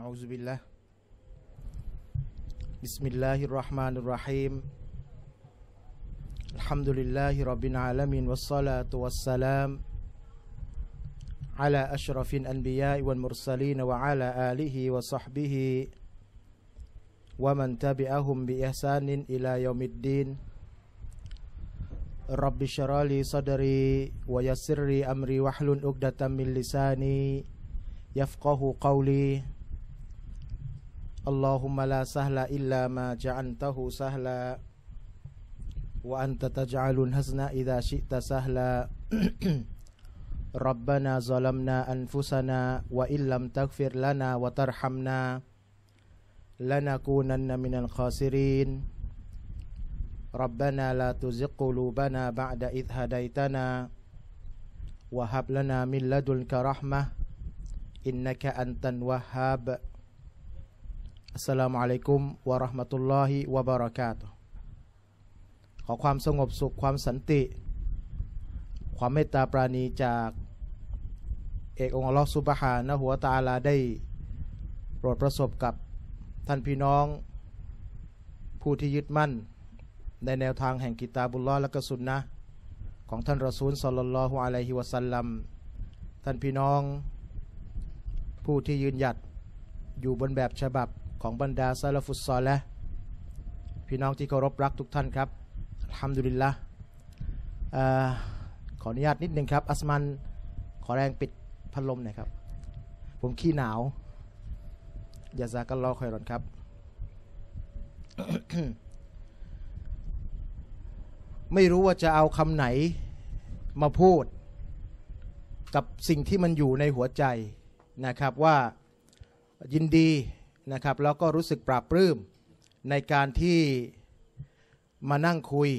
أعوذ بالله بسم الله الرحمن الرحيم الحمد لله رب العالمين والصلاة والسلام على أشرف الأنبياء والمرسلين وعلى آله وصحبه ومن تبعهم بإحسان إلى يوم الدين رب اشرح لي صدري ويسر لي أمري واحلل عقدة من لساني يفقه قولي اللهم لا سهل إلا ما جعلته سهلا وأنت تجعل الحزن إذا شئت سهلا ربنا ظلمنا أنفسنا وإن لم تغفر لنا وترحمنا لنكونن من الخاسرين ربنا لا تزغ قلوبنا بعد إذ هديتنا وهب لنا من لدنك رحمة إنك أنت الوهاب a s ส alam u a l a i k u m w a r a h m a t u l l a h i wabarakatuh ขอความสงบสุขความสันติ ความเมตตาปราณีจากเอกองค์ลอกสุบฮานะหัวตาลาได้โปรดประสบกับท่านพี่น้อง ผู้ที่ยึดมั่น ในแนวทางแห่งกิตาบุลลอและกสุนนะของท่านรอซูลสลลลฮุอะลัยฮิวะสัลลัมท่านพี่น้อง ผู้ที่ยืนหยัดอยู่บนแบบฉบับของบรรดาซาลฟุตซอลและพี่น้องที่เคารพรักทุกท่านครับทำดุลิละขออนุญาตนิดนึงครับ อัสมันขอแรงปิดพัดลมหน่อยครับ ผมขี้หนาวยาซากันรอคอยรอนครับ ไม่รู้ว่าจะเอาคำไหน มาพูด กับสิ่งที่มันอยู่ในหัวใจนะครับว่ายินดีนะครับแล้วก็รู้สึกปราบปลื้มในการที่มานั่งคุย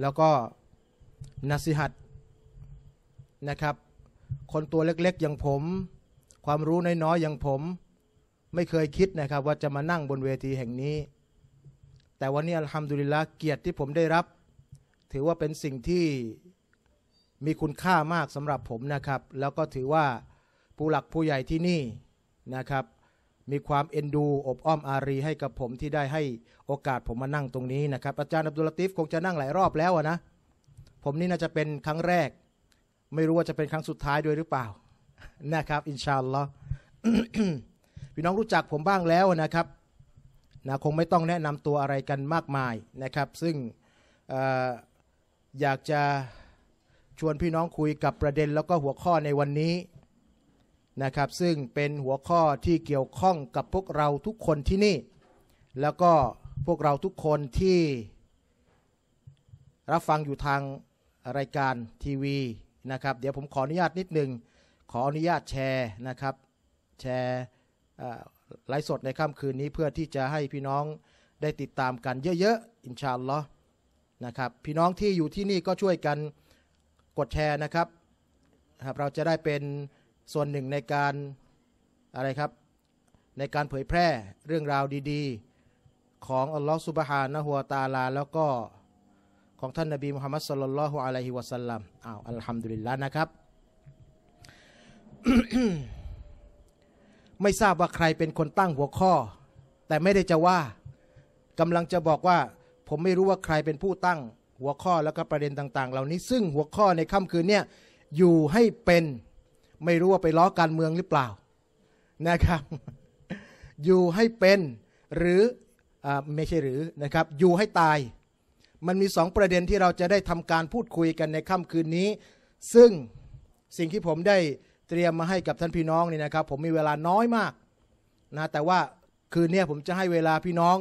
แล้วก็นัสิหัตนะครับ คนตัวเล็กๆอย่างผม ความรู้น้อยๆอย่างผม ไม่เคยคิดนะครับ ว่าจะมานั่งบนเวทีแห่งนี้ แต่วันนี้อัลฮัมดุลิลละเกียรติที่ผมได้รับ ถือว่าเป็นสิ่งที่มีคุณค่ามากสำหรับผมนะครับ แล้วก็ถือว่าผู้หลักผู้ใหญ่ที่นี่นะครับมีความเอ็นดูอบอ้อมอารีให้กับผมที่ได้ให้โอกาสผมมานั่งตรงนี้นะครับ อาจารย์อับดุลติฟคงจะนั่งหลายรอบแล้วนะ ผมนี่น่าจะเป็นครั้งแรก ไม่รู้ว่าจะเป็นครั้งสุดท้ายด้วยหรือเปล่า นะครับ อินชาอัลลอฮ์พี่น้องรู้จักผมบ้างแล้วนะครับ นะคงไม่ต้องแนะนำตัวอะไรกันมากมายนะครับ ซึ่งออยากจะชวนพี่น้องคุยกับประเด็น แล้วก็หัวข้อในวันนี้นะครับซึ่งเป็นหัวข้อที่เกี่ยวข้องกับพวกเราทุกคนที่นี่ แล้วก็พวกเราทุกคนที่รับฟังอยู่ทางรายการทีวีนะครับเดี๋ยวผมขออนุญาตนิดนึงขออนุญาตแชร์นะครับ แชร์ไลฟ์สดในค่ำคืนนี้เพื่อที่จะให้พี่น้องได้ติดตามกันเยอะๆอินชาอัลลอฮ์นะครับพี่น้องที่อยู่ที่นี่ก็ช่วยกันกดแชร์นะครับเราจะได้เป็นส่วนหนึ่งในการอะไรครับ ในการเผยแพร่เรื่องราวดี ๆของอัลลอฮฺสุบฮานะฮัวตาลาแล้วก็ของท่านนบีมุฮัมมัดสลลัลลอฮุอะลัยฮิวะสัลลัมอ้าวอัลฮัมดุลิลละนะครับไม่ทราบว่าใครเป็นคนตั้งหัวข้อ แต่ไม่ได้จะว่ากำลังจะบอกว่า ผมไม่รู้ว่าใครเป็นผู้ตั้งหัวข้อแล้วก็ประเด็นต่าง ๆ เหล่านี้ซึ่งหัวข้อในค่ำคืนเนี่ยอยู่ให้เป็นไม่รู้ว่าไปล้อการเมืองหรือเปล่านะครับ อยู่ให้เป็น หรืออไม่ใช่หรือนะครับ อยู่ให้ตาย มันมีสองประเด็นที่เราจะได้ทำการพูดคุยกันในค่ำคืนนี้ ซึ่งสิ่งที่ผมได้เตรียมมาให้กับท่านพี่น้องนี่นะครับ ผมมีเวลาน้อยมากนะแต่ว่าคืนนี้ผมจะให้เวลาพี่น้อง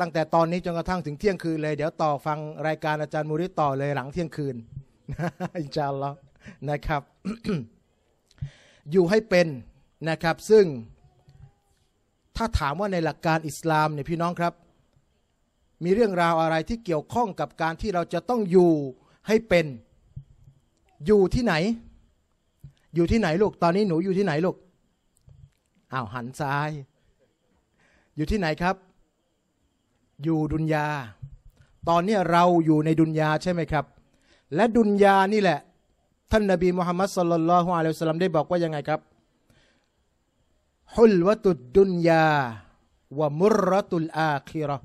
ตั้งแต่ตอนนี้จนกระทั่งถึงเที่ยงคืนเลย เดี๋ยวต่อฟังรายการอาจารย์มูริต่อเลยหลังเที่ยงคืนอินชาอัลลอฮ์นะครับอยู่ให้เป็นนะครับซึ่งถ้าถามว่าในหลักการอิสลามเนี่ยพี่น้องครับ มีเรื่องราวอะไรที่เกี่ยวข้องกับการที่เราจะต้องอยู่ให้เป็น อยู่ที่ไหน อยู่ที่ไหนลูกตอนนี้หนูอยู่ที่ไหนลูกอ้าวหันซ้าย อยู่ที่ไหนครับ อยู่ดุนยาตอนนี้เราอยู่ในดุนยาใช่ไหมครับ และดุนยานี่แหละท่านนบีมุฮัมมัดสลลัลฮุอะลัยฮิสลามได้บอกว่ายังไงครับฮุลวะตุดดุนยา วะมุรรตุลอาคีรอ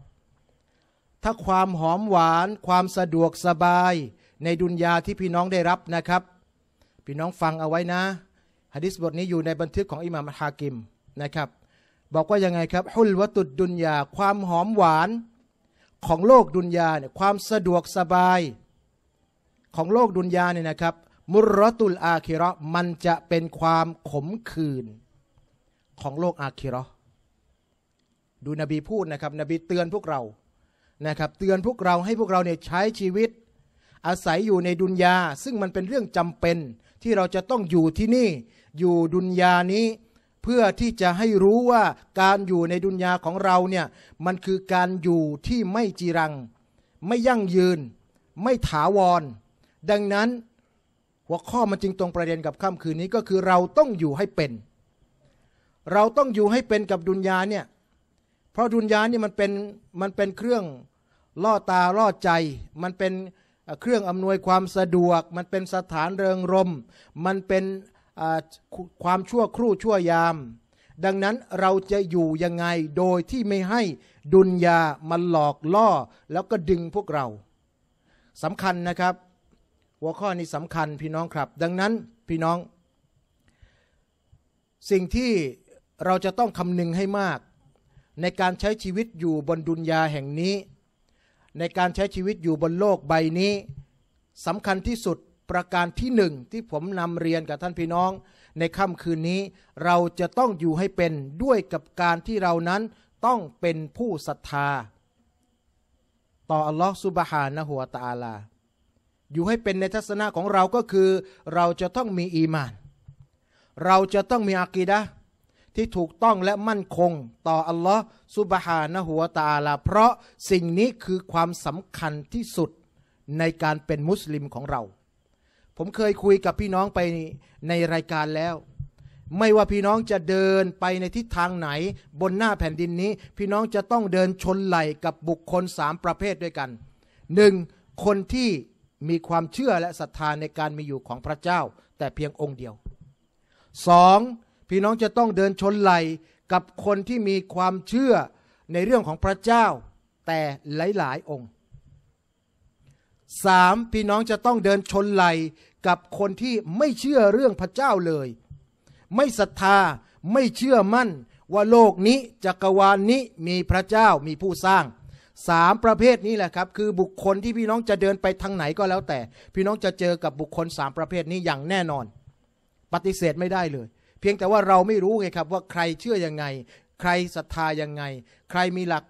ถ้าความหอมหวานความสะดวกสบายในดุนยาที่พี่น้องได้รับนะครับ พี่น้องฟังเอาไว้นะฮะดิษบทนี้อยู่ในบันทึกของอิหม่ามฮากิมนะครับ บอกว่ายังไงครับฮุลวะตุดดุนยา ความหอมหวานของโลกดุนยาเนี่ย ความสะดวกสบาย ของโลกดุนยาเนี่ยนะครับมุรตุลอาคิระมันจะเป็นความขมขื่นของโลกอาคิระดูนบีพูดนะครับ นบีเตือนพวกเรา นะครับ เตือนพวกเราให้พวกเราเนี่ยใช้ชีวิต อาศัยอยู่ในดุนยา ซึ่งมันเป็นเรื่องจำเป็นที่เราจะต้องอยู่ที่นี่ อยู่ดุนยานี้ เพื่อที่จะให้รู้ว่าการอยู่ในดุนยาของเราเนี่ย มันคือการอยู่ที่ไม่จีรัง ไม่ยั่งยืน ไม่ถาวร ดังนั้นว่าข้อมันจริงตรงประเด็นกับค่ำคืนนี้ก็คือเราต้องอยู่ให้เป็น เราต้องอยู่ให้เป็นกับดุนยาเนี่ย เพราะดุนยานี่มันเป็นมันเป็นเครื่องล่อตาล่อใจ มันเป็นเครื่องอำนวยความสะดวก มันเป็นสถานเริงรม มันเป็นความชั่วครู่ชั่วยาม ดังนั้นเราจะอยู่ยังไงโดยที่ไม่ให้ดุนยามันหลอกล่อแล้วก็ดึงพวกเราสำคัญนะครับหัวข้อนี้สำคัญพี่น้องครับ ดังนั้นพี่น้อง สิ่งที่เราจะต้องคำนึงให้มาก ในการใช้ชีวิตอยู่บนดุนยาแห่งนี้ ในการใช้ชีวิตอยู่บนโลกใบนี้สำคัญที่สุดประการที่หนึ่งที่ผมนำเรียนกับท่านพี่น้อง ในค่ำคืนนี้เราจะต้องอยู่ให้เป็นด้วยกับการที่เรานั้นต้องเป็นผู้ศรัทธา ต่ออัลลอฮฺสุบฮานะหัวตาลาอยู่ให้เป็นในทัศนะของเราก็คือ เราจะต้องมี อีมาน เราจะต้องมีอากีดะที่ถูกต้องและมั่นคง ต่ออัลลอฮ์ซุบฮานะหัวตาลาเพราะสิ่งนี้คือความสำคัญที่สุดในการเป็นมุสลิมของเรา ผมเคยคุยกับพี่น้องไปในรายการแล้ว ไม่ว่าพี่น้องจะเดินไปในทิศทางไหน บนหน้าแผ่นดินนี้ พี่น้องจะต้องเดินชนไหลกับบุคคลสามประเภทด้วยกัน หนึ่ง คนที่มีความเชื่อและศรัทธาในการมีอยู่ของพระเจ้าแต่เพียงองค์เดียวสองพี่น้องจะต้องเดินชนไหลกับคนที่มีความเชื่อในเรื่องของพระเจ้า แต่หลายๆองค์สามพี่น้องจะต้องเดินชนไหลกับคนที่ไม่เชื่อเรื่องพระเจ้าเลย ไม่ศรัทธาไม่เชื่อมั่นว่าโลกนี้จักรวาลนนี้มีพระเจ้ามีผู้สร้างสามประเภทนี้แหละครับคือบุคคลที่พี่น้องจะเดินไปทางไหนก็แล้วแต่ พี่น้องจะเจอกับบุคคลสามประเภทนี้อย่างแน่นอน ปฏิเสธไม่ได้เลย เพียงแต่ว่าเราไม่รู้ไงครับว่าใครเชื่อยังไง ใครศรัทธายังไงใครมีหลัก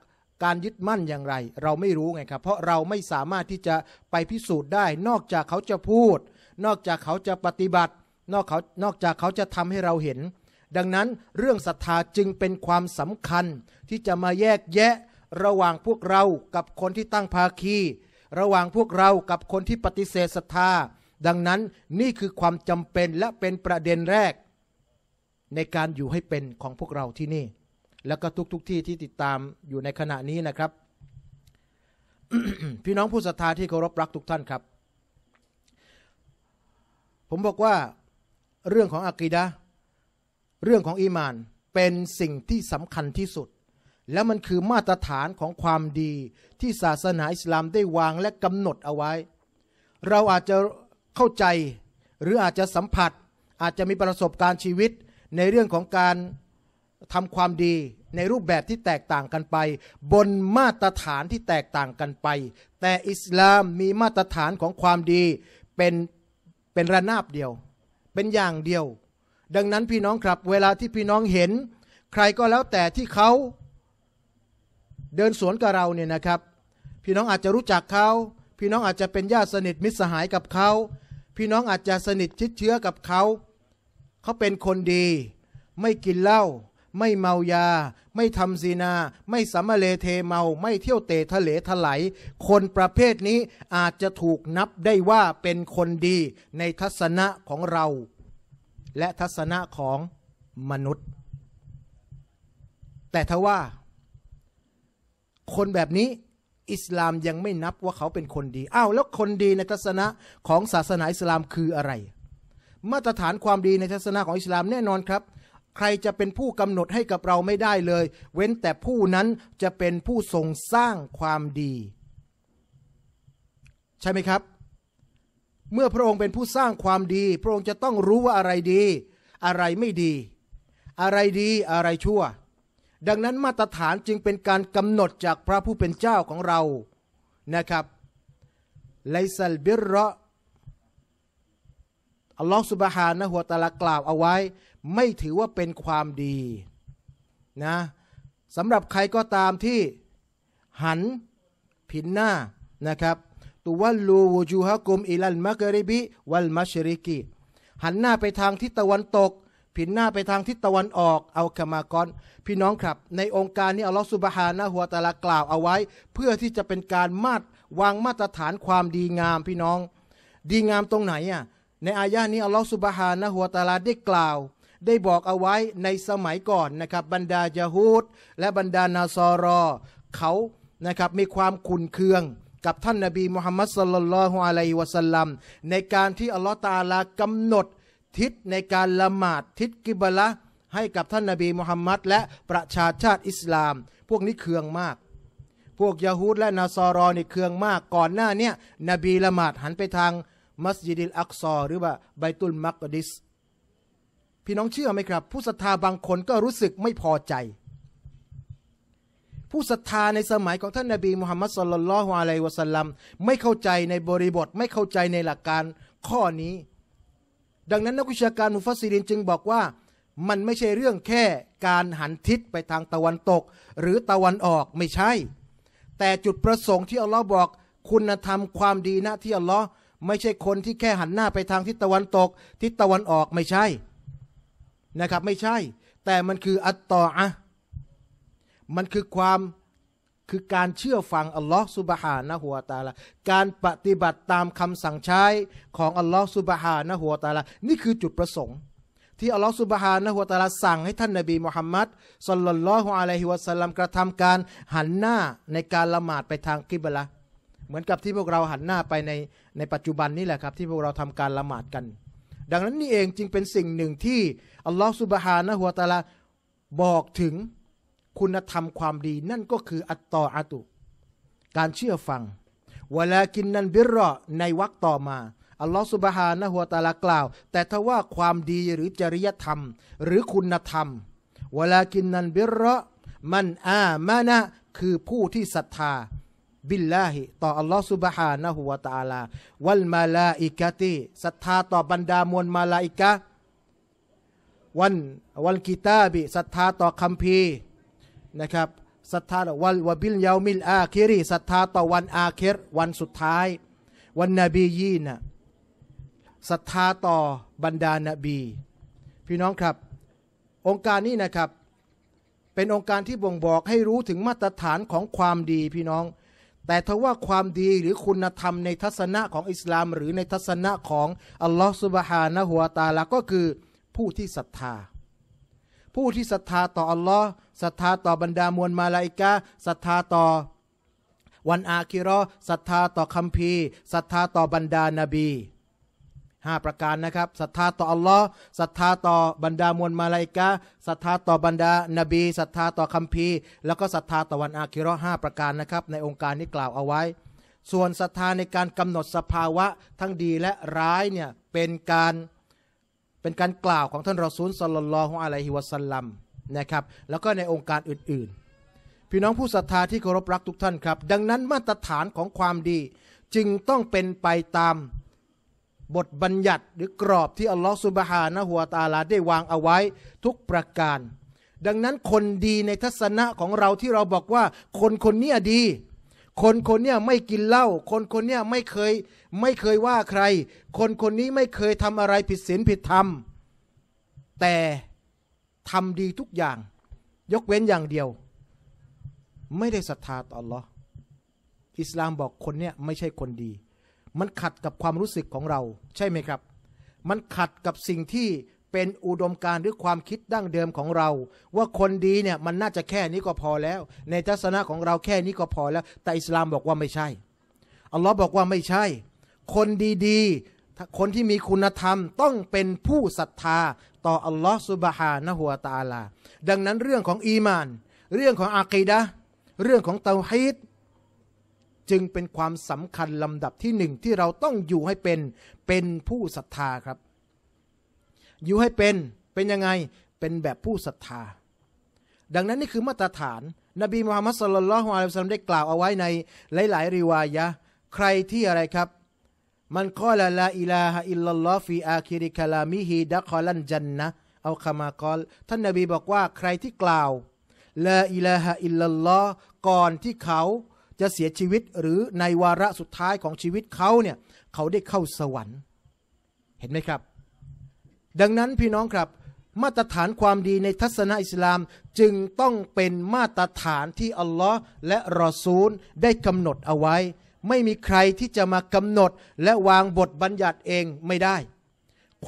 การยึดมั่นอย่างไร เราไม่รู้ไงครับเพราะเราไม่สามารถที่จะไปพิสูจน์ได้ นอกจากเขาจะพูด นอกจากเขาจะปฏิบัติ นอกเขานอกจากเขาจะทำให้เราเห็น ดังนั้นเรื่องศรัทธาจึงเป็นความสำคัญ ที่จะมาแยกแยะระหว่างพวกเรากับคนที่ตั้งภาคี ระหว่างพวกเรากับคนที่ปฏิเสธศรัทธา ดังนั้นนี่คือความจำเป็นและเป็นประเด็นแรก ในการอยู่ให้เป็นของพวกเราที่นี่ แล้วก็ทุกๆทที่ที่ติดตามอยู่ในขณะนี้นะครับ พี่น้องผู้ศรัทธาที่เคารพรักทุกท่านครับ ผมบอกว่า เรื่องของอากีดะเรื่องของอีมานเป็นสิ่งที่สำคัญที่สุดและมันคือมาตรฐานของความดีที่ศาสนาอิสลามได้วางและกำหนดเอาไว้ เราอาจจะเข้าใจ หรืออาจจะสัมผัส อาจจะมีประสบการณ์ชีวิต ในเรื่องของการทำความดี ในรูปแบบที่แตกต่างกันไป บนมาตรฐานที่แตกต่างกันไป แต่อิสลามมีมาตรฐานของความดีเป็นเป็นระนาบเดียว เป็นอย่างเดียว ดังนั้นพี่น้องครับเวลาที่พี่น้องเห็น ใครก็แล้วแต่ที่เขาเดินสวนกับเราเนี่ยนะครับ พี่น้องอาจจะรู้จักเขา พี่น้องอาจจะเป็นญาติสนิทมิตรสหายกับเขา พี่น้องอาจจะสนิทชิดเชื้อกับเขา เขาเป็นคนดี ไม่กินเหล้าไม่เมายา ไม่ทำซีนา ไม่สัมเลเทเมาไม่เที่ยวเตะทะเลทลายคนประเภทนี้อาจจะถูกนับได้ว่าเป็นคนดีในทัศนะของเรา และทัศนะของมนุษย์ แต่ทว่าคนแบบนี้อิสลามยังไม่นับว่าเขาเป็นคนดีอ้าวแล้วคนดีในทัศนะของศาสนาอิสลามคืออะไร มาตรฐานความดีในทัศนะของอิสลามแน่นอนครับ ใครจะเป็นผู้กำหนดให้กับเราไม่ได้เลย เว้นแต่ผู้นั้นจะเป็นผู้ทรงสร้างความดี ใช่ไหมครับ เมื่อพระองค์เป็นผู้สร้างความดี พระองค์จะต้องรู้ว่าอะไรดี อะไรไม่ดี อะไรดีอะไรชั่วดังนั้นมาตรฐานจึงเป็นการกำหนดจากพระผู้เป็นเจ้าของเรานะครับไลซัลบิระอัลลอฮฺสุบฮานะหัวตะลากล่าวเอาไว้ ไม่ถือว่าเป็นความดีนะสำหรับใครก็ตามที่หันผินหน้านะครับตัวัลลูวูจูฮะกุมอิลันมักริบิ วัลมัชริกีหันหน้าไปทางทิศตะวันตกผินหน้าไปทางทิศตะวันออกเอาคมากรพี่น้องครับ ในองค์การนี้อัลลอฮฺสุบฮานะหัวตะลากล่าวเอาไว้ เพื่อที่จะเป็นการมาตรวางมาตรฐานความดีงามพี่น้อง ดีงามตรงไหน อ่ะ ในอายะนี้อัลลอฮฺสุบฮานะหัวตะลาได้กล่าว ได้บอกเอาไว้ในสมัยก่อนนะครับบรรดายะฮูดและบรรดานาซอรอ เขา นะครับมีความขุนเคือง กับท่านนาบีมุฮัมมัดสลลัลลอฮุอะลัยฮิวะสัลลัมในการที่อัลลอฮฺตาลากำหนดทิศในการละหมาดทิศกิบละให้กับท่านนาบีมุฮัมมัดและประชาชาติอิสลาม พวกนี้เคืองมาก พวกยาฮูดและนาซารอนี่เคืองมากก่อนหน้าเนี้ยนบีละหมาดหันไปทาง มัสยิดิลอักซอหรือว่าไบตุลมักดิส พี่น้องเชื่อไหมครับ ผู้ศรัทธาบางคนก็รู้สึกไม่พอใจ ผู้ศรัทธาในสมัยของท่านนาบีมุฮัมมัดสลลัลลอฮุอะลัยวะสัลลัมไม่เข้าใจในบริบทไม่เข้าใจในหลักการข้อนี้ดังนั้นนักวิชาการมุฟัสซิริน จึงบอกว่า มันไม่ใช่เรื่องแค่การหันทิศไปทางตะวันตก หรือตะวันออกไม่ใช่ แต่จุดประสงค์ที่อัลลอฮ์บอก คุณธรรมความดีนะที่อัลลอฮ์ไม่ใช่คนที่แค่หันหน้าไปทางทิศตะวันตกทิศตะวันออกไม่ใช่ นะครับไม่ใช่ แต่มันคืออัตตออะมันคือความคือการเชื่อฟังอัลลอฮ์สุบฮานะหัวตาละการปฏิบัติตามคำสั่งใช้ของอัลลอฮ์สุบฮานะหัวตาละนี่คือจุดประสงค์ ที่อัลลอฮ์สุบฮานะหัวตาละสั่งให้ท่านนบีมุฮัมมัดสลลัลลอฮุอะลัยฮิวะสัลลัมกระทำการหันหน้าในการละหมาดไปทางกิบละเหมือนกับที่พวกเราหันหน้าไปในในปัจจุบันนี่แหละครับ ที่พวกเราทำการละหมาดกัน ดังนั้นนี่เองจึงเป็นสิ่งหนึ่งที่อัลลอฮ์สุบฮานะหัวตาละบอกถึงคุณธรรมความดีนั่นก็คืออัตตออาตุ การเชื่อฟังเวลากินนันบิรอในวักต่อมาอัลลอฮฺสุบฮานะฮัวตาลากล่าว แต่ถ้าว่าความดีหรือจริยธรรม หรือคุณธรรมเวลากินนันบิรอมันอามานะ คือผู้ที่ศรัทธา บิลลาฮิต่ออัลลอฮฺสุบฮานะฮัวตาลาวัลมาลาอิกะติศรัทธาต่อบรรดามวลมาลาอิกะวันวันกิตาบิศรัทธาต่อคัมภีร์นะครับศรัทธาวันวบิลยามิลอาคิรีศรัทธาต่อวันอาคิรวันสุดท้าย วันนบียีนะศรัทธาต่อบรรดานบี พี่น้องครับ องค์การนี้นะครับ เป็นองค์การที่บ่งบอกให้รู้ถึงมาตรฐานของความดีพี่น้อง แต่ทว่าความดีหรือคุณธรรมในทัศนะของอิสลามหรือในทัศนะของอัลลอฮฺสุบฮานะหัวตาลาก็คือผู้ที่ศรัทธาผู้ที่ศรัทธาต่ออัลลอฮ์ศรัทธาต่อบรรดามวลมาลาอิกาศรัทธาต่อวันอาคิรอศรัทธาต่อคัมภีร์ศรัทธาต่อบรรดานาบีห้าประการนะครับศรัทธาต่ออัลลอฮ์ศรัทธาต่อบรรดามวลมาลาอิกาศรัทธาต่อบรรดานาบีศรัทธาต่อคัมภีร์ แล้วก็ศรัทธาต่อวันอาคิรอห้าประการนะครับ ในองค์การนี้กล่าวเอาไว้ ส่วนศรัทธาในการกำหนดสภาวะทั้งดีและร้ายเนี่ยเป็นการเป็นการกล่าวของท่านรอซูลสลลลอฮอะลัยฮิวะสัลลัมนะครับ แล้วก็ในองค์การอื่นๆ พี่น้องผู้ศรัทธาที่เคารพรักทุกท่านครับ ดังนั้นมาตรฐานของความดีจึงต้องเป็นไปตามบทบัญญัติหรือกรอบที่อัลลอฮฺสุบฮานะหัวตาลาได้วางเอาไว้ทุกประการ ดังนั้นคนดีในทัศนะของเราที่เราบอกว่า คนคนนี้ดี คนคนนี้ไม่กินเหล้าคนคนนี้ไม่เคยไม่เคยว่าใคร คนคนนี้ไม่เคยทำอะไรผิดศีลผิดธรรม แต่ทำดีทุกอย่าง ยกเว้นอย่างเดียว ไม่ได้ศรัทธาต่อลลอฮ์อิสลามบอกคนเนี้ยไม่ใช่คนดี มันขัดกับความรู้สึกของเรา ใช่ไหมครับ มันขัดกับสิ่งที่เป็นอุดมการหรือความคิดดั้งเดิมของเรา ว่าคนดีเนี่ยมันน่าจะแค่นี้ก็พอแล้ว ในทัศนะของเราแค่นี้ก็พอแล้ว แต่อิสลามบอกว่าไม่ใช่อัลลอฮ์บอกว่าไม่ใช่คนดี ๆ คนที่มีคุณธรรมต้องเป็นผู้ศรัทธาต่ออัลลอฮ์สุบฮานะฮัวตาลา ดังนั้นเรื่องของอีมาน เรื่องของอากีดะ เรื่องของเตาฮีดจึงเป็นความสำคัญลำดับที่หนึ่งที่เราต้องอยู่ให้เป็นเป็นผู้ศรัทธาครับ อยู่ให้เป็น เป็นยังไง เป็นแบบผู้ศรัทธา ดังนั้นนี่คือมาตรฐาน นบีมูฮัมมัดสุลลัลฮวาลัยซัมได้กล่าวเอาไว้ใน หลาย ๆริวายะ ใครที่อะไรครับมันกอลลาอิลาฮอิลลัลลอฟีอาคิริคลามิฮีดะคอลันจันนะเอาคามากอลท่านนบีบอกว่าใครที่กล่าวลาอิลาฮอิลลัลลอฮ์ก่อนที่เขาจะเสียชีวิตหรือในวาระสุดท้ายของชีวิตเขาเนี่ยเขาได้เข้าสวรรค์ เห็นไหมครับ ดังนั้นพี่น้องครับ มาตรฐานความดีในทัศนะอิสลามจึงต้องเป็นมาตรฐานที่อัลลอฮ์และรอซูลได้กำหนดเอาไว้ไม่มีใครที่จะมากำหนด และวางบทบัญญัติเองไม่ได้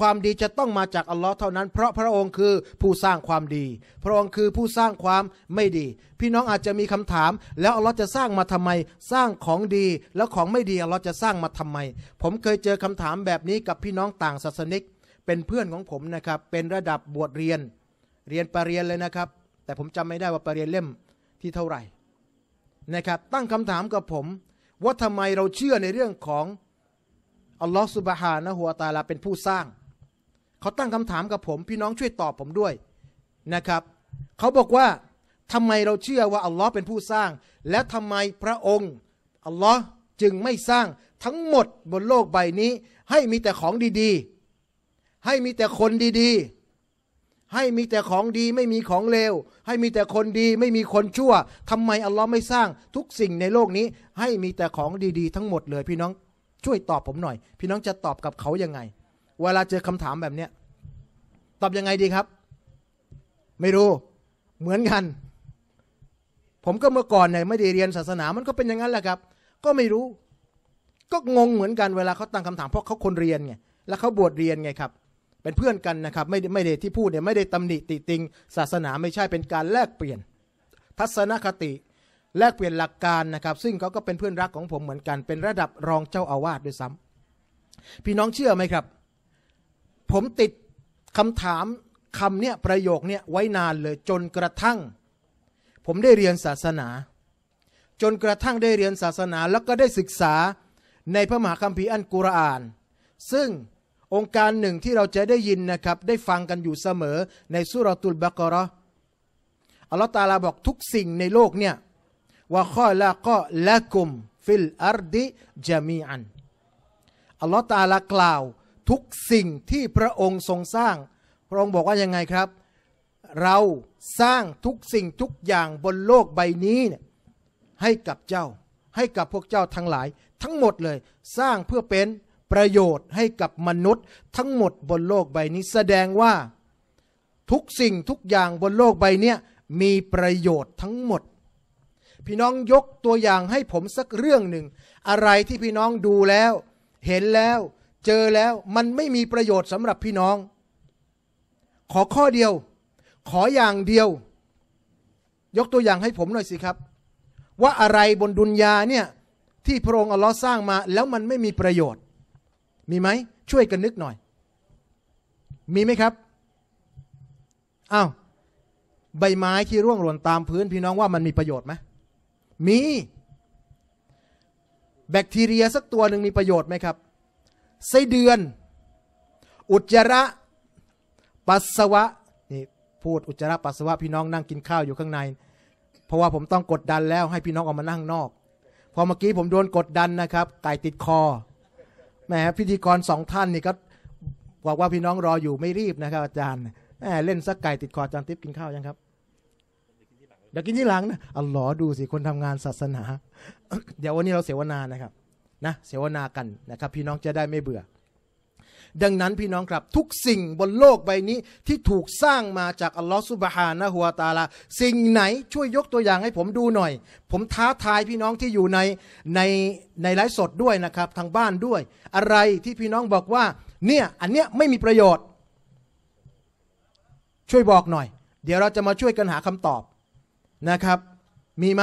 ความดีจะต้องมาจากอัลลอฮ์เท่านั้น เพราะพระองค์คือผู้สร้างความดี พระองค์คือผู้สร้างความไม่ดี พี่น้องอาจจะมีคำถาม แล้วอัลลอฮ์จะสร้างมาทำไม สร้างของดี แล้วของไม่ดีอัลลอฮ์จะสร้างมาทำไม ผมเคยเจอคำถามแบบนี้กับพี่น้องต่างศาสนิก เป็นเพื่อนของผมนะครับ เป็นระดับบวชเรียน เรียนปรริญญาเลยนะครับ แต่ผมจำไม่ได้ว่าปรริญญาเล่มที่เท่าไหร่นะครับ ตั้งคำถามกับผมว่าทำไมเราเชื่อในเรื่องของอัลลอฮฺสุบฮานะฮัวตาลาเป็นผู้สร้างเขาตั้งคำถามกับผมพี่น้องช่วยตอบผมด้วยนะครับเขาบอกว่าทำไมเราเชื่อว่าอัลลอฮ์เป็นผู้สร้าง และทำไมพระองค์อัลลอฮ์จึงไม่สร้างทั้งหมดบนโลกใบนี้ ให้มีแต่ของดีๆ ให้มีแต่คนดีๆให้มีแต่ของดีไม่มีของเลว ให้มีแต่คนดีไม่มีคนชั่ว ทำไมอัลลอฮ์ไม่สร้าง ทุกสิ่งในโลกนี้ ให้มีแต่ของดี ๆ ทั้งหมดเลย พี่น้อง ช่วยตอบผมหน่อย พี่น้องจะตอบกับเขายังไง เวลาเจอคำถามแบบเนี้ยตอบยังไงดีครับ ไม่รู้ เหมือนกัน ผมก็เมื่อก่อนเนี่ยไม่ได้เรียนศาสนามันก็เป็นอย่างนั้นแหละครับ ก็ไม่รู้ ก็งงเหมือนกันเวลาเขาตั้งคำถามเพราะเขาคนเรียนไงแล้วเขาบวชเรียนไงครับเป็นเพื่อนกันนะครับ ไม่ไม่ได้ที่พูดเนี่ยไม่ได้ตำหนิติติงศาสนาไม่ใช่เป็นการแลกเปลี่ยนทัศนคติ แลกเปลี่ยนหลักการนะครับ ซึ่งเขาก็เป็นเพื่อนรักของผมเหมือนกัน เป็นระดับรองเจ้าอาวาสด้วยซ้ำ พี่น้องเชื่อไหมครับ ผมติดคำถามคำเนี่ยประโยคเนี่ยไว้นานเลยจนกระทั่ง ผมได้เรียนศาสนา จนกระทั่งได้เรียนศาสนาแล้วก็ได้ศึกษาในพระมหาคัมภีร์อันกุรอาน ซึ่งองค์การหนึ่งที่เราจะได้ยินนะครับ ได้ฟังกันอยู่เสมอในสุรตุลบากรออัลลอฮฺตาลาบอกทุกสิ่งในโลกเนี่ยว่าข้อละก็ละกุมฟิลอาร์ดิจามีอัน อัลลอฮฺตาลากล่าวทุกสิ่งที่พระองค์ทรงสร้าง พระองค์บอกว่ายังไงครับ เราสร้างทุกสิ่งทุกอย่างบนโลกใบนี้เนี่ยให้กับเจ้า ให้กับพวกเจ้าทั้งหลาย ทั้งหมดเลยสร้างเพื่อเป็นประโยชน์ให้กับมนุษย์ทั้งหมดบนโลกใบนี้แสดงว่า ทุกสิ่งทุกอย่างบนโลกใบนี้มีประโยชน์ทั้งหมด พี่น้องยกตัวอย่างให้ผมสักเรื่องหนึ่ง อะไรที่พี่น้องดูแล้ว เห็นแล้ว เจอแล้วมันไม่มีประโยชน์สำหรับพี่น้อง ขอข้อเดียว ขออย่างเดียว ยกตัวอย่างให้ผมหน่อยสิครับ ว่าอะไรบนดุนยาเนี่ย ที่พระองค์อัลลอฮ์สร้างมา แล้วมันไม่มีประโยชน์มีไหมช่วยกันนึกหน่อย มีไหมครับ อ้าว ใบไม้ที่ร่วงหล่นตามพื้น พี่น้องว่ามันมีประโยชน์ไหมมี แบคทีเรียสักตัวหนึ่งมีประโยชน์ไหมครับไส้เดือน อุจจาระปัสสาวะนี่พูดอุจจาระปัสสาวะพี่น้องนั่งกินข้าวอยู่ข้างใน เพราะว่าผมต้องกดดันแล้ว ให้พี่น้องออกมานั่งนอกพอเมื่อกี้ผมโดนกดดันนะครับไก่ติดคอแหมพิธีกรสองท่านนี่ก็บอกว่าพี่น้องรออยู่ไม่รีบนะครับ อาจารย์แหมเล่นสักไก่ติดคออาจารย์ติ๊บกินข้าวยังครับเดี๋ยวกินที่หลังนะอัหลอดูสิคนทำงานศาสนา เดี๋ยววันนี้เราเสวนานะครับ นะ เสวนากันนะครับ พี่น้องจะได้ไม่เบื่อดังนั้นพี่น้องครับทุกสิ่งบนโลกใบนี้ที่ถูกสร้างมาจากอัลลอฮฺสุบฮานะฮัวตาลาสิ่งไหนช่วยยกตัวอย่างให้ผมดูหน่อย ผมท้า ทายพี่น้องที่อยู่ในในในไลฟ์สดด้วยนะครับ ทางบ้านด้วย อะไรที่พี่น้องบอกว่าเนี่ยอันเนี้ยไม่มีประโยชน์ ช่วยบอกหน่อย เดี๋ยวเราจะมาช่วยกันหาคำตอบนะครับ มีไหม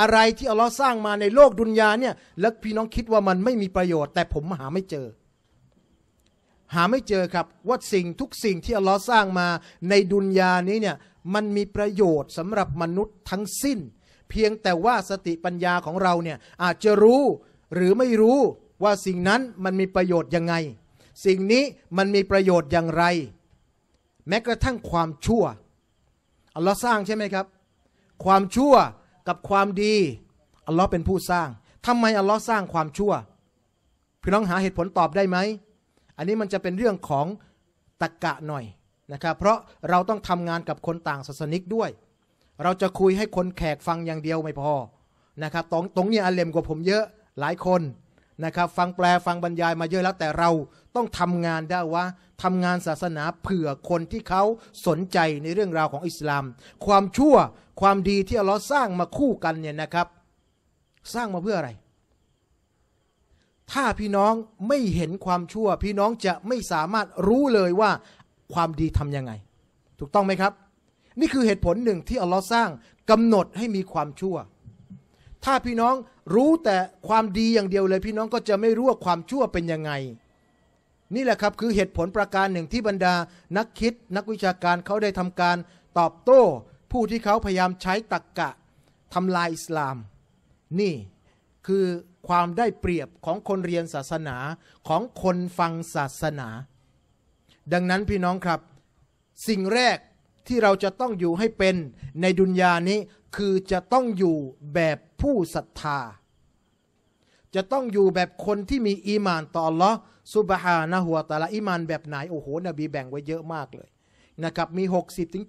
อะไรที่อัลลอฮ์สร้างมาในโลกดุนยาเนี่ยแล้วพี่น้องคิดว่ามันไม่มีประโยชน์แต่ผมหาไม่เจอหาไม่เจอครับว่าสิ่งทุกสิ่งที่อัลลอฮ์สร้างมาในดุนยานี้เนี่ยมันมีประโยชน์สำหรับมนุษย์ทั้งสิ้น เพียงแต่ว่าสติปัญญาของเราเนี่ยอาจจะรู้หรือไม่รู้ว่าสิ่งนั้นมันมีประโยชน์ยังไง สิ่งนี้มันมีประโยชน์อย่างไร แม้กระทั่งความชั่วอัลลอฮ์สร้างใช่ไหมครับ ความชั่วกับความดีอัลลอฮ์เป็นผู้สร้าง ทำไมอัลลอฮ์สร้างความชั่วพี่น้องหาเหตุผลตอบได้ไหมอันนี้มันจะเป็นเรื่องของตะกกะหน่อยนะครับ เพราะเราต้องทำงานกับคนต่างศาสนิกด้วย เราจะคุยให้คนแขกฟังอย่างเดียวไม่พอนะครับตรงตรงนี้อันเลมกว่าผมเยอะหลายคนนะครับ ฟังแปลฟังบรรยายมาเยอะแล้วแต่เราต้องทำงานได้ว่าทำงานศาสนาเผื่อคนที่เขาสนใจในเรื่องราวของอิสลาม ความชั่วความดีที่เราสร้างมาคู่กันเนี่ย นะครับ สร้างมาเพื่ออะไรถ้าพี่น้องไม่เห็นความชั่ว พี่น้องจะไม่สามารถรู้เลยว่าความดีทำยังไง ถูกต้องไหมครับ นี่คือเหตุผลหนึ่งที่อัลลอฮ์สร้างกำหนดให้มีความชั่ว ถ้าพี่น้องรู้แต่ความดีอย่างเดียวเลยพี่น้องก็จะไม่รู้ว่าความชั่วเป็นยังไง นี่แหละครับคือเหตุผลประการหนึ่งที่บรรดานักคิด นักวิชาการเขาได้ทำการ ตอบโต้ ผู้ที่เขาพยายามใช้ตรกกะทำลายอิสลาม นี่คือความได้เปรียบของคนเรียนศาสนาของคนฟังศาสนา ดังนั้นพี่น้องครับ สิ่งแรกที่เราจะต้องอยู่ให้เป็นในดุนยานี้คือจะต้องอยู่แบบผู้ศรัทธา จะต้องอยู่แบบคนที่มีอีมานต่ออัลลอฮ์สุบฮานะหัวต่ละอีมานแบบไหนโอ้โหนบีแบ่งไว้เยอะมากเลยนะครับมี 60-70ถึง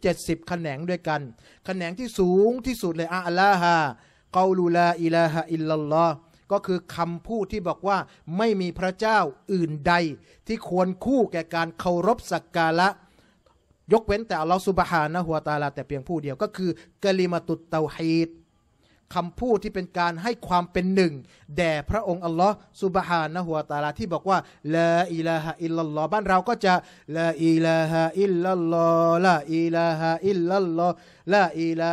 แขนงด้วยกันแขนงที่สูงที่สุดเลยอัลลาฮ์กาลูลา อิลาฮะอิลลัลลอฮ์ก็คือคำพูดที่บอกว่าไม่มีพระเจ้าอื่นใด ที่ควรคู่แก่การเคารพสักการะ ยกเว้นแต่อัลลอฮฺสุบฮานะฮัวตาลาแต่เพียงผู้เดียวก็คือกะลิมาตุตเตาฮีดคำพูดที่เป็นการให้ความเป็นหนึ่ง แด่พระองค์อัลลอฮ์สุบฮานะหัวตาลาที่บอกว่าละอิลาฮะอิลลัลลอฮ์บ้านเราก็จะละอิลาฮะอิลลัลลอฮ์ละอิลาฮะอิลลัลลอฮ์ละอิลา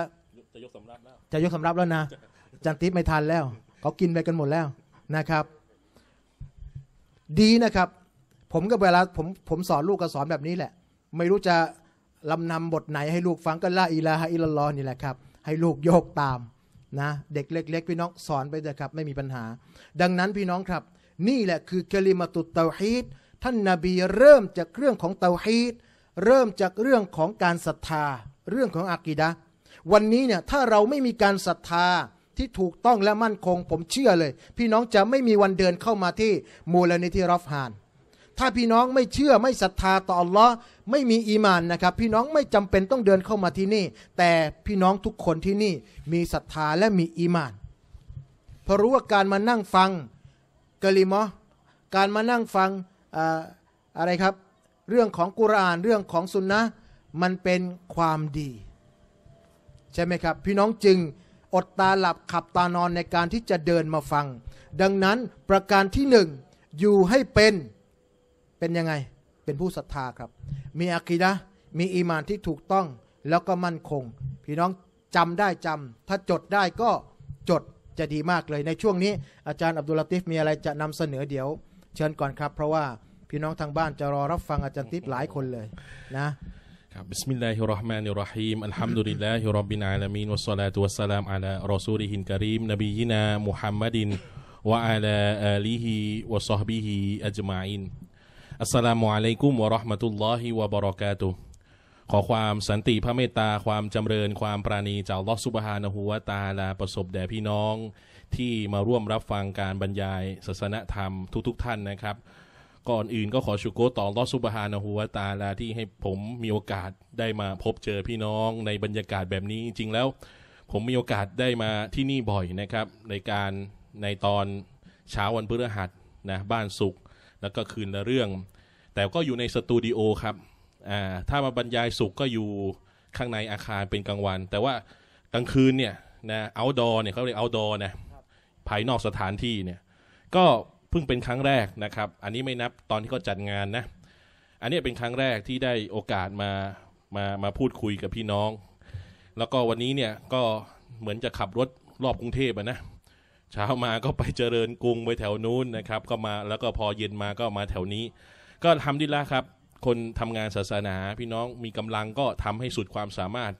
จะยกสำรับแล้วจะยกสำรับแล้วนะจันทิไม่ทันแล้วเขากินไปกันหมดแล้วนะครับ ดีนะครับ ผมก็เวลาผมผมสอนลูกก็สอนแบบนี้แหละ ไม่รู้จะลำนำบทไหน ให้ลูกฟังก็ละอีลาฮะอิลลอ์นี่แหละครับ ให้ลูกโยกตามนะเด็กเล็ก ๆ พี่น้องสอนไปเถอะครับ ไม่มีปัญหา ดังนั้นพี่น้องครับ นี่แหละคือเกลิมาตุเตาฮีดท่านนาบีเริ่มจากเรื่องของเตาฮีดเริ่มจากเรื่องของการศรัทธาเรื่องของอากีดะวันนี้เนี่ยถ้าเราไม่มีการศรัทธาที่ถูกต้องและมั่นคงผมเชื่อเลย พี่น้องจะไม่มีวันเดินเข้ามาที่มูลนิธิรอฟฮาน ถ้าพี่น้องไม่เชื่อไม่ศรัทธาต่ออัลลอฮ์ไม่มีอีมานนะครับ พี่น้องไม่จำเป็นต้องเดินเข้ามาที่นี่ แต่พี่น้องทุกคนที่นี่มีศรัทธาและมีอีมานเพราะรู้ว่าการมานั่งฟังกะลิมอการมานั่งฟังอะไรครับ เรื่องของกุรานเรื่องของสุนนะมันเป็นความดี ใช่ไหมครับพี่น้องจึงอดตาหลับขับตานอนในการที่จะเดินมาฟัง ดังนั้นประการที่หนึ่งอยู่ให้เป็นเป็นยังไง เป็นผู้ศรัทธาครับ มีอากีนะมีอีมานที่ถูกต้องแล้วก็มั่นคง พี่น้องจำได้จำถ้าจดได้ก็จดจะดีมากเลยในช่วงนี้ อาจารย์อับดุลลาติฟมีอะไรจะนำเสนอเดี๋ยวเชิญก่อนครับ เพราะว่าพี่น้องทางบ้านจะรอรับฟังอาจารย์ติฟหลายคนเลยนะครับบิสมิลลาฮิรราะห์มานิรราะฮีมอัลฮัมดุลิลลาฮิรับบิลอาลามีนวัสสลาตุวัสสลามอะลารอซูลิฮินกะรีมนบียินามุฮัมมัดินวะอะลาอาลีฮิวะซอฮบิฮิอัจมาอินอัสสลามุอะลัยกุมวะเราะห์มะตุลลอฮิวะบะเราะกาตุขอความสันติพระเมตตา ความจำเริญความปราณีจากลอสุบฮานะฮูวะตาลาประสบแด่พี่น้อง ที่มาร่วมรับฟังการบรรยายศาสนธรรมทุก ๆ ท่านนะครับก่อนอื่นก็ขอชูโกต่อลอสุบฮานะฮูวาตาลาที่ให้ผมมีโอกาสได้มาพบเจอพี่น้องในบรรยากาศแบบนี้จริงแล้วผมมีโอกาสได้มาที่นี่บ่อยนะครับ ในการในตอนเช้าวันพฤหัสนะบ้านสุขแล้วก็คืนละเรื่อง แต่ก็อยู่ในสตูดิโอครับ อ่า ถ้ามาบรรยายสุขก็อยู่ข้างในอาคารเป็นกลางวันแต่ว่ากลางคืนเนี่ยนะเอาดอเนี่ยเขาเรียกเอาดอนะภายนอกสถานที่เนี่ยก็เพิ่งเป็นครั้งแรกนะครับ อันนี้ไม่นับตอนที่เขาจัดงานนะ อันนี้เป็นครั้งแรกที่ได้โอกาสมามา มาพูดคุยกับพี่น้อง แล้วก็วันนี้เนี่ยก็เหมือนจะขับรถรอบกรุงเทพนะ เช้ามาก็ไปเจริญกรุงไปแถวนู้นนะครับ ก็มาแล้วก็พอเย็นมาก็มาแถวนี้ ก็ทำดีละครับ คนทำงานศาสนา พี่น้องมีกำลังก็ทำให้สุดความสามารถ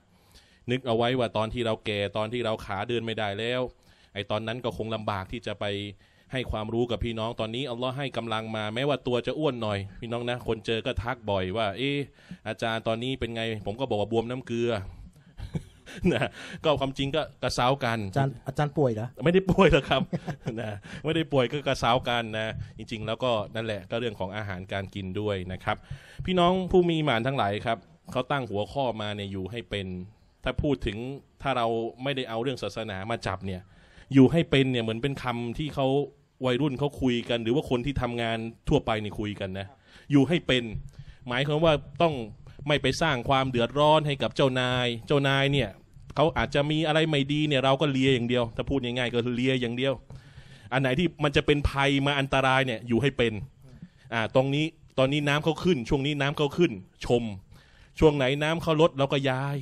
นึกเอาไว้ว่าตอนที่เราแก่ตอนที่เราขาเดินไม่ได้แล้ว ไอ้ตอนนั้นก็คงลำบากที่จะไปให้ความรู้กับพี่น้องตอนนี้อัลลอฮ์ให้กำลังมาแม้ว่าตัวจะอ้วนหน่อย พี่น้องนะ คนเจอก็ทักบ่อยว่าเอออาจารย์ตอนนี้เป็นไงผมก็บอกว่าบวมน้ำเกลือนะก็ความจริงก็กระเซากันอาจารย์อาจารย์ป่วยเหรอไม่ได้ป่วยหรอกครับนะไม่ได้ป่วยก็กระเซากันนะจริง ๆ แล้วก็นั่นแหละ ก็เรื่องของอาหารการกินด้วยนะครับ พี่น้องผู้มีหมานทั้งหลายครับเขาตั้งหัวข้อมาเนี่ยอยู่ให้เป็น ถ้าพูดถึงถ้าเราไม่ได้เอาเรื่องศาสนามาจับเนี่ย อยู่ให้เป็นเนี่ยเหมือนเป็นคำที่เขาวัยรุ่นเขาคุยกันหรือว่าคนที่ทำงานทั่วไปนี่คุยกันนะ อยู่ให้เป็น หมายความว่าต้องไม่ไปสร้างความเดือดร้อนให้กับเจ้านาย เจ้านายเนี่ยเขาอาจจะมีอะไรไม่ดีเนี่ยเราก็เลียอย่างเดียว ถ้าพูดง่ายๆก็เลียอย่างเดียว อันไหนที่มันจะเป็นภัยมาอันตรายเนี่ยอยู่ให้เป็นอ่าตรงนี้ตอนนี้น้ำเขาขึ้น ช่วงนี้น้ำเขาขึ้น ชม ช่วงไหนน้ำเขาลดเราก็ย้าย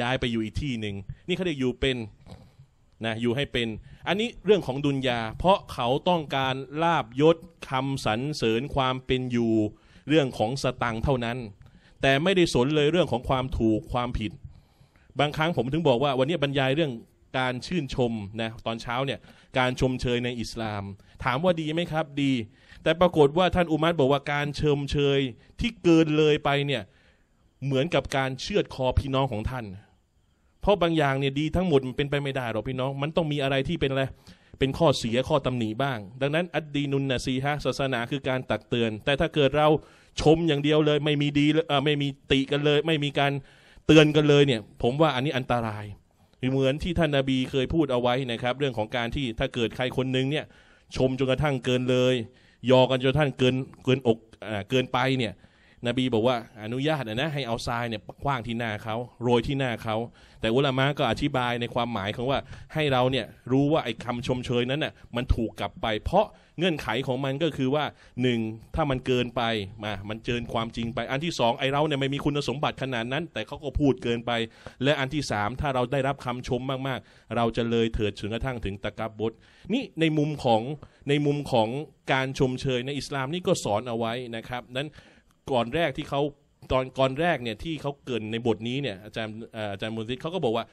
ย้ายไปอยู่อีกที่หนึ่งนี่เขาเรียกอยู่เป็นนะอยู่ให้เป็นอันนี้เรื่องของดุนยาเพราะเขาต้องการลาบยศคำสรรเสริญความเป็นอยู่ เรื่องของสตังเท่านั้น แต่ไม่ได้สนเลยเรื่องของความถูกความผิด บางครั้งผมถึงบอกว่า วันนี้บรรยายเรื่องการชื่นชมนะตอนเช้าเนี่ยการชมเชยในอิสลาม ถามว่าดีไหมครับ ดี แต่ปรากฏว่าท่านอุมัรบอกว่าการชมเชยที่เกินเลยไปเนี่ยเหมือนกับการเชือดคอพี่น้องของท่านเพราะบางอย่างเนี่ยดีทั้งหมดมันเป็นไปไม่ได้หรอกพี่น้องมันต้องมีอะไรที่เป็นอะไรเป็นข้อเสียข้อตำหนิบ้าง ดังนั้น อัดดีนุนนะซีฮะศาสนาคือการตักเตือน แต่ถ้าเกิดเราชมอย่างเดียวเลย ไม่มีดีไม่มีติกันเลย ไม่มีการเตือนกันเลยเนี่ยผมว่าอันนี้อันตรายเหมือนที่ท่านนาบีเคยพูดเอาไว้นะครับ เรื่องของการที่ถ้าเกิดใครคนนึงเนี่ยชมจนกระทั่งเกินเลย ยอกันจนกระทั่งเกินเกินอกเกินไปเนี่ยนบีบอกว่าอนุญาตนะให้เอาทรายเนี่ยคว้างที่หน้าเขาโรยที่หน้าเขา แต่อุลามะก็อธิบายในความหมายของว่าให้เราเนี่ยรู้ว่าไอ้คำชมเชยนั้นน่ะมันถูกกลับไปเพราะเงื่อนไขของมันก็คือว่าหนึ่งถ้ามันเกินไปมามันเจินความจริงไป อันที่สองไอ้เราเนี่ยไม่มีคุณสมบัติขนาดนั้น แต่เขาก็พูดเกินไป และอันที่สามถ้าเราได้รับคำชมมากๆ เราจะเลยเถิดถึงกระทั่งถึงตะกับบทนี่ในมุมของในมุมของการชมเชยในอิสลามนี่ก็สอนเอาไว้นะครับนั้นก่อนแรกที่เขาตอนก่อนแรกเนี่ยที่เขาเกินในบทนี้เนี่ยอาจารย์อาจารย์มุลซิเขาก็บอกว่า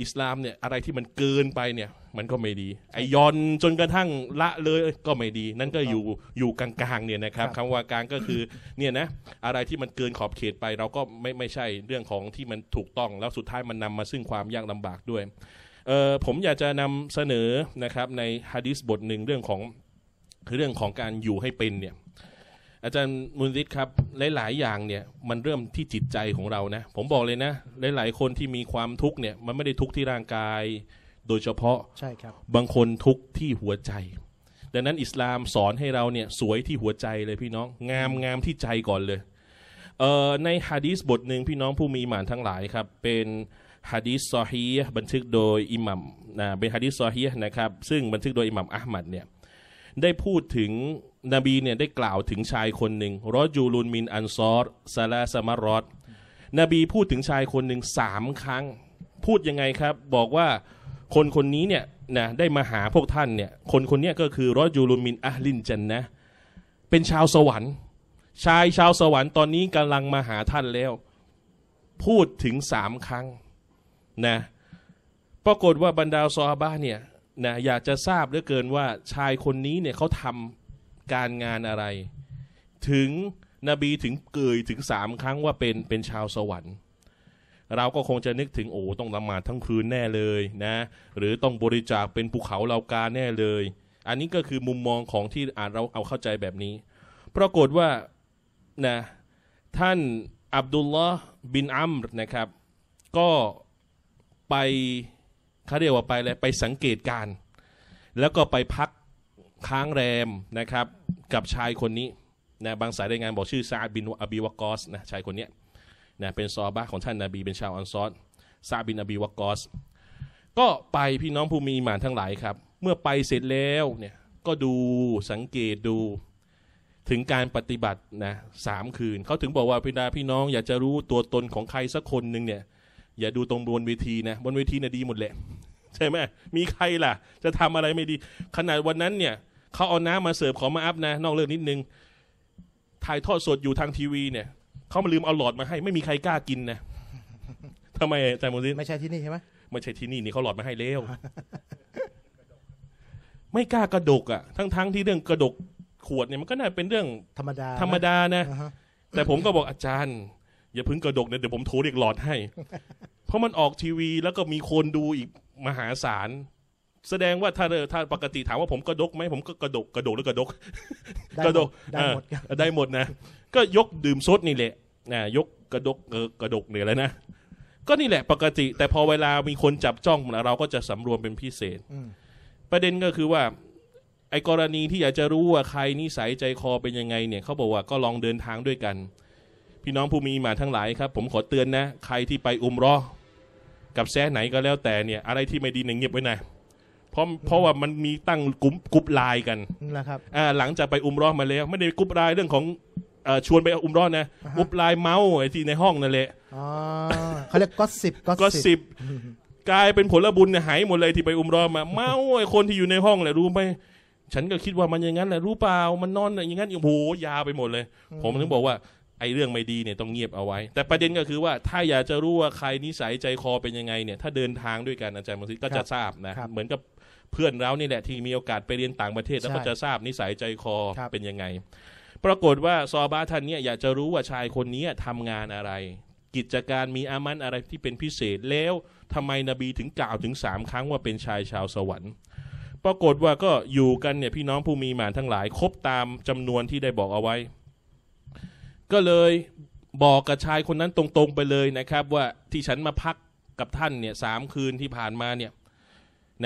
อิสลามเนี่ยอะไรที่มันเกินไปเนี่ยมันก็ไม่ดีไอยอนจนกระทั่งละเลยก็ไม่ดี นั่นก็อยู่อยู่กลางๆเนี่ยนะครับคำว่ากลางก็คือเนี่ยนะอะไรที่มันเกินขอบเขตไป เราก็ไม่ไม่ใช่เรื่องของที่มันถูกต้อง แล้วสุดท้ายมันนำมาซึ่งความยากลำบากด้วยผมอยากจะนำเสนอนะครับในฮะดิษบทหนึ่งเรื่องของเรื่องของการอยู่ให้เป็นเนี่ยอาจารย์มุนซิดครับหลาย ๆอย่างเนี่ย มันเริ่มที่จิตใจของเรานะ ผมบอกเลยนะ หลายๆ คนที่มีความทุกข์เนี่ยมันไม่ได้ทุกข์ที่ร่างกายโดยเฉพาะใช่ครับ บางคนทุกข์ที่หัวใจ ดังนั้นอิสลามสอนให้เราเนี่ยสวยที่หัวใจเลยพี่น้องงามงามที่ใจก่อนเลยเออในฮะดีสบทหนึ่งพี่น้องผู้มีหมานทั้งหลายครับ เป็นฮะดีสซอฮีบันทึกโดยอิหมัมนะเป็นฮะดีสซอฮีนะครับซึ่งบันทึกโดยอิหมัมอห์มัดเนี่ยได้พูดถึงนบีเนี่ยได้กล่าวถึงชายคนหนึ่งรอจูลุนมิน อันซอรซาลาสมารอดนบีพูดถึงชายคนหนึ่งสามครั้ง พูดยังไงครับบอกว่าคนคนนี้เนี่ยนะได้มาหาพวกท่านเนี่ยคนคนนี้ก็คือรอจูลุนมินอัลินจันนะเป็นชาวสวรรค์ ชายชาวสวรรค์ตอนนี้กำลังมาหาท่านแล้ว พูดถึงสามครั้งนะปรากฏว่าบรรดาซอฮาบะเนี่ยนะอยากจะทราบเหลือเกินว่าชายคนนี้เนี่ยเขาทำการงานอะไร ถึงนบีถึงเกยถึงสามครั้งว่าเป็นเป็นชาวสวรรค์ เราก็คงจะนึกถึงโอ้ต้องละหมาดทั้งคืนแน่เลยนะ หรือต้องบริจาคเป็นภูเขาเรลากาแน่เลย อันนี้ก็คือมุมมองของที่อาจเราเอาเข้าใจแบบนี้ปรากฏว่านะท่านอับดุลลอฮ์บินอัมนะครับ ก็ไปเขาเรียกว่าไปเลยไปสังเกตการ แล้วก็ไปพักค้างแรมนะครับกับชายคนนี้นะบางสายรายงานบอกชื่อซาบินอบีวากอสนะชายคนนี้นะเป็นซอบ้าของท่านนาบี เป็นชาวอันซอดซาบินอบีวากอสก็ไปพี่น้องผู้มีหมานทั้งหลายครับ เมื่อไปเสร็จแล้วเนี่ยก็ดูสังเกตดูถึงการปฏิบัตินะสามคืนเขาถึงบอกว่าพี่ดาพี่น้อง อยากจะรู้ตัวตนของใครสักคนหนึ่งเนี่ย อย่าดูตรงบนเวทีนะบนเวทีนะ่ะดีหมดแหละใช่ไหมมีใครล่ะ จะทำอะไรไม่ดีขนาดวันนั้นเนี่ยเขาเอาน้ำมาเสิร์ฟขอมาอัพนะ นอกเรื่องนิดนึงถ่ายทอดสดอยู่ทางทีวี เนี่ยเขามาลืมเอาหลอดมาให้ไม่มีใครกล้ากินนะทำไมอาจารย์มูซินไม่ใช่ที่นี่ใช่ไหมไม่ใช่ที่นี่นี่เขาหลอดมาให้เล้วไม่กล้ากระดกอ่ะทั้งทั้งที่เรื่องกระดกขวดเนี่ยมันก็น่าเป็นเรื่องธรรมดาธรรมดานะแต่ผมก็บอกอาจารย์ อย่าพึ่งกระดกเนี่ยเดี๋ยวผมโทรเรียกหลอดให้ เพราะมันออกทีวีแล้วก็มีคนดูอีกมหาศาลแสดงว่าถ้าถ้าปกติถามว่าผมกระดกไหมผมก็กระดกกระดกหรือกระดก กระดก ได้หมดได้หมดนะก็ยกดื่มซดนี่แหละนะยกกระดกกระดกเนี่ยแล้วนะก็นี่แหละปกติ แต่พอเวลามีคนจับจ้องเราก็จะสำรวมเป็นพิเศษประเด็นก็คือว่าไอ้กรณีที่อยากจะรู้ว่าใครนิสัยใจคอเป็นยังไงเนี่ยเขาบอกว่าก็ลองเดินทางด้วยกัน พี่น้องผู้มีมาทั้งหลายครับ ผมขอเตือนนะ ใครที่ไปอุมรอกับแซ่ไหนก็แล้วแต่เนี่ย อะไรที่ไม่ดีเนี่ยเงียบไว้นะเพราะเพราะว่ามันมีตั้งกลุ่มกลุ่มไลน์กันนะครับอ่าหลังจากไปอุมรอดมาแล้ว ไม่ได้กลุ่มไลน์เรื่องของชวนไปอุมรอนนะกลุ่มไลน์เมาส์ไอ้ที่ในห้องนั่นแหละอ๋อเขาเรียกก็สิบก็สิบกลายเป็นผลบุญเนี่ยหายหมดเลยที่ไปอุมรอดมาเมาส์ไอ้คนที่อยู่ในห้องแหละรู้ไหมฉันก็คิดว่ามันอย่างนั้นแหละรู้เปล่ามันนอนอย่างนั้น อยู่โหยาวไปหมดเลย ผมถึงบอกว่าไอ้เรื่องไม่ดีเนี่ยต้องเงียบเอาไว้ แต่ประเด็นก็คือว่าถ้าอยากจะรู้ว่าใครนิสัยใจคอเป็นยังไงเนี่ย ถ้าเดินทางด้วยกันอาจารย์มงคลก็จะทราบนะเหมือนกับเพื่อนเรานี่แหละที่มีโอกาสไปเรียนต่างประเทศแล้วก็จะทราบนิสัยใจคอเป็นยังไง ปรากฏว่าซอบาท่านเนี่ยอยากจะรู้ว่าชายคนนี้ทำงานอะไร กิจการมีอามันอะไรที่เป็นพิเศษแล้วทำไมนบีถึงกล่าวถึงสามครั้งว่าเป็นชายชาวสวรรค์ ปรากฏว่าก็อยู่กันเนี่ยพี่น้องผู้มีหมานทั้งหลาย ครบตามจำนวนที่ได้บอกเอาไว้ ก็เลยบอกกับชายคนนั้นตรงๆ ไปเลยนะครับ ว่าที่ฉันมาพักกับท่าน เนี่ยสามคืนที่ผ่านมาเนี่ย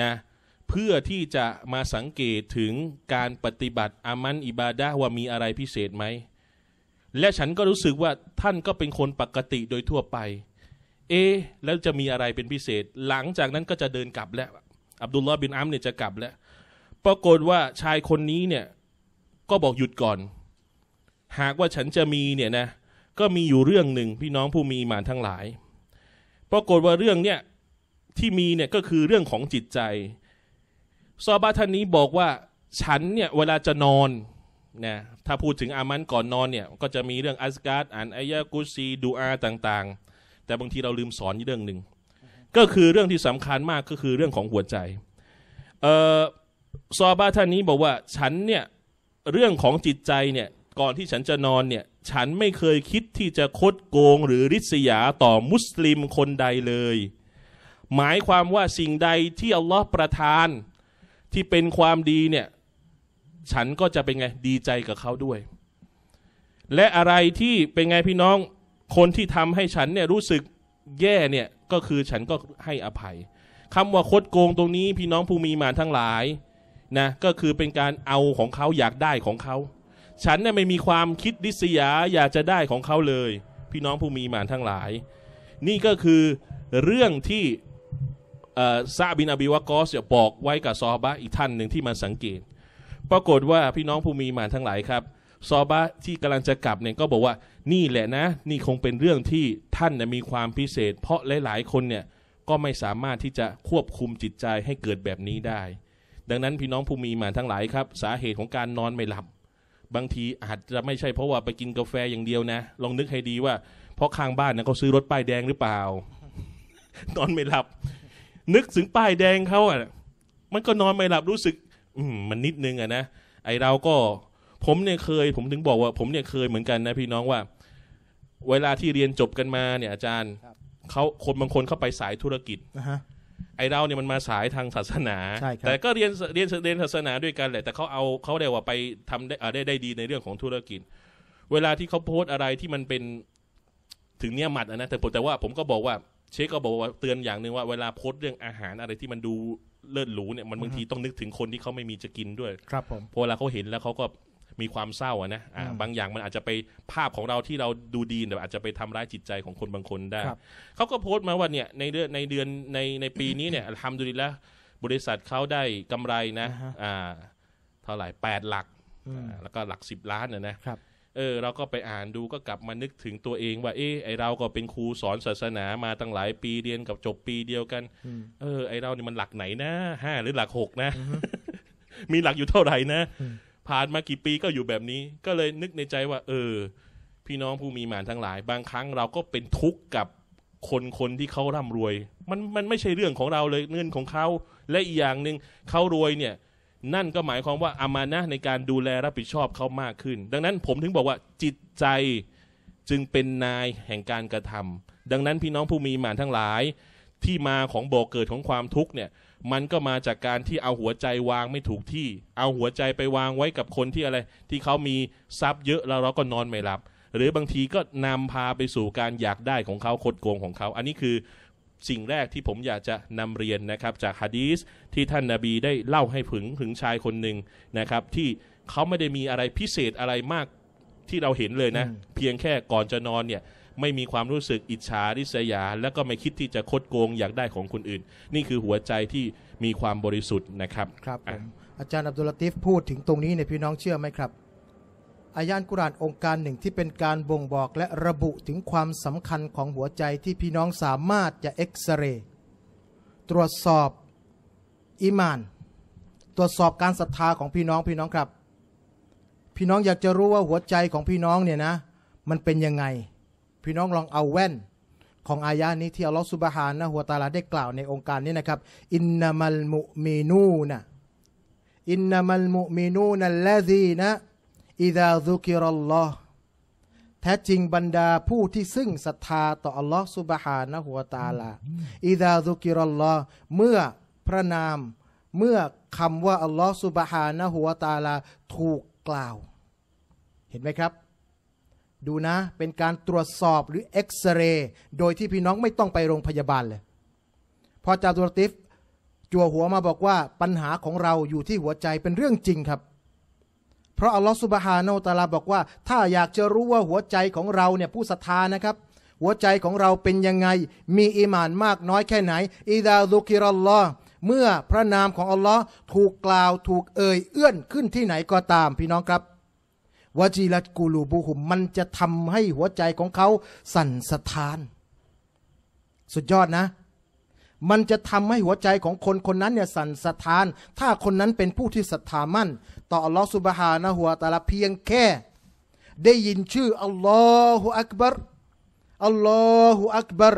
นะเพื่อที่จะมาสังเกตถึงการปฏิบัติอามันอิบาดะว่ามีอะไรพิเศษไหมและฉันก็รู้สึกว่าท่านก็เป็นคนปกติโดยทั่วไป เอ แล้วจะมีอะไรเป็นพิเศษ หลังจากนั้นก็จะเดินกลับแล้วอับดุลลอฮ์บินอัมเนี่ยจะกลับแล้วปรากฏว่าชายคนนี้เนี่ยก็บอกหยุดก่อน หากว่าฉันจะมีเนี่ยนะก็มีอยู่เรื่องหนึ่งพี่น้องผู้มีมานทั้งหลาย ปรากฏว่าเรื่องเนี่ยที่มีเนี่ยก็คือเรื่องของจิตใจซอบาท่านนี้บอกว่าฉันเนี่ยเวลาจะนอนนะถ้าพูดถึงอามันก่อนนอนเนี่ย ก็จะมีเรื่องอัสการ์ดอ่านอายะกุซีดูอาต่างๆ แต่บางทีเราลืมสอนเรื่องหนึ่งก็คือเรื่องที่สำคัญมากก็คือเรื่องของหัวใจเออซอบาท่านนี้บอกว่าฉันเนี่ยเรื่องของจิตใจเนี่ยก่อนที่ฉันจะนอนเนี่ยฉันไม่เคยคิดที่จะคดโกงหรือริษยาต่อมุสลิมคนใดเลย หมายความว่าสิ่งใดที่อัลลอฮ์ประทานที่เป็นความดีเนี่ยฉันก็จะเป็นไง ดีใจกับเขาด้วย และอะไรที่เป็นไงพี่น้องคนที่ทำให้ฉันเนี่ยรู้สึกแย่เนี่ยก็คือฉันก็ให้อภัยคำว่าคดโกงตรงนี้ พี่น้องผู้มีมาทั้งหลายนะก็คือเป็นการเอาของเขาอยากได้ของเขา ฉันเนี่ยไม่มีความคิดดิษยาอยากจะได้ของเขาเลย พี่น้องผู้มีมาทั้งหลาย นี่ก็คือเรื่องที่ซาบินอบิวากอสบอกไว้กับซอบะอีกท่านหนึ่งที่มาสังเกต ปรากฏว่าพี่น้องผู้มีมานทั้งหลายครับซอบะที่กำลังจะกลับเนี่ยก็บอกว่านี่แหละนะ นี่คงเป็นเรื่องที่ท่านมีความพิเศษ เพราะหลายๆคนเนี่ยก็ไม่สามารถที่จะควบคุมจิตใจให้เกิดแบบนี้ได้ ดังนั้นพี่น้องผู้มีมานทั้งหลายครับ สาเหตุของการนอนไม่หลับ บางทีอาจจะไม่ใช่เพราะว่าไปกินกาแฟอย่างเดียวนะลองนึกให้ดีว่าเพราะข้างบ้านเนี่ยเขาซื้อรถป้ายแดงหรือเปล่า นอนไม่หลับนึกถึงป้ายแดงเขาอ่ะ มันก็นอนไม่หลับรู้สึก อืมมันนิดนึงอ่ะนะ ไอเราก็ผมเนี่ยเคย ผมถึงบอกว่า ผมเนี่ยเคยเหมือนกันนะพี่น้องว่า เวลาที่เรียนจบกันมาเนี่ยอาจารย์ เขาคนบางคนเข้าไปสายธุรกิจนะฮะ ไอเราเนี่ยมันมาสายทางศาสนาแต่ก็เรียนเรียนเรียนศาสนาด้วยกันแหละแต่เขาเอาเขาเรียกว่าไปทำได้ได้ได้ดีในเรื่องของธุรกิจ เวลาที่เขาโพสอะไรที่มันเป็น ถึงเนี่ยหมัดนะแต่แต่ว่าผมก็บอกว่าเชคก็บอกว่าเตือนอย่างหนึ่งว่าเวลาโพสต์เรื่องอาหารอะไรที่มันดูเลิศหรูเนี่ย มันบางทีต้องนึกถึงคนที่เขาไม่มีจะกินด้วย ครับผมพอเวลาเขาเห็นแล้วเขาก็มีความเศร้าอะนะอ่าบางอย่างมันอาจจะไปภาพของเราที่เราดูดีแต่อาจจะไปทำร้ายจิตใจของคนบางคนได้เขาก็โพสต์มาว่าเนี่ยในเดือนในเดือนในในปีนี้เนี่ยทำดูดีแล้วบริษัทเขาได้กำไรนะ อ่า เท่าไหร่แปดหลักแล้วก็หลักสิบล้านนะนะครับเออเราก็ไปอ่านดูก็กลับมานึกถึงตัวเองว่าเออไอเราก็เป็นครูสอนศาสนามาตั้งหลายปีเรียนกับจบปีเดียวกัน เออไอเราเนี่ยมันหลักไหนนะห้า หรือหลักหกนะ มีหลักอยู่เท่าไหร่นะผ่านมากี่ปีก็อยู่แบบนี้ ก็เลยนึกในใจว่า เออ พี่น้องผู้มีหมานทั้งหลาย บางครั้งเราก็เป็นทุกข์กับคนคนที่เขาร่ำรวยมันมันไม่ใช่เรื่องของเราเลยเงินของเขาและอีกอย่างหนึ่งเขารวยเนี่ยนั่นก็หมายความว่าอามานะในการดูแลรับผิดชอบเขามากขึ้น ดังนั้นผมถึงบอกว่าจิตใจจึงเป็นนายแห่งการกระทำ ดังนั้นพี่น้องผู้มีหมานทั้งหลายที่มาของบ่อกเกิดของความทุกข์เนี่ย มันก็มาจากการที่เอาหัวใจวางไม่ถูกที่ เอาหัวใจไปวางไว้กับคนที่อะไร ที่เขามีทรัพย์เยอะแล้วเราก็นอนไม่หลับหรือบางทีก็นำพาไปสู่การอยากได้ของเขาคดโกงของเขาอันนี้คือสิ่งแรกที่ผมอยากจะนำเรียนนะครับจากฮะดีสที่ท่านนาบีได้เล่าให้ผึงถึงชายคนหนึ่งนะครับที่เขาไม่ได้มีอะไรพิเศษอะไรมากที่เราเห็นเลยนะ เพียงแค่ก่อนจะนอนเนี่ยไม่มีความรู้สึกอิจฉาริษยา แล้วก็ไม่คิดที่จะคดโกงอยากได้ของคนอื่น นี่คือหัวใจที่มีความบริสุทธิ์นะครับ ครับออาจารย์อับดุลลาติฟพูดถึงตรงนี้เนี่ยพี่น้องเชื่อไหมครับอายานกุรานองค์การหนึ่งที่เป็นการบ่งบอกและระบุถึงความสำคัญของหัวใจที่พี่น้องสามารถจะเอ็กซเรย์ตรวจสอบอิมาน ตรวจสอบการศรัทธาของพี่น้องพี่น้องครับ พี่น้องอยากจะรู้ว่าหัวใจของพี่น้องเนี่ยนะมันเป็นยังไงพี่น้องลองเอาแว่นของอายานี้ที่อัลลอฮฺสุบฮานะหัวตาลาได้กล่าวในองค์การนี้นะครับอินนามัลมุมีนูนะอินนามัลมุมีนูนัลลาซีนะอิดาซุกิรัลลอฮ์แท้จริงบรรดาผู้ที่ซึ่งศรัทธาต่อ อัลลอฮ์สุบฮานะหัวตาลาอิดาซุกิรัลลอฮ์เมื่อพระนามเมื่อคำว่า อัลลอฮ์สุบฮานะหัวตาลาถูกกล่าว เห็นไหมครับ ดูนะเป็นการตรวจสอบหรือเอ็กซเรย์โดยที่พี่น้องไม่ต้องไปโรงพยาบาลเลย พอจาตุรติฟจัวหัวมาบอกว่าปัญหาของเราอยู่ที่หัวใจเป็นเรื่องจริงครับเพราะอัลลอฮฺสุบฮาโนตาลาบอกว่า ถ้าอยากจะรู้ว่าหัวใจของเราเนี่ย ผู้ศรัทธานะครับ หัวใจของเราเป็นยังไง มีอีมานมากน้อยแค่ไหนอิดาลุกิรัลลอฮเมื่อพระนามของอัลลอฮ์ถูกกล่าว ถูกเอ่ย เอื้อนขึ้นที่ไหนก็ตามพี่น้องครับวจีลักูลูบูหุม มันจะทำให้หัวใจของเขาสั่นสะท้าน สุดยอดนะ มันจะทำให้หัวใจของคนคนนั้นเนี่ยสั่นสะท้าน ถ้าคนนั้นเป็นผู้ที่ศรัทธามั่นต่ออัลลอฮฺสุบฮานะหัวตาลาเพียงแค่ ได้ยินชื่ออัลลอฮฺอักบัรอัลลอฮฺอักบัร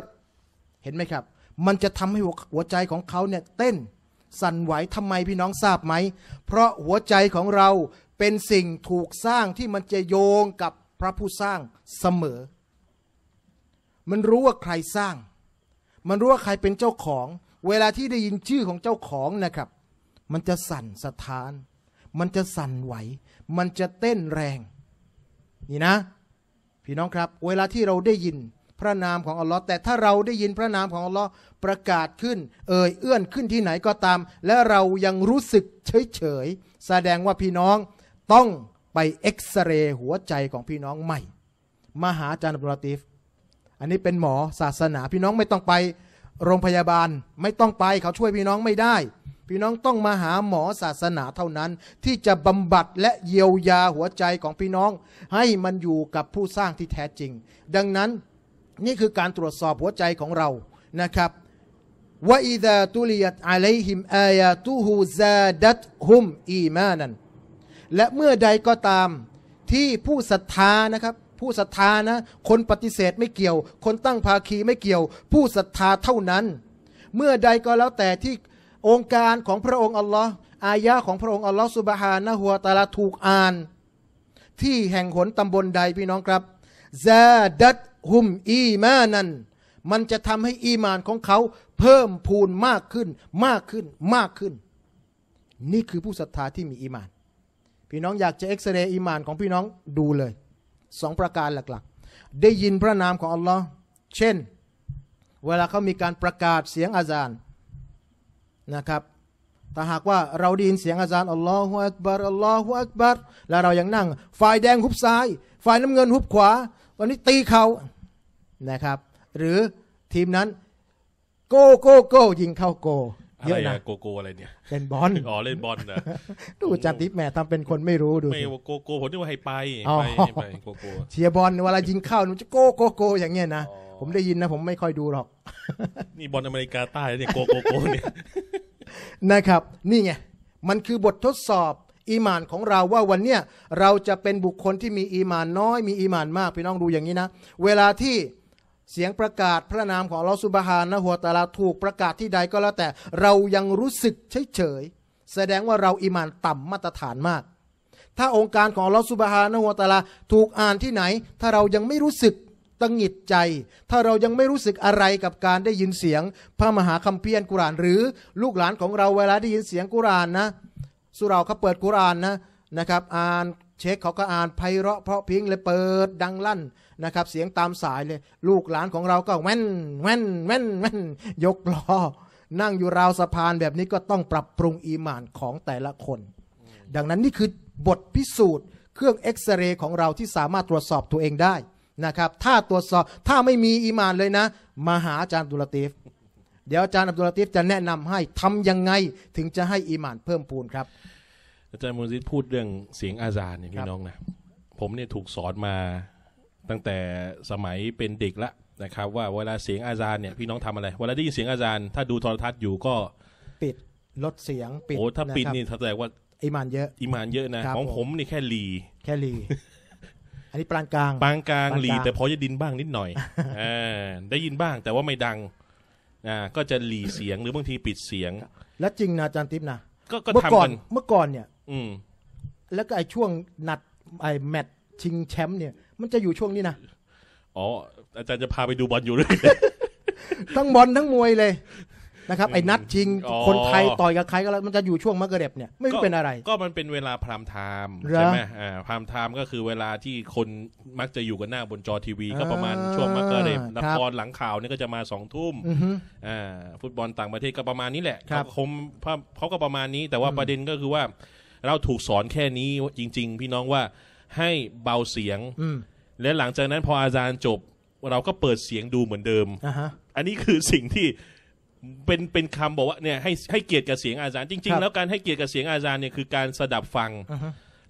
เห็นไหมครับ มันจะทำให้หัวใจของเขาเนี่ยเต้น สั่นไหวทำไมพี่น้องทราบไหมเพราะหัวใจของเรา เป็นสิ่งถูกสร้าง ที่มันจะโยงกับพระผู้สร้าง เสมอ มันรู้ว่าใครสร้าง มันรู้ว่าใครเป็นเจ้าของ เวลาที่ได้ยินชื่อของเจ้าของนะครับ มันจะสั่นสะท้านมันจะสั่นไหว มันจะเต้นแรง นี่นะ พี่น้องครับ เวลาที่เราได้ยิน พระนามของอัลลอฮ์แต่ถ้าเราได้ยินพระนามของอัลลอฮ์ประกาศขึ้น เอ่ยเอื้อนขึ้นที่ไหนก็ตาม และเรายังรู้สึกเฉยเฉยแสดงว่าพี่น้องต้องไปเอ็กซเรย์หัวใจของพี่น้องใหม่ มหาจารย์อับดุลติฟ อันนี้เป็นหมอศาสนา พี่น้องไม่ต้องไป โรงพยาบาลไม่ต้องไป เขาช่วยพี่น้องไม่ได้พี่น้องต้องมาหาหมอศาสนาเท่านั้น ที่จะบำบัดและเยียวยาหัวใจของพี่น้อง ให้มันอยู่กับผู้สร้างที่แท้จริง ดังนั้นนี่คือการตรวจสอบหัวใจของเรานะครับว่าอิดาตุลียตอะลฮิมอายาตูฮูซาดัตฮุมอีมานันและเมื่อใดก็ตามที่ผู้ศรัทธานะครับ ผู้ศรัทธานะ คนปฏิเสธไม่เกี่ยว คนตั้งภาคีไม่เกี่ยว ผู้ศรัทธาเท่านั้น เมื่อใดก็แล้วแต่ที่องค์การของพระองค์อัลลอฮ์อายะของพระองค์อัลลอฮ์สุบฮานะฮัวตาลาถูกอ่าน ที่แห่งหนตำบลใดพี่น้องครับซาดัดฮุมอีมานันมันจะทำให้อีมานของเขาเพิ่มพูนมากขึ้น มากขึ้นมากขึ้น นี่คือผู้ศรัทธาที่มีอีมาน พี่น้องอยากจะเอ็กซเรย์อีมานของพี่น้องดูเลยสองประการหลักๆ ได้ยินพระนามของอัลลอฮ์เช่น เวลาเขามีการประกาศเสียงอาจารย์นะครับ แต่หากว่าเราได้ยินเสียงอาจารย์อัลลอฮฺอักบารอัลลอฮฺอักบารแล้วเรายังนั่ง ฝ่ายแดงหุบซ้าย ฝ่ายน้ำเงินหุบขวา วันนี้ตีเขานะครับ หรือทีมนั้นโก้โก้โก้ยิงเข้าโกเยอะนะโกโก้อะไรเนี่ยเล่นบอลอ๋อ เล่นบอลนะดูจัดทิปแม่ทำเป็นคนไม่รู้ดูไม่โกโก้ผมนึกว่าให้ไปไปไปโกโก้เชียร์บอลเวลายิงเข้ามันจะโก้โก้โก้อย่างเงี้ยนะผมได้ยินนะ ผมไม่ค่อยดูหรอก นี่บอลอเมริกาใต้เนี่ยโกโกโกเนี่ยนะครับนี่ไงมันคือบททดสอบอีมานของเราว่าวันเนี้ยเราจะเป็นบุคคลที่มีอีมานน้อยมีอีมานมากพี่น้องดูอย่างนี้นะ เวลาที่เสียงประกาศพระนามของลอสุบฮานนะหัวตาลาถูกประกาศที่ใดก็แล้วแต่ เรายังรู้สึกเฉยเฉยแสดงว่าเราอีมานต่ำมาตรฐานมาก ถ้าองค์การของลอสุบฮานนะหัวตาลาถูกอ่านที่ไหน ถ้าเรายังไม่รู้สึกตังหิดใจ ถ้าเรายังไม่รู้สึกอะไรกับการได้ยินเสียง พระมหาคัมภีร์กุรานหรือลูกหลานของเราเวลาได้ยินเสียงกุรานนะ สุราเขาเปิดกุรานนะนะครับอ่านเช็คเขาก็อ่านไพเราะเพราะพิงเลยเปิดดังลั่นนะครับเสียงตามสายเลยลูกหลานของเราก็แว่นแว่นแว่นแว่น ยกล้อนั่งอยู่ราวสะพานแบบนี้ก็ต้องปรับปรุงอีหมานของแต่ละคน ดังนั้นนี่คือบทพิสูจน์เครื่องเอ็กซเรย์ของเราที่สามารถตรวจสอบตัวเองได้นะครับถ้าตรวจสอบถ้าไม่มีอีมานเลยนะ มาหาอาจารย์ดุลตีฟเดี๋ยวอาจารย์อับดุลตีฟจะแนะนำให้ทํำยังไงถึงจะให้อีมานเพิ่มพูนครับ อาจารย์มูซิดพูดเรื่องเสียงอาซา์เนี่ยพี่น้องนะผมเนี่ยถูกสอนมาตั้งแต่สมัยเป็นเด็กละนะครับ ว่าเวลาเสียงอาจารย์เนี่ยพี่น้องทำอะไร เวลาได้ยินเสียงอาจารย์ถ้าดูโทรทัศน์อยู่ก็ปิดลดเสียงปิดโอ้ถ้าปิดนี่แสดงว่าอิมานเยอะอิมานเยอะนะของผมนี่แค่ลี แค่ลีอันนี้ปานกลาง ปางกลางนกลางหลีแต่พอจะดินบ้างนิดหน่อยอได้ยินบ้าง แต่ว่าไม่ดังอก็จะหลีเสียงหรือบางทีปิดเสียง และจริงนะอาจารย์ติ๊บนะก็เมื่อก่อทำกันเมื่อก่อนเนี่ยอืมแล้วก็ไอ้ช่วงนัดไอ้แมตชิงแชมป์เนี่ย มันจะอยู่ช่วงนี้นะ อ๋อ อาจารย์จะพาไปดูบอลอยู่เลยทั้งบอลทั้งมวยเลยนะครับไอ้นัดชิงคนไทย ต่อยกับใครก็แล้วมันจะอยู่ช่วงมะเกเด็บเนี่ยไม่รู้เป็นอะไร ก็มันเป็นเวลาพรามไทม์ใช่ไหมอ่าพรามไทม์ก็คือเวลาที่คนมักจะอยู่กันหน้าบนจอทีวี ก็ประมาณช่วงมะเกเร็บละครหลังข่าวนี่ก็จะมาสองทุ่มอ่าฟุตบอลต่างประเทศก็ประมาณนี้แหละรับคมเขาก็ประมาณนี้ แต่ว่าประเด็นก็คือว่า เราถูกสอนแค่นี้จริง ๆ พี่น้องว่าให้เบาเสียงและหลังจากนั้นพออาจารย์จบเราก็เปิดเสียงดูเหมือนเดิมอันนี้คือสิ่งที่เป็นเป็นคำบอกว่าเนี่ยให้ให้เกียรติกับเสียงอาจารย์จริงๆ แล้วการให้เกียรติกับเสียงอาจารย์เนี่ยคือการสดับฟัง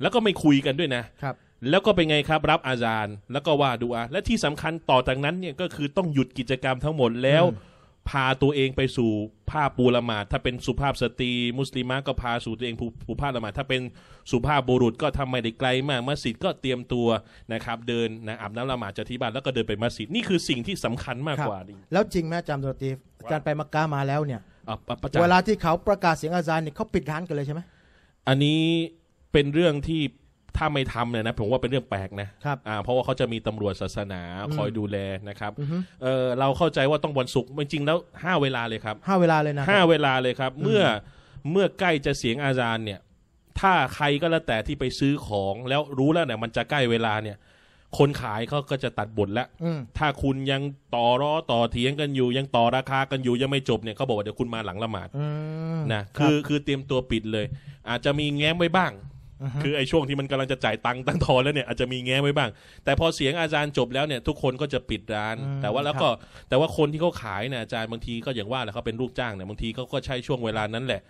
แล้วก็ไม่คุยกันด้วยนะ ครับ แล้วก็เป็นไงครับรับอาจารย์แล้วก็ว่าดูอาและที่สำคัญต่อจากนั้นเนี่ยก็คือต้องหยุดกิจกรรมทั้งหมดแล้วพาตัวเองไปสู่ภาพปูละหมาด ถ้าเป็นสุภาพสตรีมุสลิมะก็พาสู่ตัวเองผู้ภาพละหมาดถ้าเป็นสุภาพบุรุษก็ทำไม่ได้ไกลมากมัสยิดก็เตรียมตัวนะครับ เดินนะอาบน้ำละหมาดจะที่บ้านแล้วก็เดินไปมัสยิดนี่คือสิ่งที่สำคัญมากกว่าแล้วจริงไหมจำตัวตีการไปมักกะมาแล้วเนี่ย เวลาที่เขาประกาศเสียงอาจารย์เนี่ยเขาปิดร้านกันเลยใช่ไหมอันนี้เป็นเรื่องที่ถ้าไม่ทำเนี่ยนะผมว่าเป็นเรื่องแปลกนะครับอ่าเพราะว่าเขาจะมีตำรวจศาสนาคอยดูแลนะครับเออเราเข้าใจว่าต้องวันศุกร์จริงๆแล้วห้าเวลาเลยครับห้าเวลาเลยนะห้าเวลาเลยครับ เมื่อเมื่อใกล้จะเสียงอาจารย์เนี่ย ถ้าใครก็แล้วแต่ที่ไปซื้อของ แล้วรู้แล้วเนี่ย มันจะใกล้เวลาเนี่ย คนขายเขาก็จะตัดบทแล้วถ้าคุณยังต่อร้อต่อเถียงกันอยู่ ยังต่อราคากันอยู่ ยังไม่จบเนี่ยเขาบอกว่าเดี๋ยวคุณมาหลังละหมาดนะคือคือเตรียมตัวปิดเลย อาจจะมีแง้มไว้บ้างคือไอ้ช่วงที่มันกำลังจะจ่ายตังค์ตั้งทอนแล้วเนี่ยอาจจะมีแง้ไว้บ้าง แต่พอเสียงอาจารย์จบแล้วเนี่ยทุกคนก็จะปิดร้าน แต่ว่าแล้วก็แต่ว่าคนที่เขาขายเนี่ยอาจารย์บางทีก็อย่างว่าแหละเขาเป็นลูกจ้างเนี่ยบางทีเขาก็ใช้ช่วงเวลานั้นแหละ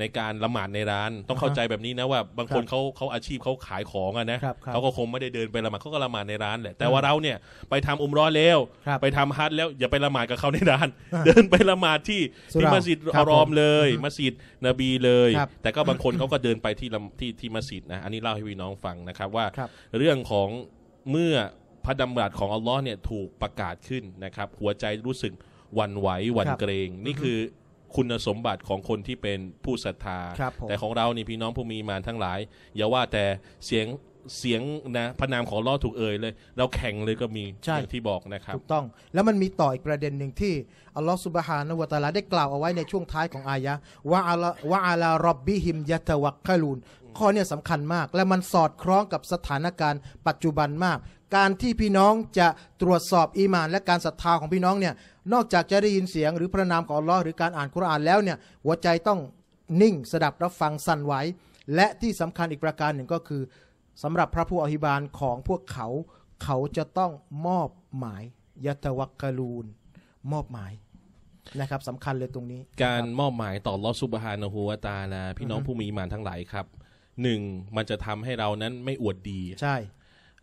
ในการละหมาดในร้านต้องเข้าใจแบบนี้นะว่าบางคนเขาเขาอาชีพเขาขายของอะนะเขาก็คงไม่ได้เดินไปละหมาดเขาก็ละหมาดในร้านแหละแต่ว่าเราเนี่ยไปทำอุมร้อนแล้วไปทำฮัทแล้วอย่าไปละหมาดกับเขาในร้าน เดินไปละหมาดที่ที่มัสยิดอารอมเลยมัสยิดนบีเลย แต่ก็บางคนเขาก็เดินไปที่ที่ที่มัสยิดนะอันนี้เล่าให้พี่น้องฟังนะครับว่าเรื่องของเมื่อพระดำรัสของอัลลอฮ์เนี่ยถูกประกาศขึ้นนะครับ หัวใจรู้สึกวันไหววันเกรงนี่คือคุณสมบัติของคนที่เป็นผู้ศรัทธา แต่ของเรานี่พี่น้องผู้มีมานทั้งหลาย อย่าว่าแต่เสียงเสียงนะพระนามของล่อถูกเอ่ยเลยเราแข่งเลยก็มีอย่างที่บอกนะครับถูกต้องแล้วมันมีต่ออีกประเด็นหนึ่งที่ อัลลอฮฺสุบฮานะวะตาลาได้กล่าวเอาไว้ในช่วงท้ายของอายะ ว่าอัลว่าอัลารอบบิฮิมยะตะวักคลูนข้อเนี้ยสำคัญมาก และมันสอดคล้องกับสถานการณ์ ปัจจุบันมากการที่พี่น้องจะตรวจสอบอีมานและการศรัทธาของพี่น้องเนี่ยนอกจากจะได้ยินเสียงหรือพระนามของลอหรือการอ่านคุรานแล้วเนี่ยหัวใจต้องนิ่งสดับรับฟังสั่นไหวและที่สำคัญอีกประการหนึ่งก็คือ สำหรับพระผู้อภิบาลของพวกเขาเขาจะต้องมอบหมายยัตวักกลูนมอบหมายนะครับสำคัญเลยตรงนี้ การมอบหมายต่อลอสุบฮานะฮูวาตาลาพี่น้องผู้มีมานทั้งหลายครับหนึ่งมันจะทำให้เรานั้นไม่อวดดีใช่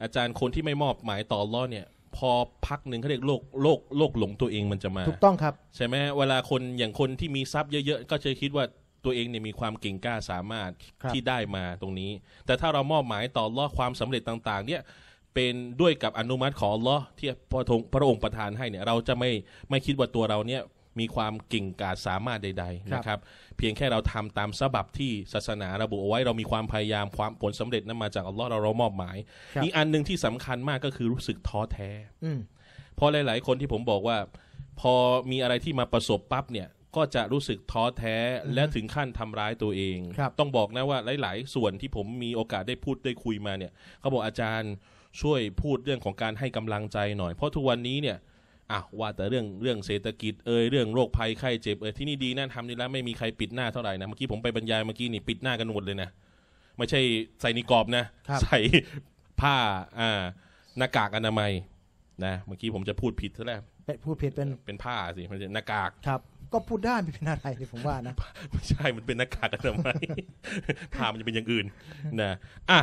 อาจารย์ คนที่ไม่มอบหมายต่อล้อเนี่ยพอพักหนึ่งเขาเรียกโรคโรคโรคหลงตัวเองมันจะมาถูกต้องครับใช่ไหมเวลาคนอย่างคนที่มีทรัพย์เยอะๆ ก็จะคิดว่าตัวเองเนี่ยมีความเก่งกล้าสามารถรที่ได้มาตรงนี้แต่ถ้าเรามอบหมายต่อล้อความสำเร็จต่างๆ เนี่ยเป็นด้วยกับอนุมัติของล้อที่พระองค์ประทานให้เนี่ย เราจะไม่ไม่คิดว่าตัวเราเนี่ยมีความกิ่งกาจสามารถใดๆนะครับเพียงแค่เราทำตามสบับที่ศาสนาระบุเอาไว้เรามีความพยายามความผลสำเร็จนั้นมาจากอัลลอฮ์เราเรามอบหมายอีกอันหนึ่งที่สำคัญมากก็คือรู้สึกท้อแท้เพราะหลายๆคนที่ผมบอกว่า พอมีอะไรที่มาประสบปั๊บเนี่ย ก็จะรู้สึกท้อแท้และถึงขั้นทำร้ายตัวเอง ต้องบอกนะว่าหลาย ๆ ส่วนที่ผมมีโอกาสได้พูดได้คุยมาเนี่ย เขาบอกอาจารย์ช่วยพูดเรื่องของการให้กำลังใจหน่อย เพราะทุกวันนี้เนี่ยอ่ะว่าแต่เรื่องเรื่องเศรษฐกิจเอ่ยเรื่องโรคภัยไข้เจ็บเอ่ยที่นี่ดีนะทำนี่แล้วไม่มีใครปิดหน้าเท่าไหร่นะ เมื่อกี้ผมไปบรรยายเมื่อกี้นี่ปิดหน้ากันหมดเลยนะไม่ใช่ใส่นิกรอบนะใส่ผ้าอ่าหน้ากากอนามัยนะ เมื่อกี้ผมจะพูดผิดซะแล้วพูดผิดเป็นเป็นผ้าสิมันจะหน้ากากครับก็พูดได้ไม่เป็นอะไรที่ผมว่านะ ไม่ใช่มันเป็นหน้ากากอนามัยผ้ามันจะเป็นอย่างอื่นนะอ่ะ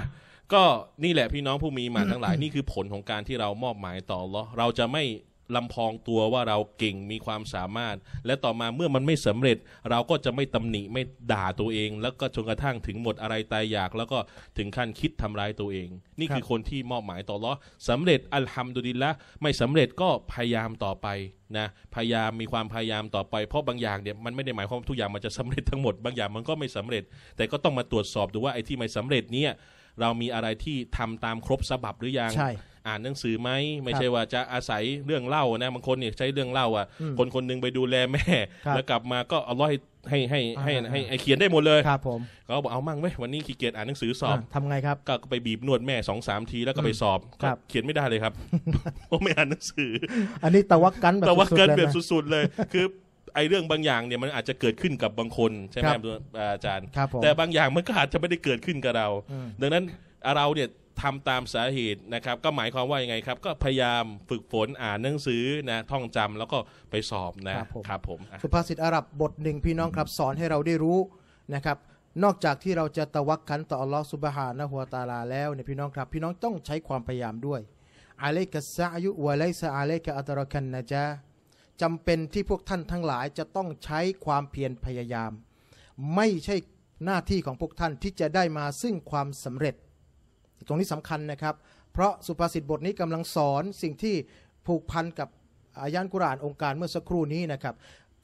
ก็นี่แหละพี่น้องผู้มีมาทั้งหลายนี่คือผลของการที่เรามอบหมายต่อเราเราจะไม่ลำพองตัวว่าเราเก่งมีความสามารถ และต่อมาเมื่อมันไม่สำเร็จเราก็จะไม่ตำหนิไม่ด่าตัวเอง แล้วก็จนกระทั่งถึงหมดอะไรตายอยาก แล้วก็ถึงขั้นคิดทำร้ายตัวเอง นี่คือคนที่มอบหมายต่อรอสำเร็จอัลฮัมดุลิลละไม่สำเร็จก็พยายามต่อไปนะพยายามมีความพยายามต่อไป เพราะบางอย่างเนี่ยมันไม่ได้หมายความว่าทุกอย่างมันจะสำเร็จทั้งหมดบางอย่างมันก็ไม่สำเร็จ แต่ก็ต้องมาตรวจสอบดูว่าไอ้ที่ไม่สำเร็จเนี่ยเรามีอะไรที่ทำตามครบสบับหรือยังใช่อ่านหนังสือไหมไม่ใช่ว่าจะอาศัยเรื่องเล่านะบางคนเนี่ยใช้เรื่องเล่าอ่ะคนคนนึงไปดูแลแม่แล้วกลับมาก็เอาล้อยให้ให้ให้ให้เขียนได้หมดเลยครับผมเขาบอกเอามั่งไว้วันนี้ขี้เกียจอ่านหนังสือสอบทำไงครับ ก็ไปบีบนวดแม่สองสามที แล้วก็ไปสอบเขียนไม่ได้เลยครับเพราะไม่อ่านหนังสือ อันนี้ตะวักกันแบบตะวักกัน แบบสุดๆเลย คือไอ้เรื่องบางอย่างเนี่ยมันอาจจะเกิดขึ้นกับบางคนใช่ไหมอาจารย์แต่บางอย่างมันก็อาจจะไม่ได้เกิดขึ้นกับเรา ดังนั้นเราเนี่ยทำตามสาเหตุนะครับ ก็หมายความว่ายังไงครับ ก็พยายามฝึกฝนอ่านหนังสือนะท่องจำแล้วก็ไปสอบนะครับผมสุภาษิตอาหรับบทหนึ่งพี่น้องครับ สอนให้เราได้รู้นะครับ นอกจากที่เราจะตะวักขันต่ออัลลอฮฺสุบฮานะหัวตาลาแล้วเนี่ยพี่น้องครับ พี่น้องต้องใช้ความพยายามด้วยอาเลกัสอายุวะไลซาอาเลกะอัตรคันนะจ๊ะจำเป็นที่พวกท่านทั้งหลายจะต้องใช้ความเพียรพยายาม ไม่ใช่หน้าที่ของพวกท่านที่จะได้มาซึ่งความสำเร็จตรงนี้สำคัญนะครับ เพราะสุภาษิตบทนี้กำลังสอนสิ่งที่ผูกพันกับอายันกุรานองค์การเมื่อสักครู่นี้นะครับ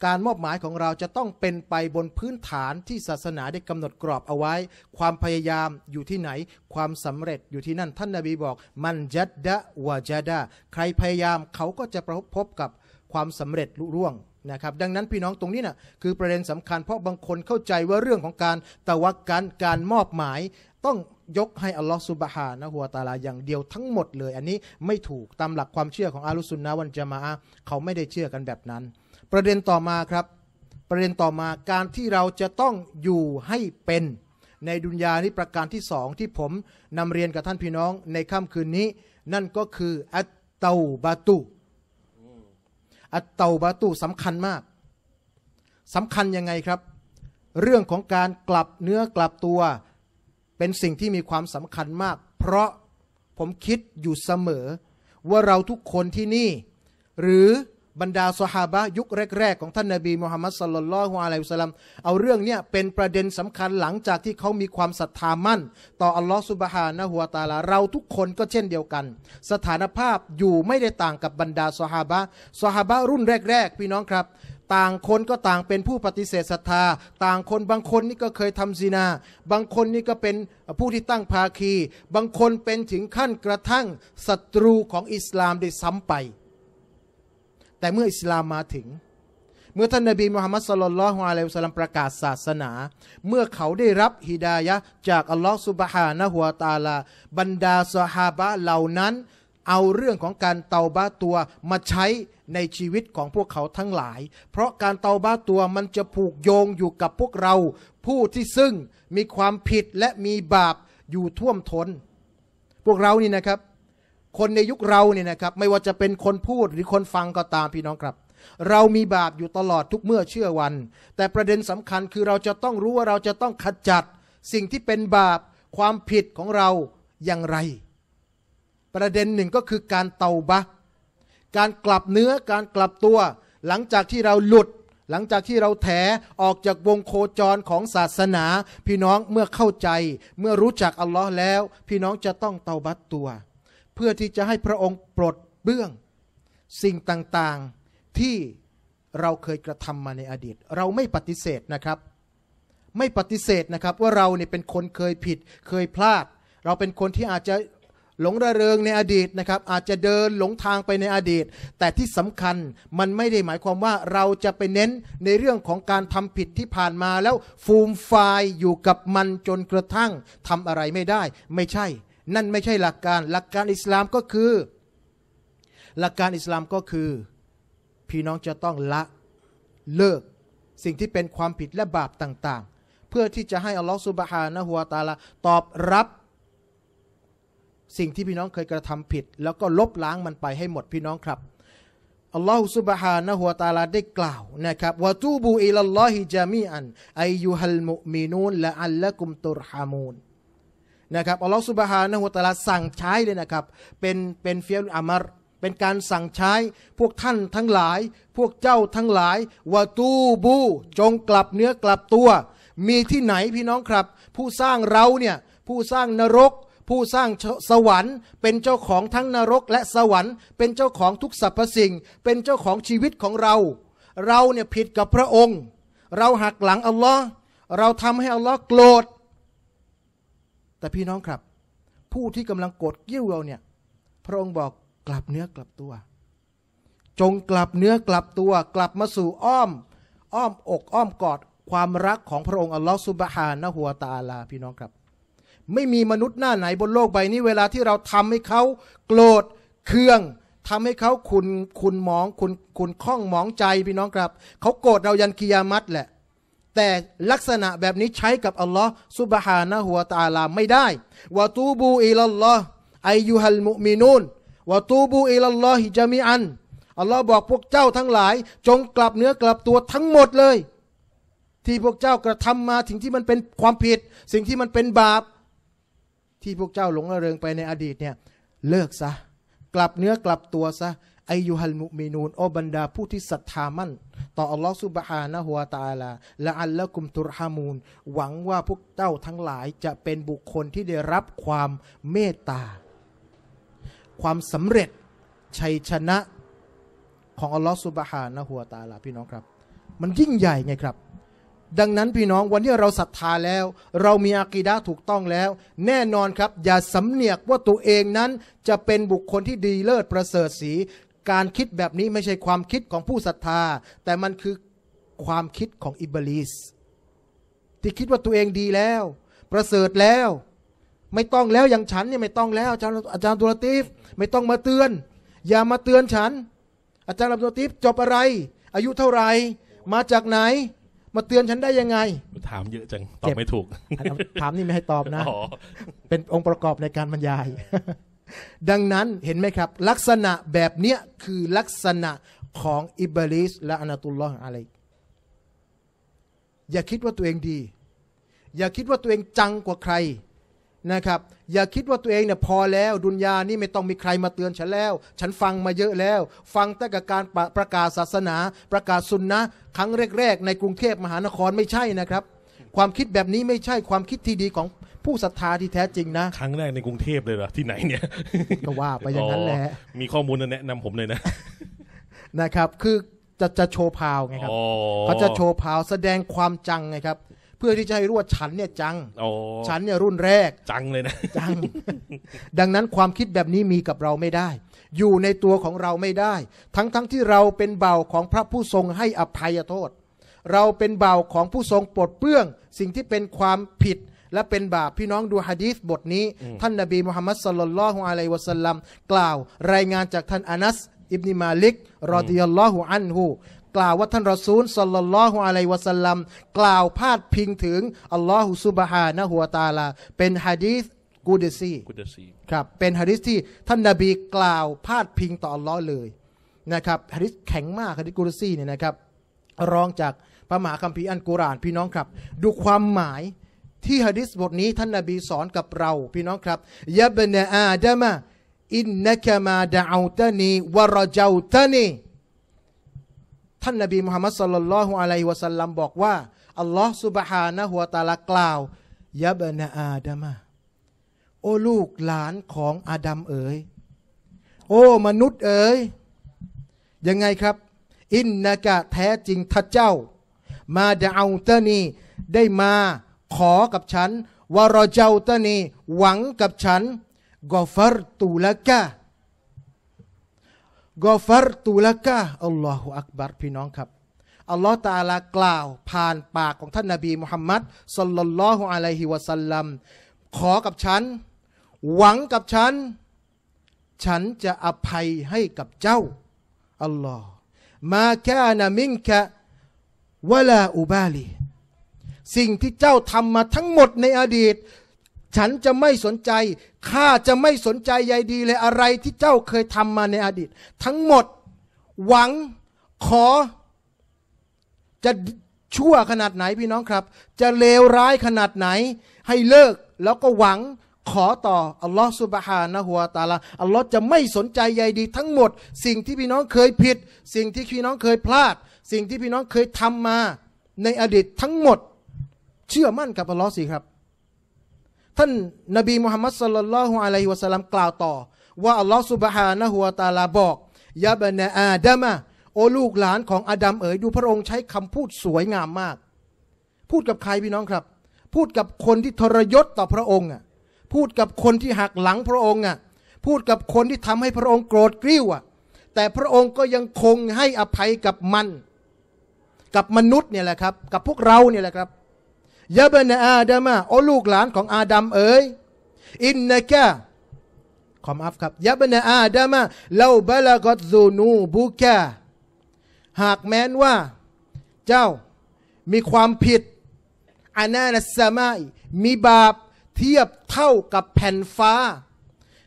การมอบหมายของเราจะต้องเป็นไปบนพื้นฐานที่ศาสนาได้กำหนดกรอบเอาไว้ความพยายามอยู่ที่ไหน ความสำเร็จอยู่ที่นั่นท่านนาบีบอกมันจัดดะวาจัดดะใครพยายามเขาก็จะประพบกับความสำเร็จลุร่วงนะครับดังนั้นพี่น้องตรงนี้นะ่ะคือประเด็นสำคัญ เพราะบางคนเข้าใจว่าเรื่องของการตะวักกันการมอบหมายต้องยกให้อัลลอฮฺสุบฮานะฮัวตาลา อย่างเดียวทั้งหมดเลยอันนี้ไม่ถูกตามหลักความเชื่อของอาลุสุนนะวันจามะเขาไม่ได้เชื่อกันแบบนั้น ประเด็นต่อมาครับ ประเด็นต่อมาการที่เราจะต้องอยู่ให้เป็นในดุนยานี้ประการที่สองที่ผม นำเรียนกับท่านพี่น้องในค่ำคืนนี้ นั่นก็คือ อัตเตาบาตุอัตเตาบาตุสำคัญมากสำคัญยังไงครับ เรื่องของการกลับเนื้อกลับตัวเป็นสิ่งที่มีความสำคัญมาก เพราะผมคิด อยู่เสมอว่าเราทุกคนที่นี่ หรือบรรดาสหาบะยุคแรกๆของท่านนาบีมูฮัมมัดสลลัลฮุอะลัยฮิสลัมเอาเรื่องเนี้ยเป็นประเด็นสำคัญหลังจากที่เขามีความศรัทธามั่นต่ออัลลอฮฺสุบฮานะฮุวาตาลาเราทุกคนก็เช่นเดียวกัน สถานภาพอยู่ไม่ได้ต่างกับบรรดาสหาบะสหาบะรุ่นแรก ๆ พี่น้องครับต่างคนก็ต่างเป็นผู้ปฏิเสธศรัทธา ต่างคนบางคนนี่ก็เคยทำซีนา บางคนนี่ก็เป็นผู้ที่ตั้งภาคี บางคนเป็นถึงขั้นกระทั่งศัตรูของอิสลาม ได้ซ้ำไป แต่เมื่ออิสลามมาถึง เมื่อท่านนาบีมุฮัมมัดสลลลฮุอะลัยฮิสลัมประกาศศาสนา เมื่อเขาได้รับฮิดายะ จากอัลลอฮฺสุบฮานะฮุวาตาลาบรรดาสหาบะเหล่านั้นเอาเรื่องของการเตาบ้าตัวมาใช้ในชีวิตของพวกเขาทั้งหลาย เพราะการเตาบ้าตัวมันจะผูกโยงอยู่กับพวกเราผู้ที่ซึ่งมีความผิดและมีบาปอยู่ท่วมทน้น พวกเรานี่นะครับ คนในยุคเราเนี่ยนะครับ ไม่ว่าจะเป็นคนพูดหรือคนฟังก็ตามพี่น้องครับ เรามีบาปอยู่ตลอดทุกเมื่อเชื่อวัน แต่ประเด็นสำคัญคือเราจะต้องรู้ว่าเราจะต้องขจัดสิ่งที่เป็นบาป ความผิดของเราอย่างไรประเด็นหนึ่งก็คือการเตาบะ การกลับเนื้อการกลับตัว หลังจากที่เราหลุด หลังจากที่เราแถออกจากวงโคจรของศาสนา พี่น้องเมื่อเข้าใจเมื่อรู้จักอัลลอฮ์แล้ว พี่น้องจะต้องเตาบัตตัว เพื่อที่จะให้พระองค์ปลดเบื้อง สิ่งต่าง ๆ ที่เราเคยกระทำมาในอดีต เราไม่ปฏิเสธนะครับ ไม่ปฏิเสธนะครับ ว่าเราเนี่ยเป็นคนเคยผิด เคยพลาด เราเป็นคนที่อาจจะหลงระเริงในอดีตนะครับ อาจจะเดินหลงทางไปในอดีต แต่ที่สำคัญมันไม่ได้หมายความว่าเราจะไปเน้นในเรื่องของการทำผิดที่ผ่านมาแล้วฟูมฟายอยู่กับมันจนกระทั่ง ทำอะไรไม่ได้ ไม่ใช่ นั่นไม่ใช่หลักการ หลักการอิสลามก็คือ หลักการอิสลามก็คือ พี่น้องจะต้องละเลิกสิ่งที่เป็นความผิดและบาปต่าง ๆ เพื่อที่จะให้อัลลอฮฺสุบฮานะฮุวตาลาตอบรับสิ่งที่พี่น้องเคยกระทำผิด แล้วก็ลบล้างมันไปให้หมดพี่น้องครับอัลลอฮฺสุบฮานะฮุวาตาลาได้กล่าวนะครับวะตูบูอิลลอฮิจามีอันอายุฮัลมุมีนูนละอัลละกุมตุรฮามูนนะครับอัลลอฮฺสุบฮานะฮุวาตาลาสั่งใช้เลยนะครับเป็นเป็นเฟียลอามารเป็นการสั่งใช้พวกท่านทั้งหลาย พวกเจ้าทั้งหลายวะตูบู จงกลับเนื้อกลับตัว มีที่ไหนพี่น้องครับ ผู้สร้างเราเนี่ยผู้สร้างนรกผู้สร้างสวรรค์ เป็นเจ้าของทั้งนรกและสวรรค์เป็นเจ้าของทุกสรรพสิ่ง เป็นเจ้าของชีวิตของเรา เราเนี่ยผิดกับพระองค์ เราหักหลังอัลลอฮ์เราทำให้อัลลอฮ์โกรธแต่พี่น้องครับ ผู้ที่กำลังโกรธยิ้วเราเนี่ยพระองค์บอกกลับเนื้อกลับตัว จงกลับเนื้อกลับตัว กลับมาสู่อ้อม อ้อมอกอ้อมกอดความรักของพระองค์อัลลอฮ์สุบฮานะหัวตาลาพี่น้องครับไม่มีมนุษย์หน้าไหนบนโลกใบนี้เวลาที่เราทำให้เขา โกรธเคือง ทำให้เขาคุณคุณมองคุณคุณคล้องมองใจพี่น้องครับ เขาโกรธเรายันกิยามัตแหละ แต่ลักษณะแบบนี้ใช้กับอัลลอฮ์สุบฮานะหัวตาลาไม่ได้วะตูบูอิลลอฮ์ไอยูฮัลมุมินูนวะตูบูอิลลอฮิจามีอันอัลลอฮ์บอกพวกเจ้าทั้งหลาย จงกลับเนื้อกลับตัวทั้งหมดเลย ที่พวกเจ้ากระทำมาถึงที่มันเป็นความผิดสิ่งที่มันเป็นบาปที่พวกเจ้าหลงระเริงไปในอดีตเนี่ย เลิกซะ กลับเนื้อกลับตัวซะไอยูฮัลมุมีนูน โอบรรดาผู้ที่ศรัทธามั่นต่อ อัลลอฮฺสุบฮานะฮัวตาลาละอัลละกุมตุรฮามูน หวังว่าพวกเจ้าทั้งหลายจะเป็นบุคคลที่ได้รับความเมตตาความสำเร็จชัยชนะของ อัลลอฮฺสุบฮานะฮัวตาลาพี่น้องครับมันยิ่งใหญ่ไงครับดังนั้นพี่น้อง วันที่เราศรัทธาแล้ว เรามีอากีดาถูกต้องแล้ว แน่นอนครับ อย่าสำเนียกว่าตัวเองนั้น จะเป็นบุคคลที่ดีเลิศประเสริฐสีการคิดแบบนี้ไม่ใช่ความคิดของผู้ศรัทธา แต่มันคือความคิดของอิบลิสที่คิดว่าตัวเองดีแล้ว ประเสริฐแล้ว ไม่ต้องแล้วอย่างฉันเนี่ยไม่ต้องแล้วอาจารย์อาจารย์ตุลตีฟไม่ต้องมาเตือน อย่ามาเตือนฉัน อาจารย์ตุลตีฟจบอะไร อายุเท่าไหร่มาจากไหนมาเตือนฉันได้ยังไง ถามเยอะจัง ตอบไม่ถูก ถามนี่ไม่ให้ตอบนะเป็นองค์ประกอบในการบรรยาย ดังนั้นเห็นไหมครับ ลักษณะแบบเนี้ยคือลักษณะของอิบลิสและอนาตุลลอฮ์อะไรอย่าคิดว่าตัวเองดี อย่าคิดว่าตัวเองจังกว่าใครนะครับอย่าคิดว่าตัวเองเนี่ยพอแล้วดุนยานี่ไม่ต้องมีใครมาเตือนฉันแล้ว ฉันฟังมาเยอะแล้ว ฟังตั้งแต่การปรประกาศศาสนาประกาศสุนนะครั้งแรก ๆ ในกรุงเทพมหานครไม่ใช่นะครับ ความคิดแบบนี้ไม่ใช่ความคิดที่ดีของผู้ศรัทธาที่แท้จริงนะ ครั้งแรกในกรุงเทพเลยเหรอที่ไหนเนี่ยก็ว่าไปอย่างนั้นแหละมีข้อมูลแนะนำผมเลยนะ นะครับ คือจะจะโชว์พาวไงครับเขาจะโชว์พาวแสดงความจังไงครับเพื่อที่จะให้รู้ว่าฉันเนี่ยจังฉันเนี่ยรุ่นแรกจังเลยนะจังดังนั้นความคิดแบบนี้มีกับเราไม่ได้ อยู่ในตัวของเราไม่ได้ ทั้งๆทที่เราเป็นเบาของพระผู้ทรงให้อภัยโทษ เราเป็นเบาของผู้ทรงปลดเปลื้อง สิ่งที่เป็นความผิดและเป็นบาปพี่น้องดูฮะดีษ บทนี้ท่านนบีมุฮัมมัดสลลัลลอฮุอะลัยวะสัลลัมกล่าวรายงานจากท่านอานัส อิบนิมาลิก รอดิยัลลอฮุอันฮูกล่าวว่าท่านรอซูลสัลลัลลอฮุอะลัยวะสัลลัมกล่าวพาดพิงถึงอัลลอฮุซุบฮานะฮัวตาลาเป็นฮะดีษกูดซีครับเป็นฮะดีษที่ท่านนาบีกล่าวพาดพิงต่ออัลลอฮ์เลยนะครับฮะดีษแข็งมากฮะดีษกูดซีเนี่ยนะครับรองจากพระมหาคัมภีร์อันกุรานพี่น้องครับ ดูความหมายที่ฮะดิษบทนี้ท่านนาบีสอนกับเราพี่น้องครับยะบเนอาดามะอินนะกมาดะอูตานีวะรจาวตานีท่านนบีมุฮัมมัดสลลัลลอฮุอะลัยวะสัลลัมบอกว่า อัลลอฮ์สุบฮานะหัวตาลากล่าวยะบนาอาดามะโอ้ลูก หลาน ของ อาดัมเอ๋ยโอ้ มนุษย์เอ๋ยยังไงครับ อินนากะ แท้ จริงท้าเจ้า มาดาเอาตานีได้มา ขอ กับ ฉันวารเจ้าตานี หวัง กับ ฉัน กอฟรตูละกะกอฟัรตุละกะอัลลอฮฺอักบารพี่น้องครับ อัลลอฮฺตาลากล่าว ผ่านปากของท่านนาบีมุฮัมมัดสลลัลลอฮุอะลัยฮิวะสัลลัมขอกับฉัน หวังกับฉัน ฉันจะอภัยให้กับเจ้า อัลลอฮ์มาแค่นามิงกะวะลาอุบาลีสิ่งที่เจ้าทำมาทั้งหมดในอดีตฉันจะไม่สนใจ ข้าจะไม่สนใจใยดีเลยอะไรที่เจ้าเคยทำมาในอดีต ทั้งหมด หวังขอ จะชั่วขนาดไหนพี่น้องครับ จะเลวร้ายขนาดไหน ให้เลิกแล้วก็หวังขอต่ออัลลอฮ์สุบฮานะฮัวตาลาอัลลอฮ์จะไม่สนใจใยดีทั้งหมด สิ่งที่พี่น้องเคยผิด สิ่งที่พี่น้องเคยพลาด สิ่งที่พี่น้องเคยทำมาในอดีตทั้งหมด เชื่อมั่นกับอัลลอฮ์สิครับท่านนบีมุฮัมมัดสัลลัลลอฮุอะลัยฮิวะสัลลัมกล่าวต่อว่าอัลลอฮ์สุบฮานะฮุวาตาลาบอกยาบนอาดัมะโอลูกหลานของอาดัมเอ๋ยดูพระองค์ใช้คำพูดสวยงามมาก พูดกับใครพี่น้องครับ พูดกับคนที่ทรยศต่อพระองค์อ่ะพูดกับคนที่หักหลังพระองค์อ่ะพูดกับคนที่ทำให้พระองค์โกรธกริ้วอ่ะแต่พระองค์ก็ยังคงให้อภัยกับมัน กับมนุษย์เนี่ยแหละครับกับพวกเราเนี่ยแหละครับยาบนอาดามะโอลูกหลานของอาดัมเอ๋ยอินนะกะขอมอัฟครับยาบนอาดามะเลาบลากอซูนูบุกะหากแม้นว่า เจ้ามีความผิดอานานัสมามีบาปเทียบเท่ากับแผ่นฟ้า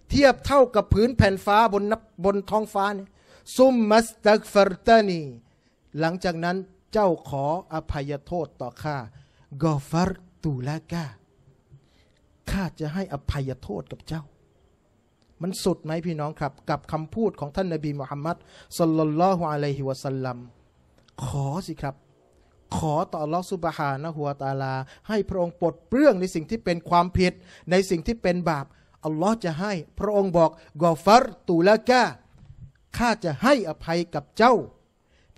เทียบเท่ากับพื้นแผ่นฟ้าบนบนท้องฟ้าเนี่ยซุมมัสตักฟรตานี หลังจากนั้นเจ้าขออภัยโทษต่อข้ากอฟัรตูลากาข้าจะให้อภัยโทษกับเจ้า มันสุดไหมพี่น้องครับ กับคำพูดของท่านนาบีมุฮัมมัดสัลลัลลอฮุอะลัยฮิวะสัลลัม ขอสิครับ ขอต่อลอสุบฮานะหัวตาลา ให้พระองค์ปลดเปลื้องในสิ่งที่เป็นความผิดในสิ่งที่เป็นบาป อัลลอฮ์จะให้พระองค์บอก กอฟัรตูลากาข้าจะให้อภัยกับเจ้า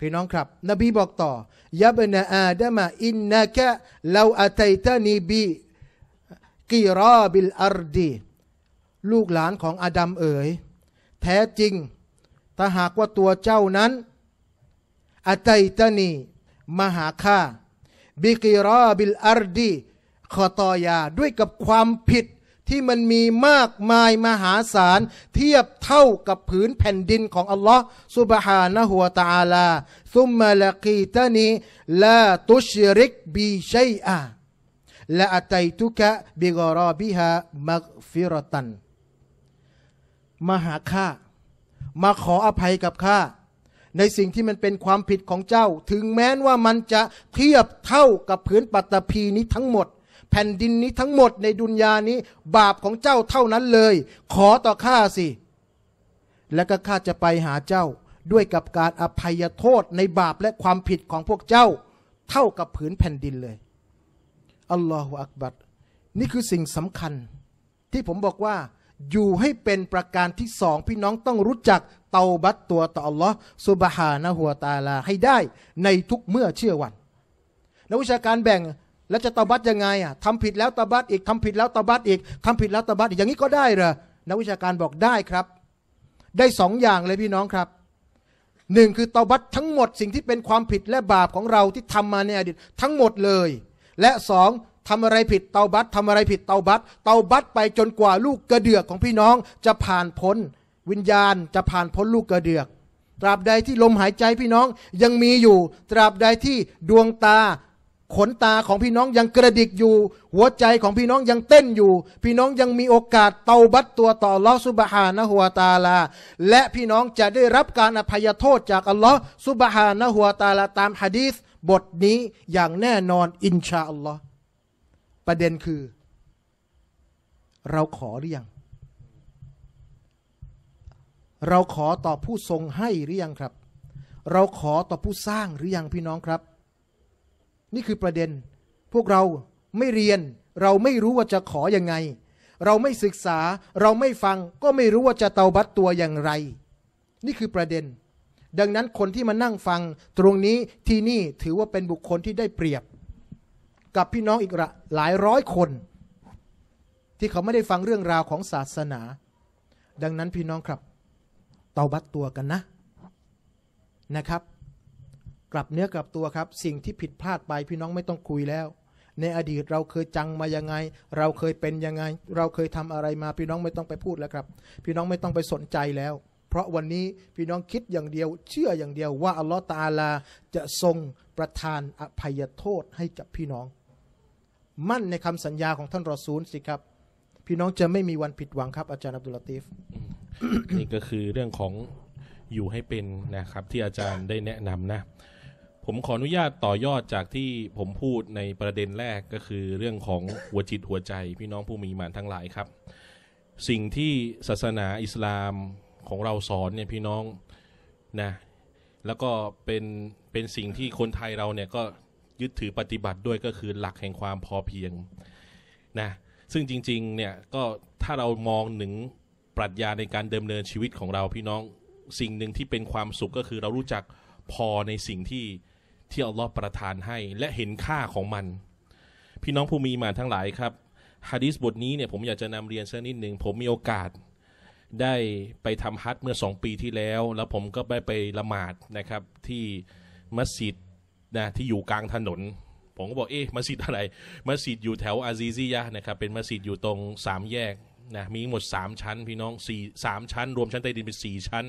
พี่น้องครับ นบีบอกต่อยับนาอาดมะอินนักะเลาอัตัยตานีบีกีรอบิลอารดีลูกหลานของอาดัมเอ๋ยแท้จริงถ้าหากว่าตัวเจ้านั้นอัตัยตานีมาหาข้าบิกีรอบิลอารดีขอตอยาด้วยกับความผิดที่มันมีมากมายมหาศาล เทียบเท่ากับผืนแผ่นดินของ อัลลอฮ์ซุบฮานะหัวตาลา ซุมมาละกีตานีลาตุชริกบีชัยอาละอัตัยตุกะบิกรอบิฮะมักฟิรตันมาหาข้า มาขออภัยกับข้า ในสิ่งที่มันเป็นความผิดของเจ้า ถึงแม้ว่ามันจะเทียบเท่ากับผืนปัตตภีนี้ทั้งหมดแผ่นดินนี้ทั้งหมดในดุนยานี้บาปของเจ้าเท่านั้นเลย ขอต่อข้าสิ และก็ข้าจะไปหาเจ้า ด้วยกับการอภัยโทษในบาปและความผิดของพวกเจ้า เท่ากับผืนแผ่นดินเลยอัลลอฮฺอักบัดนี่คือสิ่งสำคัญที่ผมบอกว่าอยู่ให้เป็นประการที่สองพี่น้องต้องรู้จักเตาบัตตัวต่ออัลลอฮฺสุบฮานะหัวตาลาให้ได้ในทุกเมื่อเชื่อวันนักวิชาการแบ่งแล้วจะตบัดยังไงอ่ะทำผิดแล้วตบัดอีกทำผิดแล้วตบัดอีกทำผิดแล้วตบัดอีกอย่างนี้ก็ได้เหรอนักวิชาการบอกได้ครับ ได้สองอย่างเลยพี่น้องครับ หนึ่งคือตบัดทั้งหมดสิ่งที่เป็นความผิดและบาปของเราที่ทำมาในอดีตทั้งหมดเลย และสองทำอะไรผิดเตาบัตทำอะไรผิดเตาบัตเตาบัตไปจนกว่าลูกกระเดือกของพี่น้อง จะผ่านพ้นวิญญาณจะผ่านพ้นลูกกระเดือกตราบใดที่ลมหายใจพี่น้องยังมีอยู่ตราบใดที่ดวงตาขนตาของพี่น้องยังกระดิกอยู่ หัวใจของพี่น้องยังเต้นอยู่ พี่น้องยังมีโอกาสเตาบัตตัวต่อลอสุบฮานะหัวตาลาและพี่น้องจะได้รับการอภัยโทษจากอัลลอฮ์สุบฮานะหัวตาลาตามฮะดีษบทนี้อย่างแน่นอนอินชาอัลลอฮ์ประเด็นคือ เราขอหรือยัง เราขอต่อผู้ทรงให้หรือยังครับ เราขอต่อผู้สร้างหรือยังพี่น้องครับนี่คือประเด็น พวกเราไม่เรียน เราไม่รู้ว่าจะขออยังไง เราไม่ศึกษา เราไม่ฟัง ก็ไม่รู้ว่าจะเตาบัตตัวอย่างไร นี่คือประเด็น ดังนั้นคนที่มานั่งฟัง ตรงนี้ที่นี่ถือว่าเป็นบุคคลที่ได้เปรียบ กับพี่น้องอีกหลายร้อยคน ที่เขาไม่ได้ฟังเรื่องราวของศาสนา ดังนั้นพี่น้องครับ เตาบัตตัวกันนะนะครับกลับเนื้อกลับตัวครับ สิ่งที่ผิดพลาดไปพี่น้องไม่ต้องคุยแล้ว ในอดีตเราเคยจังมายังไง เราเคยเป็นยังไง เราเคยทำอะไรมาพี่น้องไม่ต้องไปพูดแล้วครับ พี่น้องไม่ต้องไปสนใจแล้ว เพราะวันนี้พี่น้องคิดอย่างเดียว เชื่ออย่างเดียวว่าอัลลอฮฺตาลา จะทรงประทานอภัยโทษให้กับพี่น้อง มั่นในคำสัญญาของท่านรอซูลสิครับ พี่น้องจะไม่มีวันผิดหวังครับ อาจารย์อับดุลลาตีฟนี่ก็คือเรื่องของอยู่ให้เป็นนะครับที่อาจารย์ได้แนะนำนะผมขออนุญาตต่อยอดจากที่ผมพูดในประเด็นแรกก็คือเรื่องของหัวจิตหัวใจ พี่น้องผู้มีมานทั้งหลายครับ สิ่งที่ศาสนาอิสลามของเราสอนเนี่ยพี่น้องนะแล้วก็เป็น เป็นสิ่งที่คนไทยเราเนี่ยก็ยึดถือปฏิบัติด้วยก็คือหลักแห่งความพอเพียงนะซึ่งจริงๆเนี่ยก็ถ้าเรามองหนึ่งปรัชญาในการดำเนินชีวิตของเราพี่น้องสิ่งหนึ่งที่เป็นความสุขก็คือเรารู้จักพอในสิ่งที่ที่อัลลอฮ์ประทานให้และเห็นค่าของมัน พี่น้องผู้มีมาทั้งหลายครับฮะดิษบทนี้เนี่ยผมอยากจะนำเรียนสักนิดหนึ่งผมมีโอกาสได้ไปทำฮัทเมื่อสองปีที่แล้ว แล้วผมก็ไปไปละหมาดนะครับ ที่มัสยิดนะที่อยู่กลางถนน ผมก็บอกเอ๊ะมัสยิดอะไรมัสยิดอยู่แถวอาซีซียะนะครับเป็นมัสยิดอยู่ตรงสามแยกนะมีหมดสามชั้น พี่น้องสี่สามชั้น รวมชั้นใต้ดินเป็นสี่ชั้น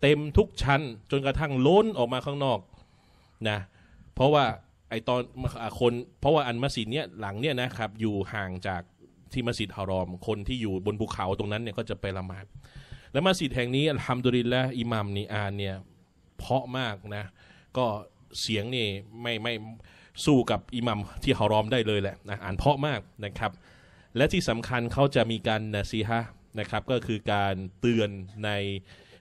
เต็มทุกชั้น จนกระทั่งล้นออกมาข้างนอกนะเพราะว่าไอตอนคนเพราะว่าอันมัสยิดเนี้ยหลังเนี้ยนะครับอยู่ห่างจากที่มัสยิดฮารอม คนที่อยู่บนภูเขาตรงนั้นเนี่ยก็จะไปละหมาดและมัสยิดแห่งนี้อัลฮัมดุลิลละอิหมัมนีอานเนี่ยเพาะมากนะ ก็เสียงนี่ไม่ไม่สู้กับอิหมัมที่ฮารอมได้เลยแหละนะอ่านเพาะมากนะครับ และที่สำคัญเขาจะมีการนะซีฮะนะครับ ก็คือการเตือนใน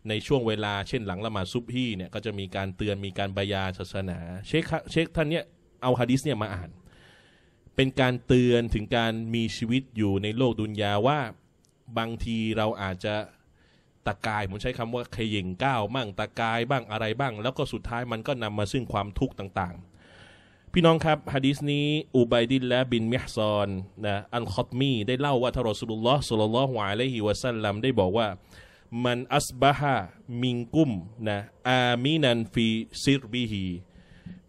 ในช่วงเวลาเช่นหลังละหมาดซุบฮีเนี่ยก็จะมีการเตือนมีการบายาศาสนา เชคเชคท่านเนี่ยเอาฮะดิษเนี่ยมาอ่าน เป็นการเตือนถึงการมีชีวิตอยู่ในโลกดุนยาว่าบางทีเราอาจจะตะกายผมใช้คำว่าเขย่งก้าวบ้างตะกายบ้างอะไรบ้าง แล้วก็สุดท้ายมันก็นำมาซึ่งความทุกข์ต่างๆ พี่น้องครับฮะดิษนี้อูบัยดิน และบินมิฮซอนนะอันคอตมีได้เล่าว่าทารอสุลลอฮ์สุลลัลฮวาแลฮิวะซัลลัมได้บอกว่ามันอัสบะฮะมิงกุมนะอามินันฟีซิรบีฮี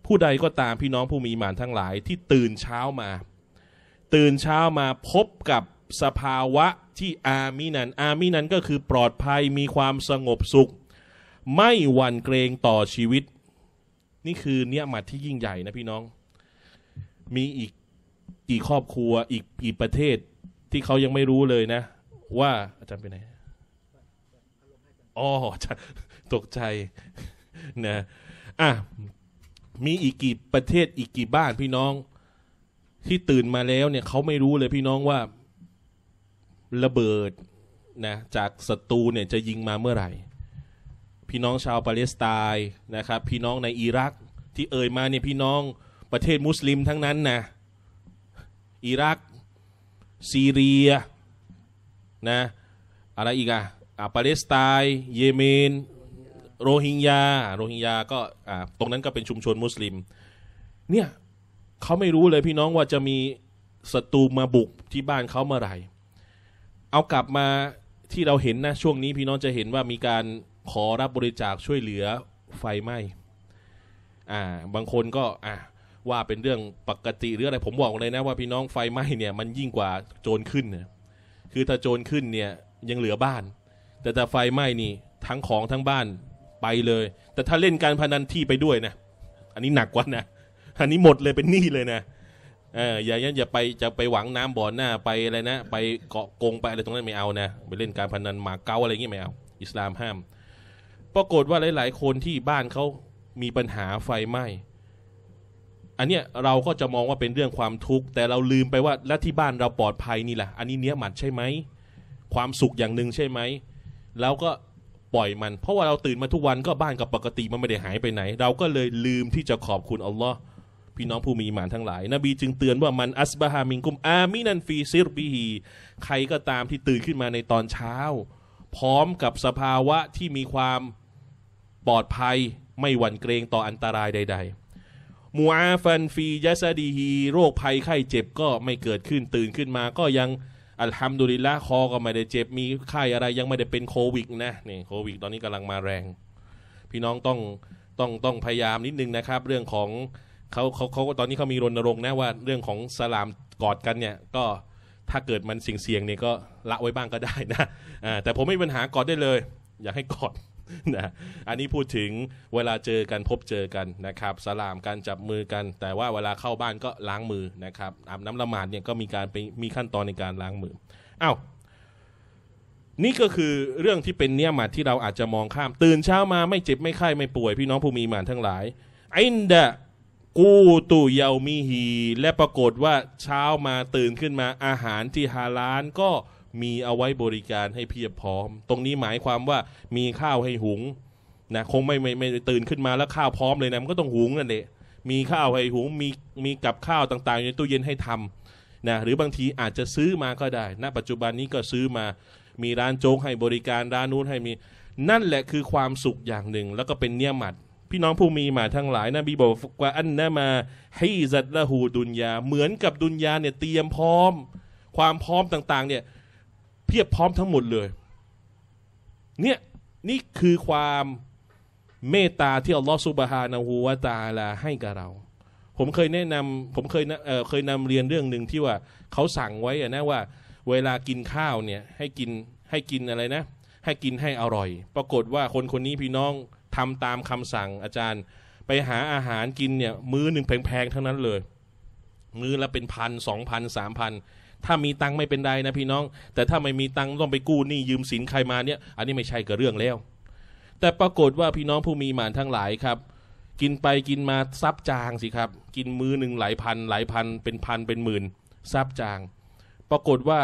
ผู้ใดก็ตามพี่น้องผู้มีหมานทั้งหลาย ที่ตื่นเช้ามา ตื่นเช้ามาพบกับสภาวะที่อามินัน อามินันก็คือปลอดภัยมีความสงบสุข ไม่หวั่นเกรงต่อชีวิต นี่คือเนี่ยมัดที่ยิ่งใหญ่นะพี่น้อง มีอีกกี่ครอบครัวอีกกี่ประเทศที่เขายังไม่รู้เลยนะ ว่าอาจารย์ไปไหนอ๋อตกใจนะ อ่ะมีอีกกี่ประเทศอีกกี่บ้านพี่น้องที่ตื่นมาแล้วเนี่ยเขาไม่รู้เลยพี่น้องว่าระเบิด นะจากศัตรูเนี่ยจะยิงมาเมื่อไหร่ พี่น้องชาว ปาเลสไตน์นะครับ พี่น้องในอิรักที่เอ่ยมาเนี่ย พี่น้องประเทศมุสลิมทั้งนั้นนะอิรักซีเรียนะอะไรอีกอะอาปาเลสไตน์เยเมน โรฮิงญาโรฮิงญาก็ตรงนั้นก็เป็นชุมชนมุสลิมเนี่ยเขาไม่รู้เลยพี่น้องว่าจะมีศัตรูมาบุกที่บ้านเขาเมื่อไหร่ เอากลับมาที่เราเห็นนะช่วงนี้พี่น้องจะเห็นว่ามีการขอรับบริจาคช่วยเหลือไฟไหม้อ่าบางคนก็อ่าว่าเป็นเรื่องปกติหรืออะไรผมบอกเลยนะว่าพี่น้องไฟไหม้เนี่ยมันยิ่งกว่าโจรขึ้นนะคือถ้าโจรขึ้นเนี่ยยังเหลือบ้านแต่ถ้าไฟไหม้นี่ทั้งของทั้งบ้านไปเลย แต่ถ้าเล่นการพนันที่ไปด้วยนะอันนี้หนักกว่านะอันนี้หมดเลยเป็นหนี้เลยนะเอออย่างน้อย่าไปจะไปหวังน้ำบ่อหน้าไปอะไรนะไปเกาะกงไปอะไรตรงนั้นไม่เอานะไปเล่นการพนันหมากเก้าอะไรอย่างนี้ไม่เอาอิสลามห้ามปรากฏว่าหลาย ๆ คนที่บ้านเขามีปัญหาไฟไหม้ อันเนี้ยเราก็จะมองว่าเป็นเรื่องความทุกข์ แต่เราลืมไปว่าและที่บ้านเราปลอดภัยนี่แหละอันนี้เนี้ยหมัดใช่ไหมความสุขอย่างหนึ่งใช่ไหมแล้วก็ปล่อยมัน เพราะว่าเราตื่นมาทุกวันก็บ้านกับปกติมันไม่ได้หายไปไหน เราก็เลยลืมที่จะขอบคุณอัลลอฮ์พี่น้องผู้มีมานทั้งหลาย นบีจึงเตือนว่ามันอัสบะฮามิงกุมอามินันฟีซิรบีฮี ใครก็ตามที่ตื่นขึ้นมาในตอนเช้า พร้อมกับสภาวะที่มีความปลอดภัยไม่หวั่นเกรงต่ออันตรายใดๆมูอาฟันฟียซาดีฮีโรคภัยไข้เจ็บก็ไม่เกิดขึ้นตื่นขึ้นมาก็ยังอัลฮัมดุลิลละคอก็ไม่ได้เจ็บ มีไข้อะไรยังไม่ได้เป็นโควิดนะนี่โควิดตอนนี้กำลังมาแรง พี่น้องต้องต้องต้องพยายามนิดนึงนะครับ เรื่องของเขาเขาเขาตอนนี้เขามีรณรงค์นะว่าเรื่องของสลามกอดกันเนี่ยก็ถ้าเกิดมันเสี่ยงเนี่ยก็ละไว้บ้างก็ได้นะแต่ผมไม่มีปัญหากอดได้เลย อยากให้กอดนะอันนี้พูดถึงเวลาเจอกันพบเจอกันนะครับสลามการจับมือกัน แต่ว่าเวลาเข้าบ้านก็ล้างมือนะครับอาบน้ำละหมาดเนี่ยก็มีการไปมีขั้นตอนในการล้างมืออ้าวนี่ก็คือเรื่องที่เป็นเนี่ยมาที่เราอาจจะมองข้าม ตื่นเช้ามาไม่เจ็บไม่ไข้ไม่ป่วยพี่น้องผู้มีมารทั้งหลายอินเดกูตุเยามีฮีและปรากฏว่าเช้ามาตื่นขึ้นมาอาหารที่ฮาลานก็มีเอาไว้บริการให้เพียบพร้อม ตรงนี้หมายความว่ามีข้าวให้หุงนะคงไม่ไม่ไม่ตื่นขึ้นมาแล้วข้าวพร้อมเลยนะมันก็ต้องหุงนั่นแหละมีข้าวให้หุงมีมีกับข้าวต่างๆอยู่ในตู้เย็นให้ทำนะหรือบางทีอาจจะซื้อมาก็ได้ณนะปัจจุบันนี้ก็ซื้อมา มีร้านโจ๊กให้บริการร้านนู้นให้มีนั่นแหละคือความสุขอย่างหนึ่งแล้วก็เป็นเนียมัด พี่น้องผู้มีมาทั้งหลายนะบีบอกว่าอันนะมาให้จัดละหูดุนยาเหมือนกับดุนยาเนี่ยเตรียมพร้อมความพร้อมต่าง ๆ เนี่ยเพียบพร้อมทั้งหมดเลย เนี่ย นี่คือความเมตตาที่อัลลอฮฺสุบฮานาหูวาตาลาให้กับเรา ผมเคยแนะนำผมเคยเเคยนำเรียนเรื่องหนึ่งที่ว่าเขาสั่งไว้นะว่า เวลากินข้าวเนี่ยให้กินให้กินอะไรนะ ให้กินให้อร่อย ปรากฏว่าคนคนนี้พี่น้องทำตามคำสั่งอาจารย์ไปหาอาหารกินเนี่ยมื้อหนึ่งแพงๆ ทั้งนั้นเลย มื้อละเป็นพันสองพันสามพันถ้ามีตังค์ไม่เป็นไรนะ พี่น้อง แต่ถ้าไม่มีตังค์ต้องไปกู้หนี้ยืมสินใครมาเนี่ยอันนี้ไม่ใช่กับเรื่องแล้ว แต่ปรากฏว่าพี่น้องผู้มีมานทั้งหลายครับ กินไปกินมาซับจางสิครับ กินมือหนึ่งหลายพันหลายพันเป็นพันเป็นหมื่นซับจาง ปรากฏว่า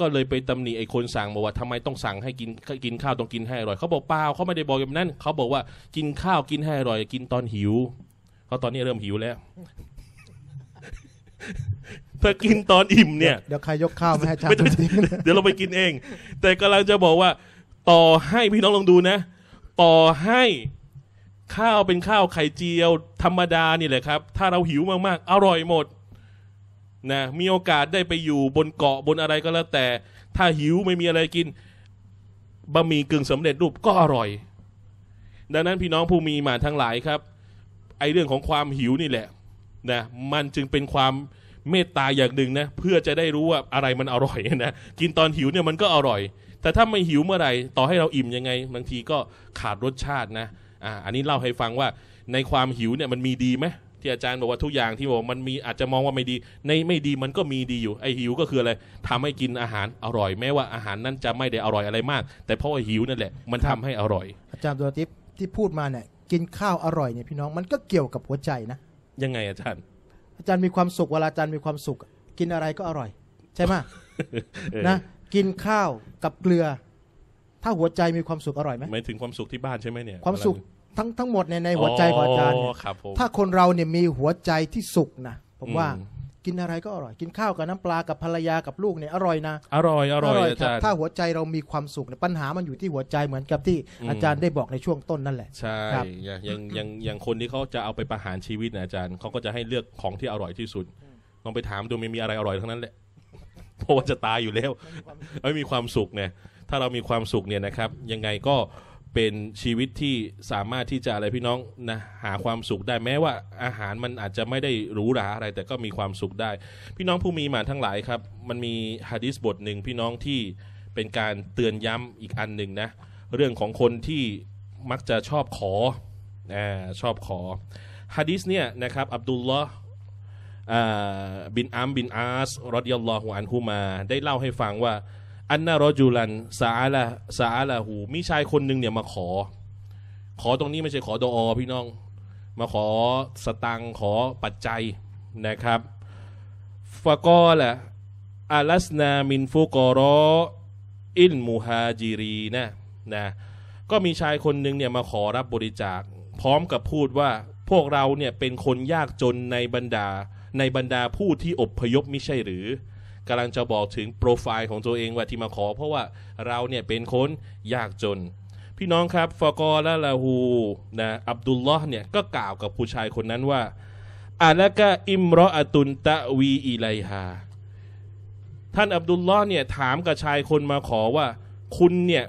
ก็เลยไปตำหนิไอ้คนสั่ง บอกว่า ทำไมต้องสั่งให้กินกินข้าวต้องกินให้อร่อยเขาบอกเปล่าเขาไม่ได้บอกแบบนั้นเขาบอกว่ากินข้าวกินให้อร่อย กินตอนหิวเขาตอนนี้เริ่มหิวแล้วเพื่อกินตอนอิ่มเนี่ยเดี๋ยวใครยกข้าวม่ให้จานเดี๋ยวเราไปกินเอง แต่กำลังจะบอกว่าต่อให้พี่น้องลองดูนะต่อให้ข้าวเป็นข้าวไข่เจียว ธรรมดานี่แหละครับ ถ้าเราหิวมากๆอร่อยหมดนะมีโอกาสได้ไปอยู่บนเกาะบนอะไรก็แล้ว แต่ ถ้าหิวไม่มีอะไรกินบะหมี่กึ่งสำเร็จรูปก็อร่อย ดังนั้นพี่น้องผู้มีมาทั้งหลายครับ ไอเรื่องของความหิวนี่แหละนะมันจึงเป็นความเมตตาอย่างหนึ่งนะเพื่อจะได้รู้ว่าอะไรมันอร่อยนะกินตอนหิวเนี่ยมันก็อร่อย แต่ถ้าไม่หิวเมื่อไหร่ต่อให้เราอิ่มยังไง บางทีก็ขาดรสชาตินะอ่าอันนี้เล่าให้ฟังว่าในความหิวเนี่ยมันมีดีไหมที่อาจารย์บอกว่าทุกอย่างที่บอกมันมีอาจจะมองว่าไม่ดี ในไม่ดีมันก็มีดีอยู่ ไอหิวก็คืออะไรทำให้กินอาหารอร่อยแม้ว่าอาหารนั้นจะไม่ได้อร่อยอะไรมาก แต่เพราะหิวนั่นแหละมันทำให้อร่อย อาจารย์ตัวทิพที่พูดมาเนี่ยกินข้าวอร่อยเนี่ยพี่น้องมันก็เกี่ยวกับหัวใจนะยังไงอาจารย์อาจารย์มีความสุขเวลาอาจารย์มีความสุข กินอะไรก็อร่อย ใช่ไหมนะ กินข้าวกับเกลือ ถ้าหัวใจมีความสุขอร่อยไหมหมายถึงความสุขที่บ้านใช่ไหมเนี่ยความสุขทั้งทั้งหมดในในหัวใจของอาจารย์ถ้าคนเราเนี่ยมีหัวใจที่สุขนะ ผมว่ากินอะไรก็อร่อยกินข้าวกับน้ำปลากับภรรยากับลูกเนี่ยอร่อยนะ อร่อยอร่อยอาจารย์ถ้าหัวใจเรามีความสุขเนี่ยปัญหามันอยู่ที่หัวใจเหมือนกับที่อาจารย์ได้บอกในช่วงต้นนั่นแหละใช่อย่างอย่างอย่างคนที่เขาจะเอาไปประหารชีวิตนะอาจารย์เขาก็จะให้เลือกของที่อร่อยที่สุดลองไปถามดูไม่มีอะไรอร่อยทั้งนั้นแหละเพราะว่าจะตายอยู่แล้วไม่มีความสุขเนี่ย ถ้าเรามีความสุขเนี่ยนะครับ ยังไงก็เป็นชีวิตที่สามารถที่จะอะไรพี่น้องนะ หาความสุขได้แม้ว่าอาหารมันอาจจะไม่ได้หรูหราอะไร แต่ก็มีความสุขได้ พี่น้องผู้มีมาทั้งหลายครับ มันมีฮะดิษบทหนึ่งพี่น้องที่เป็นการเตือนย้ำอีกอันหนึ่งนะ เรื่องของคนที่มักจะชอบขออชอบขอฮะดิษเนี่ยนะครับ อับดุลลอฮ์บินอัมบินอาสรดิยัลลอฮุอันฮุมา ได้เล่าให้ฟังว่าอันนารอจูลันสาละสาละหูมีชายคนหนึ่งเนี่ยมาขอ ขอตรงนี้ไม่ใช่ขอดออพี่น้อง มาขอสตังขอปัจจัยนะครับฟะกอละอาลัสนามินฟุกอรออินมูฮาจิรีนะนะก็มีชายคนหนึ่งเนี่ยมาขอรับบริจาค พร้อมกับพูดว่าพวกเราเนี่ยเป็นคนยากจนในบรรดา ในบรรดาผู้ที่อบพยพไม่ใช่หรือกำลังจะบอกถึงโปรไฟล์ของตัวเองว่าที่มาขอ เพราะว่าเราเนี่ยเป็นคนยากจน พี่น้องครับฟอกอและลาหูนะอับดุลลอฮ์เนี่ยก็กล่าวกับผู้ชายคนนั้นว่าอาละกะอิมรออตุนตะวีอิไลฮา ท่านอับดุลลอฮ์เนี่ยถามกับชายคนมาขอว่า คุณเนี่ย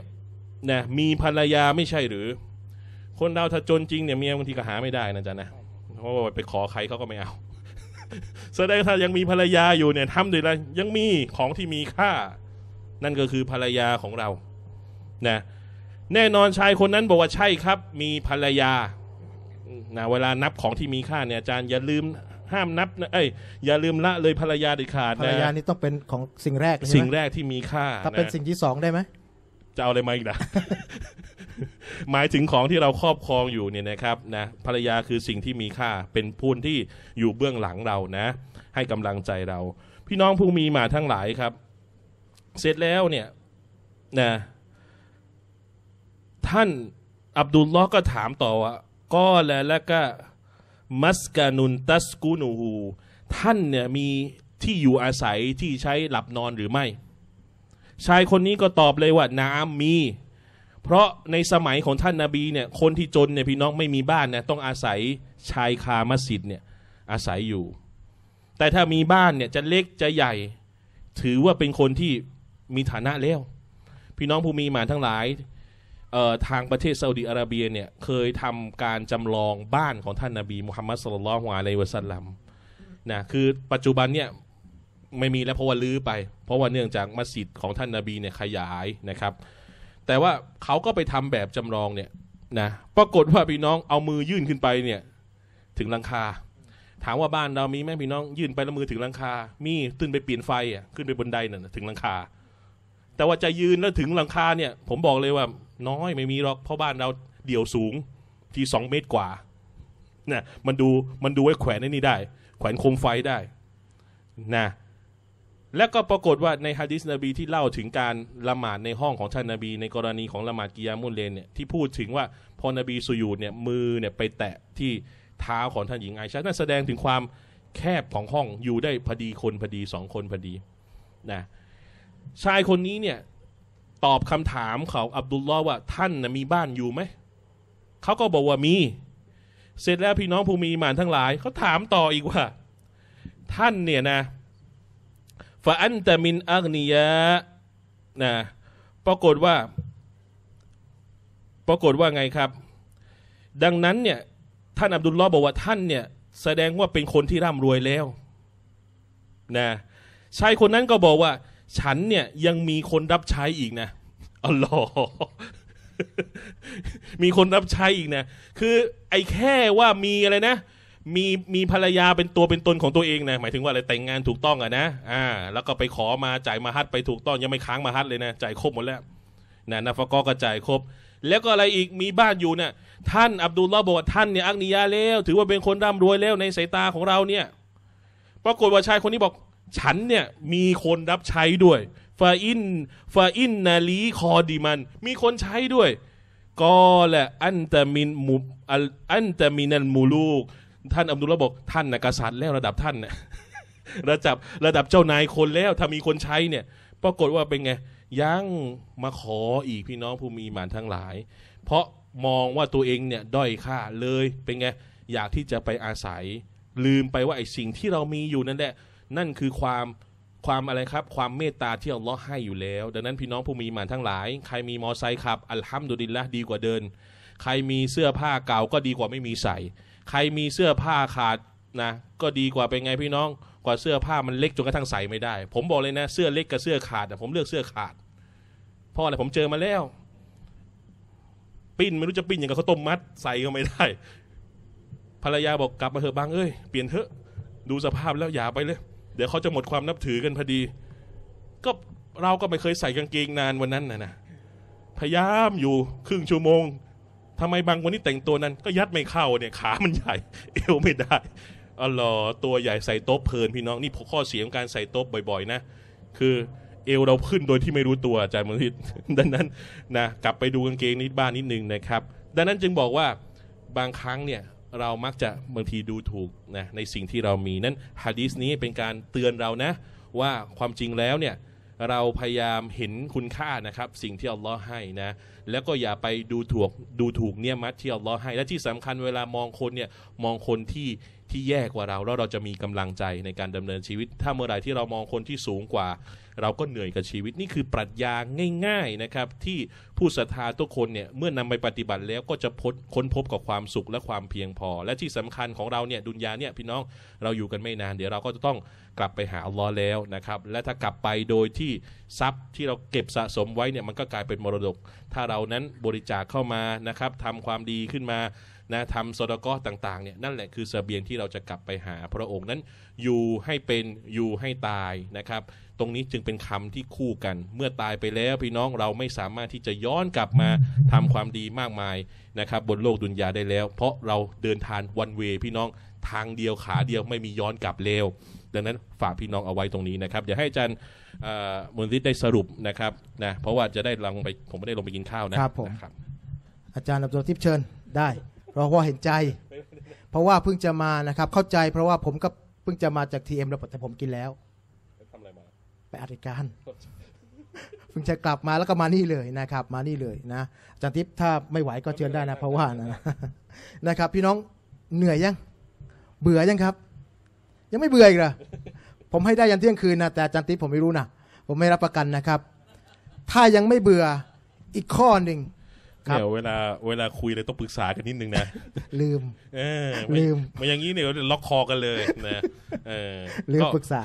นะมีภรรยาไม่ใช่หรือ คนเราถ้าจนจริงเนี่ยเมียบางทีก็หาไม่ได้นะจ๊ะนะ เพราะว่าไปขอใครเขาก็ไม่เอาแสดงถ้ายังมีภรรยาอยู่เนี่ยทำด้วยอะไรยังมีของที่มีค่า นั่นก็คือภรรยาของเรานะแน่นอนชายคนนั้นบอกว่าใช่ครับ มีภรรยานะเวลานับของที่มีค่าเนี่ยอาจารย์อย่าลืมห้ามนับนะเอ้ยอย่าลืมละเลยภรรยาเด็ดขาดภรรยานี่ต้องเป็นของสิ่งแรก สิ่งแรกที่มีค่าถ้าเป็นสิ่งที่สองได้ไหมจะเอาอะไรมาอีกล่ะหมายถึงของที่เราครอบครองอยู่เนี่ยนะครับนะภรรยาคือสิ่งที่มีค่า เป็นพูนที่อยู่เบื้องหลังเรานะ ให้กำลังใจเรา พี่น้องผู้มีมาทั้งหลายครับ เสร็จแล้วเนี่ยนะท่านอับดุลลอฮ์ก็ถามต่อว่าก็แล้วแล้วก็มัสกานุนตัสกูนูฮูท่านเนี่ยมีที่อยู่อาศัยที่ใช้หลับนอนหรือไม่ ชายคนนี้ก็ตอบเลยว่าน้ำมีเพราะในสมัยของท่านนาบีเนี่ยคนที่จนเนี่ยพี่น้องไม่มีบ้านนะต้องอาศัยชายคามัสยิดเนี่ยอาศัยอยู่ แต่ถ้ามีบ้านเนี่ยจะเล็กจะใหญ่ ถือว่าเป็นคนที่มีฐานะแล้ว พี่น้องผู้มีหมานทั้งหลาย ทางประเทศซาอุดีอาระเบียเนี่ยเคยทำการจำลองบ้านของท่านนาบีมุฮัมมัดสุลลัลฮวาเลวะสัลลัมนะคือปัจจุบันเนี่ยไม่มีแล้วเพราะว่าลื้อไป เพราะว่าเนื่องจากมัสยิดของท่านนาบีเนี่ยขยายนะครับแต่ว่าเขาก็ไปทำแบบจำลองเนี่ย นะปรากฏว่าพี่น้องเอามือยื่นขึ้นไปเนี่ย ถึงลังคา ถามว่าบ้านเรามีไหมพี่น้องยื่นไปละมือถึงลังคา มีขึ้นไปปีนไฟอ่ะขึ้นไปบนไดน่ะถึงลังคา แต่ว่าจะยืนแล้วถึงลังคาเนี่ย ผมบอกเลยว่า น้อยไม่มีหรอก เพราะบ้านเราเดี่ยวสูงที่สองเมตรกว่าเนี่ยมันดูมันดูไว้แขวนนี่ได้ แขวนโคมไฟได้ นะแล้วก็ปรากฏว่าในฮะดิษนบีที่เล่าถึงการละหมาดในห้องของท่านนบี ในกรณีของละหมาดกิยามุลเลนเนี่ยที่พูดถึงว่าพอนบีสุยูดเนี่ยมือเนี่ย ไปแตะที่เท้าของท่านหญิงไอชานั่นแสดงถึงความแคบของห้องอยู่ได้พอดีคนพอดีสองคนพอดีนะชายคนนี้เนี่ยตอบคำถามเขาอับดุลลอฮ์ว่าท่านนะมีบ้านอยู่ไหมเขาก็บอกว่ามี เสร็จแล้วพี่น้องภูมิมานทั้งหลายเขาถามต่ออีกว่า ท่านเนี่ยนะฟาอันตะมินอักนียะนะ ปรากฏว่า ปรากฏว่าไงครับ ดังนั้น เนี่ยท่านอับดุลลอฮ์บอกว่าท่าน เนี่ยแสดงว่าเป็นคนที่ร่ำรวยแล้ว นะ ชายคนนั้นก็บอกว่า ฉันเนี่ยยังมีคนรับใช้อีกนะอัลลอฮ์มีคนรับใช้อีกนะคือไอ้แค่ว่ามีอะไรนะมีมีภรรยาเป็นตัวเป็นตนของตัวเองนะหมายถึงว่าอะไรแต่งงานถูกต้องอะนะอ่า แล้วก็ไปขอมาจ่ายมาฮัดไปถูกต้องยังไม่ค้างมาฮัดเลยนะจ่ายครบหมดแล้วนะนาฟกอก็จ่ายครบแล้วก็อะไรอีกมีบ้านอยู่เนี่ยท่านอับดุลลอฮ์บอกว่าท่านเนี่ยอักนียาแล้ว ถือว่าเป็นคนร่ำรวยแล้วในสายตาของเราเนี่ยปรากฏว่าชายคนนี้บอกฉันเนี่ยมีคนรับใช้ด้วยฟาอินฟาอินนาลีคอดีมัน มีคนใช้ด้วยก็แหละอันตะมินมูอันตะมินันมูลูกท่านอับดุลบอกท่านนะกษัตริย์แล้วระดับท่านนะระดับระดับเจ้านายคนแล้วถ้ามีคนใช้เนี่ย ปรากฏว่าเป็นไงยังมาขออีกพี่น้องผู้มีหมานทั้งหลาย เพราะมองว่าตัวเองเนี่ยด้อยค่าเลยเป็นไงอยากที่จะไปอาศัยลืมไปว่าไอ้สิ่งที่เรามีอยู่นั่นแหละนั่นคือความความอะไรครับ ความเมตตาที่อัลลอฮ์ให้อยู่แล้ว ดังนั้นพี่น้องผู้มีหมานทั้งหลายใครมีมอไซค์ขับ อัลฮัมดุลิลละดีกว่าเดิน ใครมีเสื้อผ้าเก่าก็ดีกว่าไม่มีใส่ใครมีเสื้อผ้าขาดนะก็ดีกว่าเป็นไงพี่น้อง กว่าเสื้อผ้ามันเล็กจนกระทั่งใส่ไม่ได้ ผมบอกเลยนะเสื้อเล็กกับเสื้อขาดผมเลือกเสื้อขาดเพราะอะไรผมเจอมาแล้วปิ้นไม่รู้จะปิ้นอย่างกับข้าวต้มมัดใส่ก็ไม่ได้ภรรยาบอกกลับมาเถอะบางเอ้ยเปลี่ยนเถอะ ดูสภาพแล้วอย่าไปเลย เดี๋ยวเขาจะหมดความนับถือกันพอดี ก็เราก็ไม่เคยใส่กางเกงนานวันนั้นนะนะพยายามอยู่ครึ่งชั่วโมงทำไมบางคนที่แต่งตัวนั้นก็ยัดไม่เข้าเนี่ยขา มันใหญ่เอวไม่ได้อ๋อตัวใหญ่ใส่โต๊ะเพลินพี่น้อง นี่ข้อเสียของการใส่โต๊ะบ่อยๆนะคือเอวเราขึ้นโดยที่ไม่รู้ตัวอาจารย์มริตดังนั้นนะกลับไปดูกางเกงนิดบ้านนิดนึงนะครับ ดังนั้นจึงบอกว่าบางครั้งเนี่ยเรามักจะบางทีดูถูกนะในสิ่งที่เรามีนั้นฮะดีสนี้เป็นการเตือนเรานะว่าความจริงแล้วเนี่ยเราพยายามเห็นคุณค่านะครับสิ่งที่อัลลอฮ์ให้นะ แล้วก็อย่าไปดูถูกดูถูกเนี่ยมัดที่อัลลอฮ์ให้ และที่สำคัญเวลามองคนเนี่ย มองคนที่ที่แย่กว่าเราแล้วเราจะมีกำลังใจในการดำเนินชีวิต ถ้าเมื่อไหร่ที่เรามองคนที่สูงกว่า เราก็เหนื่อยกับชีวิตนี่คือปรัชญาง่ายๆนะครับที่ผู้ศรัทธาทุกคนเนี่ยเมื่อนำไปปฏิบัติแล้วก็จะพ้ค้นพบกับความสุขและความเพียงพอ และที่สำคัญของเราเนี่ยดุนยาเนี่ยพี่น้องเราอยู่กันไม่นานเดี๋ยวเราก็จะต้องกลับไปหาอัลลอฮ์แล้วนะครับและถ้ากลับไปโดยที่ทรัพย์ที่เราเก็บสะสมไว้เนี่ยมันก็กลายเป็นมรดกถ้าเรานั้นบริจาคเข้ามานะครับทำความดีขึ้นมานะทำโซดาก้อต่างๆเนี่ยนั่นแหละคือสเสบียงที่เราจะกลับไปหา พระองค์นั้นอยู่ให้เป็นอยู่ให้ตายนะครับ ตรงนี้จึงเป็นคำที่คู่กัน เมื่อตายไปแล้วพี่น้องเราไม่สามารถที่จะย้อนกลับมา ทำความดีมากมายนะครับบนโลกดุนยาได้แล้ว เพราะเราเดินทางวันเวพี่น้องทางเดียวขาเดียวไม่มีย้อนกลับเร็ว ดังนั้นฝากพี่น้องเอาไว้ตรงนี้นะครับอยาให้อาจารย์มูลนิธิได้สรุปนะครับนะเพราะว่าจะได้ลงไปผมไม่ได้ลงไปกินข้าวนะครับผมอาจารย์อับดัลทิพเชิญได้เพราะว่าเห็นใจ เพราะว่าเพิ่งจะมานะครับ เข้าใจเพราะว่าผมก็เพิ่งจะมาจากทีเอ็มแล้วแต่ผมกินแล้วทำอะไรมาไปอัดรายการเพิ่งจะกลับมาแล้วก็มานี่เลยนะครับ มานี่เลยนะอาจารย์ทิพย์ถ้าไม่ไหวก็เชิญได้นะ เพราะว่านะนะครับ พี่น้องเหนื่อยยัง เบื่อยังครับ ยังไม่เบื่ออีกเหรอผมให้ได้ยันเที่ยงคืนนะแต่อาจารย์ทิพย์ผมไม่รู้นะ ผมไม่รับประกันนะครับ ถ้ายังไม่เบื่ออีกข้อหนึ่งเนี่ยเวลาเวลาคุยเลยต้องปรึกษากันนิดนึงนะ ลืม เออ ลืม มาอย่างนี้เนี่ยเล็อกคอกันเลยนะเออลืมก็ปรึกษา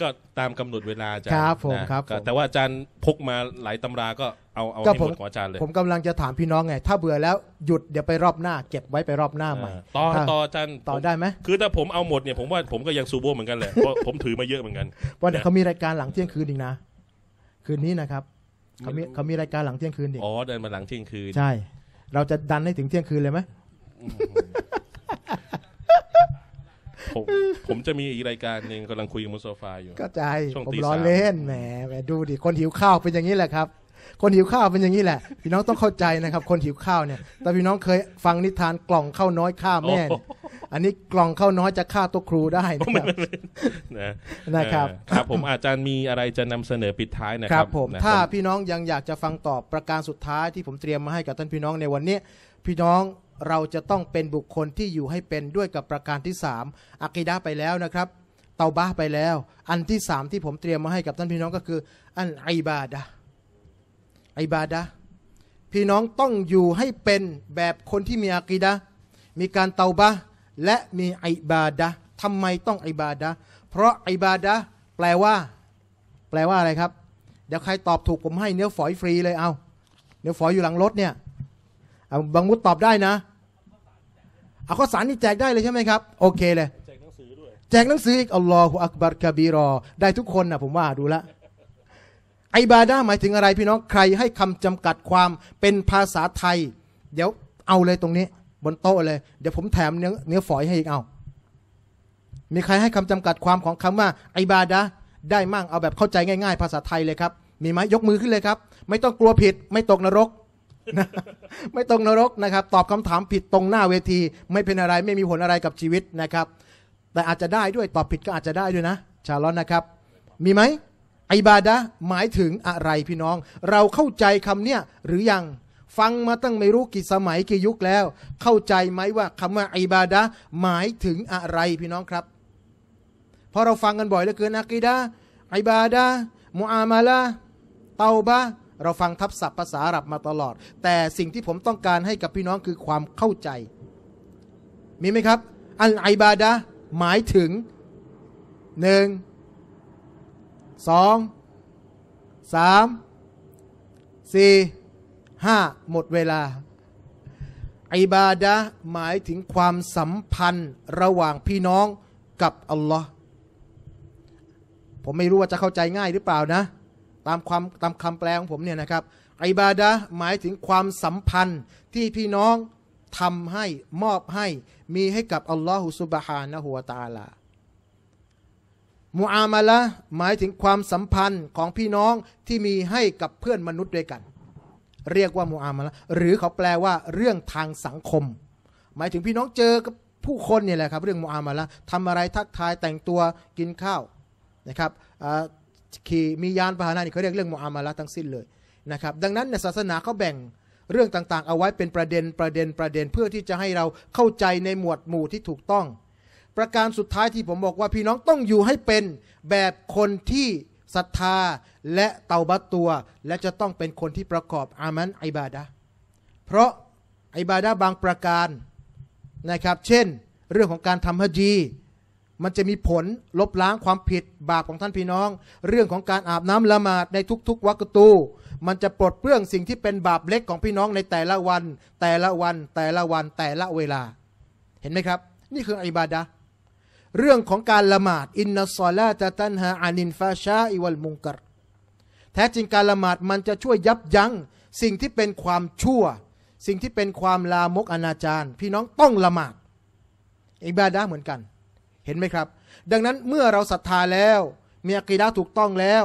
ก็ตามกำหนดเวลาจารย์ครับ ผมครับ แต่ว่าอาจารย์พกมาหลายตำราก็เอาเอาให้หมดของอาจารย์เลยผมกำลังจะถามพี่น้องไงถ้าเบื่อแล้วหยุดเดี๋ยวไปรอบหน้า เก็บไว้ไปรอบหน้าใหม่ ต่อต่ออาจารย์ต่อได้ไหมคือถ้าผมเอาหมดเนี่ยผมว่าผมก็ยังซูโบเหมือนกันแหละเพราะผมถือมาเยอะเหมือนกันเพราะเดี๋ยวเขามีรายการหลังเที่ยงคืนอีกนะ คืนนี้นะครับเขามีเขามี รายการหลังเที่ยงคืน ดิ อ๋อ เดิน มาหลัง เที่ยง คืน ใช่ เราจะดัน ให้ ถึงเที่ยงคืน เลยไหมผมจะมี อีกรายการหนึ่งกำลังคุยกับมุสโซฟาอยู่ ก็ใจช่วงผมีสาร้อนเล่นมแหม ดู ดิ คน หิว ข้าว เป็น อย่างนี้ แหละ ครับคนหิวข้าวเป็นอย่างนี้แหละ พี่น้องต้องเข้าใจนะครับคนหิวข้าวเนี่ยแต่พี่น้องเคยฟังนิทานกล่องข้าวน้อยข้าแม่อันนี้กล่องข้าวน้อยจะฆ่าตัวครูได้นะครับนะครับครับผมอาจารย์มีอะไรจะนำเสนอปิดท้ายนะครับผมถ้าพี่น้องยังอยากจะฟังตอบประการสุดท้ายที่ผมเตรียมมาให้กับท่านพี่น้องในวันนี้ พี่น้องเราจะต้องเป็นบุคคลที่อยู่ให้เป็นด้วยกับประการที่3อักีดาไปแล้วนะครับ เตาบ้าไปแล้ว อันที่3ที่ผมเตรียมมาให้กับท่านพี่น้องก็คือ อันอิบาดะอิบาดะ พี่น้องต้องอยู่ให้เป็นแบบคนที่มีอากีดะ มีการเตาบะและมีอิบาดะทำไมต้องอิบาดะ เพราะอิบาดะแปลว่า แปลว่าอะไรครับ เดี๋ยวใครตอบถูก ผมให้เนื้อฝอยฟรีเลยเอาเนื้อฝอยอยู่หลังรถเนี่ย บางมุดตอบได้นะ เอาข้อสารนี่แจกได้เลยใช่ไหมครับ โอเคเลย แจกหนังสือด้วยแจกหนังสืออีกอัลลอฮฺอักบัรกะบีรอ ได้ทุกคนนะผมว่าดูละอิบาดาหมายถึงอะไรพี่น้องใครให้คำจำกัดความเป็นภาษาไทย เดี๋ยวเอาเลยตรงนี้ บนโต๊ะเลยเดี๋ยวผมแถมเนื้อเนื้อฝอยให้อีกเอา มีใครให้คำจำกัดความของคำว่าอิบาดาได้มั่งเอาแบบเข้าใจง่ายๆ ภาษาไทยเลยครับ มีไหมยกมือขึ้นเลยครับ ไม่ต้องกลัวผิด ไม่ตกนรกไม่ตกนรกนะครับ ตอบคำถามผิดตรงหน้าเวที ไม่เป็นอะไรไม่มีผลอะไรกับชีวิตนะครับ แต่อาจจะได้ด้วยตอบผิดก็อาจจะได้ด้วยนะชาลอนนะครับ มีไหมอิบาดะหมายถึงอะไรพี่น้อง เราเข้าใจคำเนี้ยหรือยังฟังมาตั้งไม่รู้ กี่สมัยกี่ยุคแล้ว เข้าใจไหมว่าคำว่าอิบาดะหมายถึงอะไรพี่น้องครับพอเราฟังกันบ่อยเหลือเกินอะกิดะอิบาดะมูอามาละเตาบะเราฟังทับศัพท์ภาษาอาหรับมาตลอด แต่สิ่งที่ผมต้องการให้กับพี่น้องคือความเข้าใจมีไหมครับ อัลอิบาดะหมายถึงหนึ่งสอง สาม สี่ ห้า หมดเวลา อิบาดะหมายถึงความสัมพันธ์ระหว่างพี่น้องกับอัลลอฮ์ผมไม่รู้ว่าจะเข้าใจง่ายหรือเปล่านะ ตามความตามคำแปลของผมเนี่ยนะครับ อิบาดะหมายถึงความสัมพันธ์ที่พี่น้องทำให้มอบให้มีให้กับอัลลอฮฺสุบฮานะฮุวาตาลามูอามาละหมายถึงความสัมพันธ์ของพี่น้องที่มีให้กับเพื่อนมนุษย์ด้วยกัน เรียกว่ามูอามาละ หรือเขาแปลว่าเรื่องทางสังคม หมายถึงพี่น้องเจอกับผู้คนเนี่ยแหละครับเรื่องมูอามาละทำอะไรทักทายแต่งตัวกินข้าวนะครับขี่มียานพาหนะนี่เขาเรียกเรื่องมูอามาละทั้งสิ้นเลยนะครับดังนั้นในศาสนาเขาแบ่งเรื่องต่างๆ เอาไว้เป็นประเด็นประเด็นประเด็นเพื่อที่จะให้เราเข้าใจในหมวดหมู่ที่ถูกต้องประการสุดท้ายที่ผมบอกว่าพี่น้องต้องอยู่ให้เป็นแบบคนที่ศรัทธาและเตาบัตตัว และจะต้องเป็นคนที่ประกอบอามันไอบาดา เพราะไอบาดาบางประการนะครับ เช่น เรื่องของการทำฮัจีมันจะมีผลลบล้างความผิดบาปของท่านพี่น้อง เรื่องของการอาบน้ำละหมาดในทุกๆวักตูมันจะปลดเปลื้องสิ่งที่เป็นบาปเล็กของพี่น้องในแต่ละวันแต่ละวันแต่ละวันแต่ละเวลา เห็นไหมครับ นี่คืออิบาดาเรื่องของการละหมาด อินนัสซอลาตะตันฮาอานินฟาชาอิวัลมุงกัรแท้จริงการละหมาดมันจะช่วยยับยั้ง สิ่งที่เป็นความชั่ว สิ่งที่เป็นความลามกอนาจารพี่น้องต้องละหมาดอิบาดะเหมือนกัน เห็นไหมครับ ดังนั้นเมื่อเราศรัทธาแล้ว มีอกีดะถูกต้องแล้ว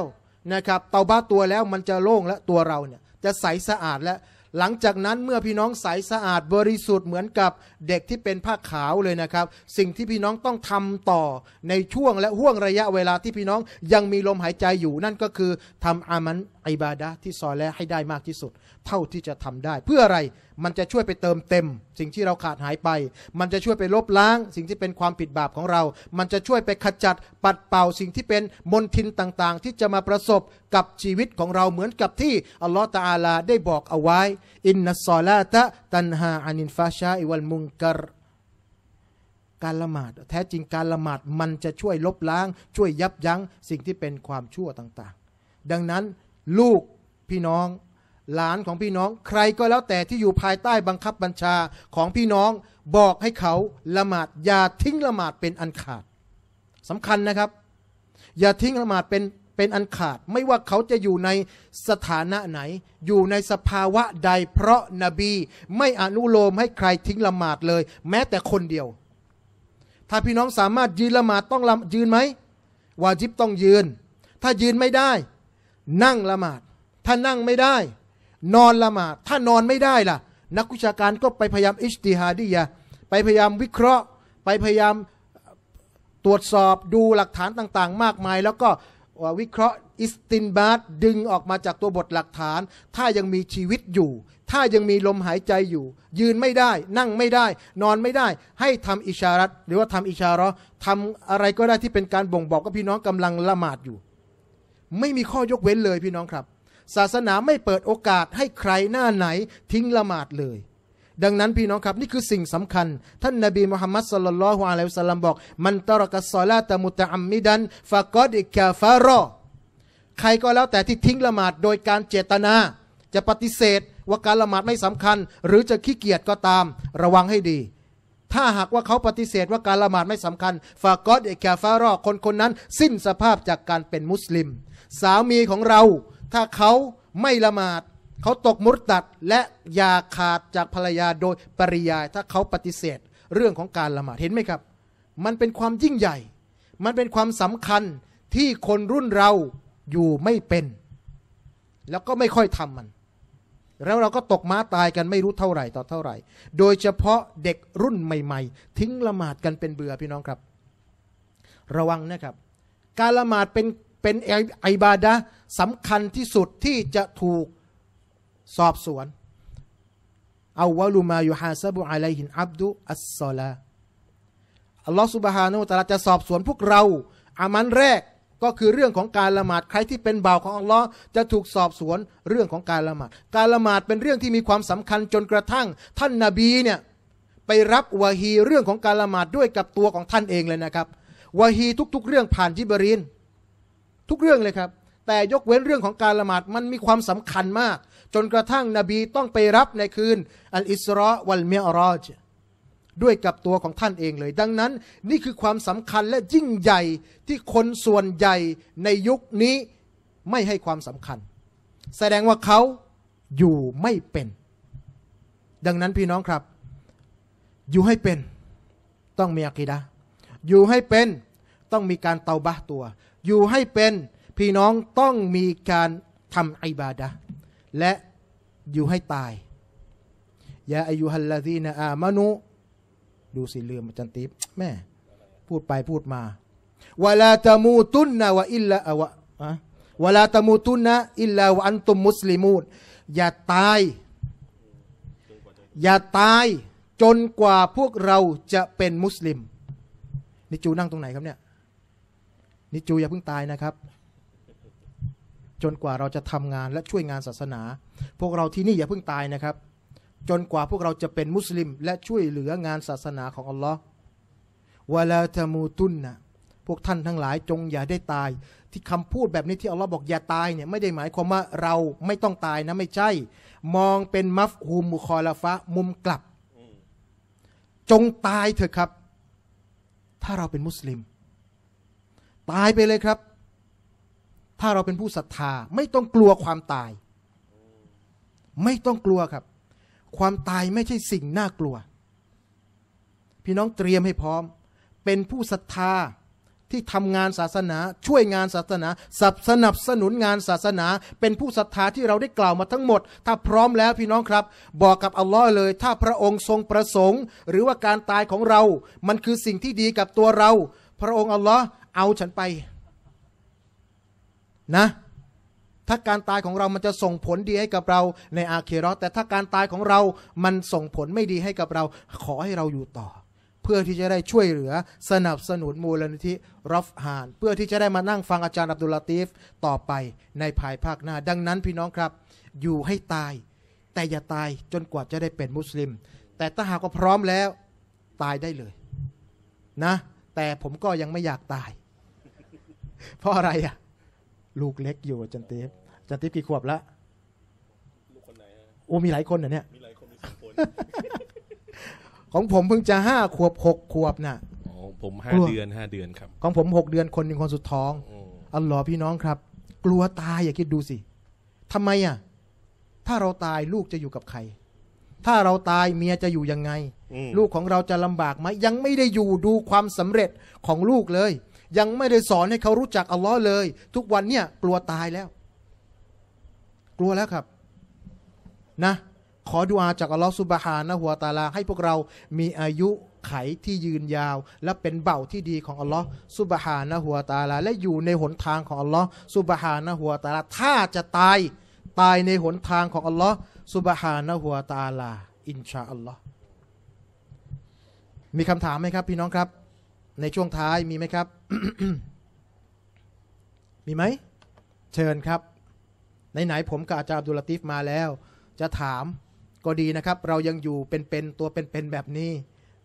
นะครับเตาบ้าตัวแล้วมันจะโล่งและตัวเราเนี่ยจะใสสะอาดและหลังจากนั้นเมื่อพี่น้องใสสะอาดบริสุทธิ์เหมือนกับเด็กที่เป็นผ้าขาวเลยนะครับ สิ่งที่พี่น้องต้องทำต่อในช่วงและห่วงระยะเวลาที่พี่น้องยังมีลมหายใจอยู่นั่นก็คือทำอามันอิบาดะที่ซอแลให้ได้มากที่สุดเท่าที่จะทำได้ เพื่ออะไร มันจะช่วยไปเติมเต็ม สิ่งที่เราขาดหายไป มันจะช่วยไปลบล้าง สิ่งที่เป็นความผิดบาปของเรา มันจะช่วยไปขจัด ปัดเป่าสิ่งที่เป็นมลทินต่างๆ ที่จะมาประสบกับชีวิตของเราเหมือนกับที่อัลลอฮฺตาอลาได้บอกเอาไว้ อินนัสซอลาตะตันฮาอานินฟาชาอิวัลมุงกะรการละหมาด แท้จริงการละหมาดมันจะช่วยลบล้าง ช่วยยับยั้ง สิ่งที่เป็นความชั่วต่างๆ ดังนั้นลูกพี่น้องหลานของพี่น้องใครก็แล้วแต่ที่อยู่ภายใต้บังคับบัญชาของพี่น้องบอกให้เขาละหมาดอย่าทิ้งละหมาดเป็นอันขาดสำคัญนะครับ อย่าทิ้งละหมาดเป็น เป็นอันขาด ไม่ว่าเขาจะอยู่ในสถานะไหน อยู่ในสภาวะใดเพราะนบี ไม่อนุโลมให้ใครทิ้งละหมาดเลยแม้แต่คนเดียว ถ้าพี่น้องสามารถยืนละหมาดต้องยืนไหมวาจิบต้องยืน ถ้ายืนไม่ได้ นั่งละหมาด ถ้านั่งไม่ได้นอนละหมาดถ้านอนไม่ได้ล่ะนักวิชาการก็ไปพยายามอิสติฮาดียะไปพยายามวิเคราะห์ ไปพยายามตรวจสอบดูหลักฐานต่างๆ มากมายแล้วก็วิเคราะห์อิสตินบาตดึงออกมาจากตัวบทหลักฐาน ถ้ายังมีชีวิตอยู่ ถ้ายังมีลมหายใจอยู่ ยืนไม่ได้ นั่งไม่ได้ นอนไม่ได้ ให้ทำอิชารัตหรือว่าทำอิชาร์ทำอะไรก็ได้ที่เป็นการบ่งบอกว่าพี่น้องกำลังละหมาดอยู่ ไม่มีข้อยกเว้นเลยพี่น้องครับศาสนาไม่เปิดโอกาสให้ใครหน้าไหนทิ้งละหมาดเลย ดังนั้นพี่น้องครับนี่คือสิ่งสำคัญ ท่านนาบีมุฮัมมัดสลลัลฮุอะลัยฮิสลัมบอก มันตรกัสซอลาตะมุตะอัมมิดันฟากอดิกาฟารอใครก็แล้วแต่ที่ทิ้งละหมาด โดยการเจตนา จะปฏิเสธว่าการละหมาดไม่สำคัญ หรือจะขี้เกียจก็ตามระวังให้ดี ถ้าหากว่าเขาปฏิเสธว่าการละหมาดไม่สำคัญฟากอดอิกาฟารอคนคนนั้นสิ้นสภาพจากการเป็นมุสลิม สามีของเราถ้าเขาไม่ละหมาดเขาตกมุตัดและอยาขาดจากภรรยาโดยปริยายถ้าเขาปฏิเสธ เรื่องของการละหมาดเห็นไหมครับ มันเป็นความยิ่งใหญ่ มันเป็นความสำคัญที่คนรุ่นเราอยู่ไม่เป็น แล้วก็ไม่ค่อยทำมัน แล้วเราก็ตกม้าตายกันไม่รู้เท่าไหร่ ต่อเท่าไหร่ โดยเฉพาะเด็กรุ่นใหม่ ๆ ทิ้งละหมาดกันเป็นเบื่อพี่น้องครับ ระวังนะครับ การละหมาดเป็นเป็นไอบาดะสำคัญที่สุดที่จะถูกสอบสวนอาวลุมายูฮาซบุอะัยหินอับดุอัสซอลาอัลลอฮฺสุบฮานุตะลาจะสอบสวนพวกเรา อามันแรกก็คือเรื่องของการละหมาด ใครที่เป็นบ่าวของอัลลอฮ์จะถูกสอบสวนเรื่องของการละหมาด การละหมาดเป็นเรื่องที่มีความสำคัญจนกระทั่งท่านนาบีเนี่ย ไปรับวะฮีเรื่องของการละหมาดด้วยกับตัวของท่านเองเลยนะครับวะฮีทุกๆเรื่องผ่านจิบรีนทุกเรื่องเลยครับแต่ยกเว้นเรื่องของการละหมาดมันมีความสำคัญมาก จนกระทั่งนบีต้องไปรับในคืนอัลอิสรอวัลเมียรอจด้วยกับตัวของท่านเองเลยดังนั้น นี่คือความสำคัญและยิ่งใหญ่ที่คนส่วนใหญ่ในยุคนี้ไม่ให้ความสำคัญ แสดงว่าเขาอยู่ไม่เป็น ดังนั้นพี่น้องครับ อยู่ให้เป็นต้องมีอะกีดะอยู่ให้เป็นต้องมีการเตาบะตัว อยู่ให้เป็นพี่น้องต้องมีการทำอิบาดะและอยู่ให้ตายยาอายุฮัลลาดีนะอามานุ ดูสิลืมอาจันติบแม่ พูดไปพูดมา วลาตะมูตุนนะวะอิลลาวะวลาตะมูตุนนะอิลลาวะอันตุมมุสลิมูน อย่าตาย อย่าตาย จนกว่าพวกเราจะเป็นมุสลิมนิจูนั่งตรงไหนครับเนี่ยนิจูอย่าเพิ่งตายนะครับจนกว่าเราจะทำงานและช่วยงานศาสนา พวกเราที่นี่อย่าเพิ่งตายนะครับ จนกว่าพวกเราจะเป็นมุสลิม และช่วยเหลืองานศาสนาของอัลลอฮ์วะลาตะมูตุนนะ พวกท่านทั้งหลาย จงอย่าได้ตาย ที่คำพูดแบบนี้ที่อัลลอฮ์บอกอย่าตาย เนี่ยไม่ได้หมายความว่าเราไม่ต้องตายนะไม่ใช่ มองเป็นมัฟฮูมุคอลาฟะมุมกลับ จงตายเถอะครับ ถ้าเราเป็นมุสลิม ตายไปเลยครับถ้าเราเป็นผู้ศรัทธา ไม่ต้องกลัวความตาย ไม่ต้องกลัวครับ ความตายไม่ใช่สิ่งน่ากลัว พี่น้องเตรียมให้พร้อม เป็นผู้ศรัทธาที่ทำงานศาสนา ช่วยงานศาสนา สนับสนุนงานศาสนา เป็นผู้ศรัทธาที่เราได้กล่าวมาทั้งหมด ถ้าพร้อมแล้วพี่น้องครับ บอกกับอัลลอฮ์เลย ถ้าพระองค์ทรงประสงค์ หรือว่าการตายของเรา มันคือสิ่งที่ดีกับตัวเรา พระองค์อัลลอฮ์เอาฉันไปนะถ้าการตายของเรามันจะส่งผลดีให้กับเราในอาเคโรแต่ถ้าการตายของเรา มันส่งผลไม่ดีให้กับเรา ขอให้เราอยู่ต่อ เพื่อที่จะได้ช่วยเหลือสนับสนุนมูลนิธิรอฟฮาน เพื่อที่จะได้มานั่งฟังอาจารย์อับดุลลาตีฟต่อไปในภายภาคหน้า ดังนั้นพี่น้องครับ อยู่ให้ตาย แต่อย่าตายจนกว่าจะได้เป็นมุสลิม แต่ถ้าหากว่าพร้อมแล้วตายได้เลย นะ แต่ผมก็ยังไม่อยากตาย เพราะอะไรอะ่ะลูกเล็กอยู่จันทิพย์จันทิพย์กี่ขวบละลูกคนไหนโอ้มีหลายคนเหรอเนี่ย มีหลายคนมีคนของผมเพิ่งจะห้าขวบหกขวบน่ะอ๋อผมห้าเดือนห้าเดือนครับ ของผมหกเดือนคนหนึ่งคนสุดท้อง อัลลอฮ์พี่น้องครับ กลัวตายอย่าคิดดูสิทำไมอ่ะถ้าเราตายลูกจะอยู่กับใคร ถ้าเราตายเมียจะอยู่ยังไง ลูกของเราจะลำบากไหมยังไม่ได้อยู่ดูความสำเร็จของลูกเลยยังไม่ได้สอนให้เขารู้จักอัลลอฮ์เลย ทุกวันเนี่ย กลัวตายแล้ว กลัวแล้วครับนะ ขอดุอาจาก อัลลอฮ์สุบฮานะหัวตาลา ให้พวกเรามีอายุไขที่ยืนยาว และเป็นเบ่าที่ดีของ อัลลอฮ์สุบฮานะหัวตาลา และอยู่ในหนทางของ อัลลอฮ์สุบฮานะหัวตาลาถ้าจะตาย ตายในหนทางของอัลลอฮ์สุบฮานะหัวตาลา อินชาอัลลอฮ์มีคำถามไหมครับ พี่น้องครับในช่วงท้ายมีไหมครับ มีไหม เชิญครับไหนๆผมกับอาจารย์ดุลติฟมาแล้ว จะถาม ก็ดีนะครับ เรายังอยู่เป็นๆตัวเป็นๆแบบนี้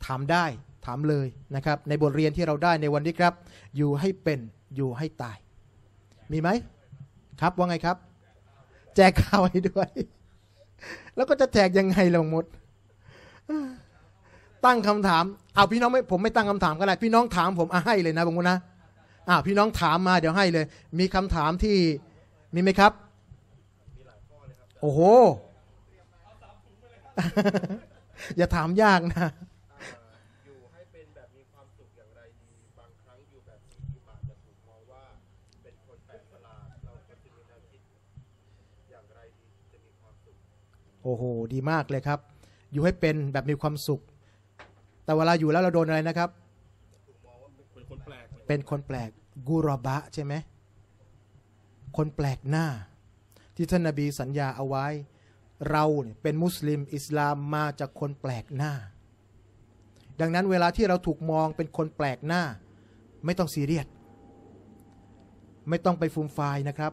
ถามได้ ถามเลยนะครับ ในบทเรียนที่เราได้ในวันนี้ครับ อยู่ให้เป็น อยู่ให้ตาย มีไหมครับ ว่าไงครับ แจกข่าวให้ด้วย แล้วก็จะแจกยังไงลงหมดตั้งคำถามเอาพี่น้องไม่ผมไม่ตั้งคำถามก็ได้พี่น้องถามผมอ่ะให้เลยนะบางคนนะ อ่าพี่น้องถามมาเดี๋ยวให้เลย มีคำถามที่ มีไหมครับ โอ้โหอย่าถามยากนะโอ้โหดีมากเลยครับ อยู่ให้เป็นแบบมีความสุขแต่ เวลาอยู่แล้วเราโดนอะไรนะครับ เป็นคนแปลกกูรบะใช่ไหมคนแปลกหน้า ที่ท่านนาบีสัญญาเอาไว้ เราเป็นมุสลิมอิสลามมาจากคนแปลกหน้า ดังนั้นเวลาที่เราถูกมองเป็นคนแปลกหน้า ไม่ต้องซีเรียสไม่ต้องไปฟูมฟานะครับ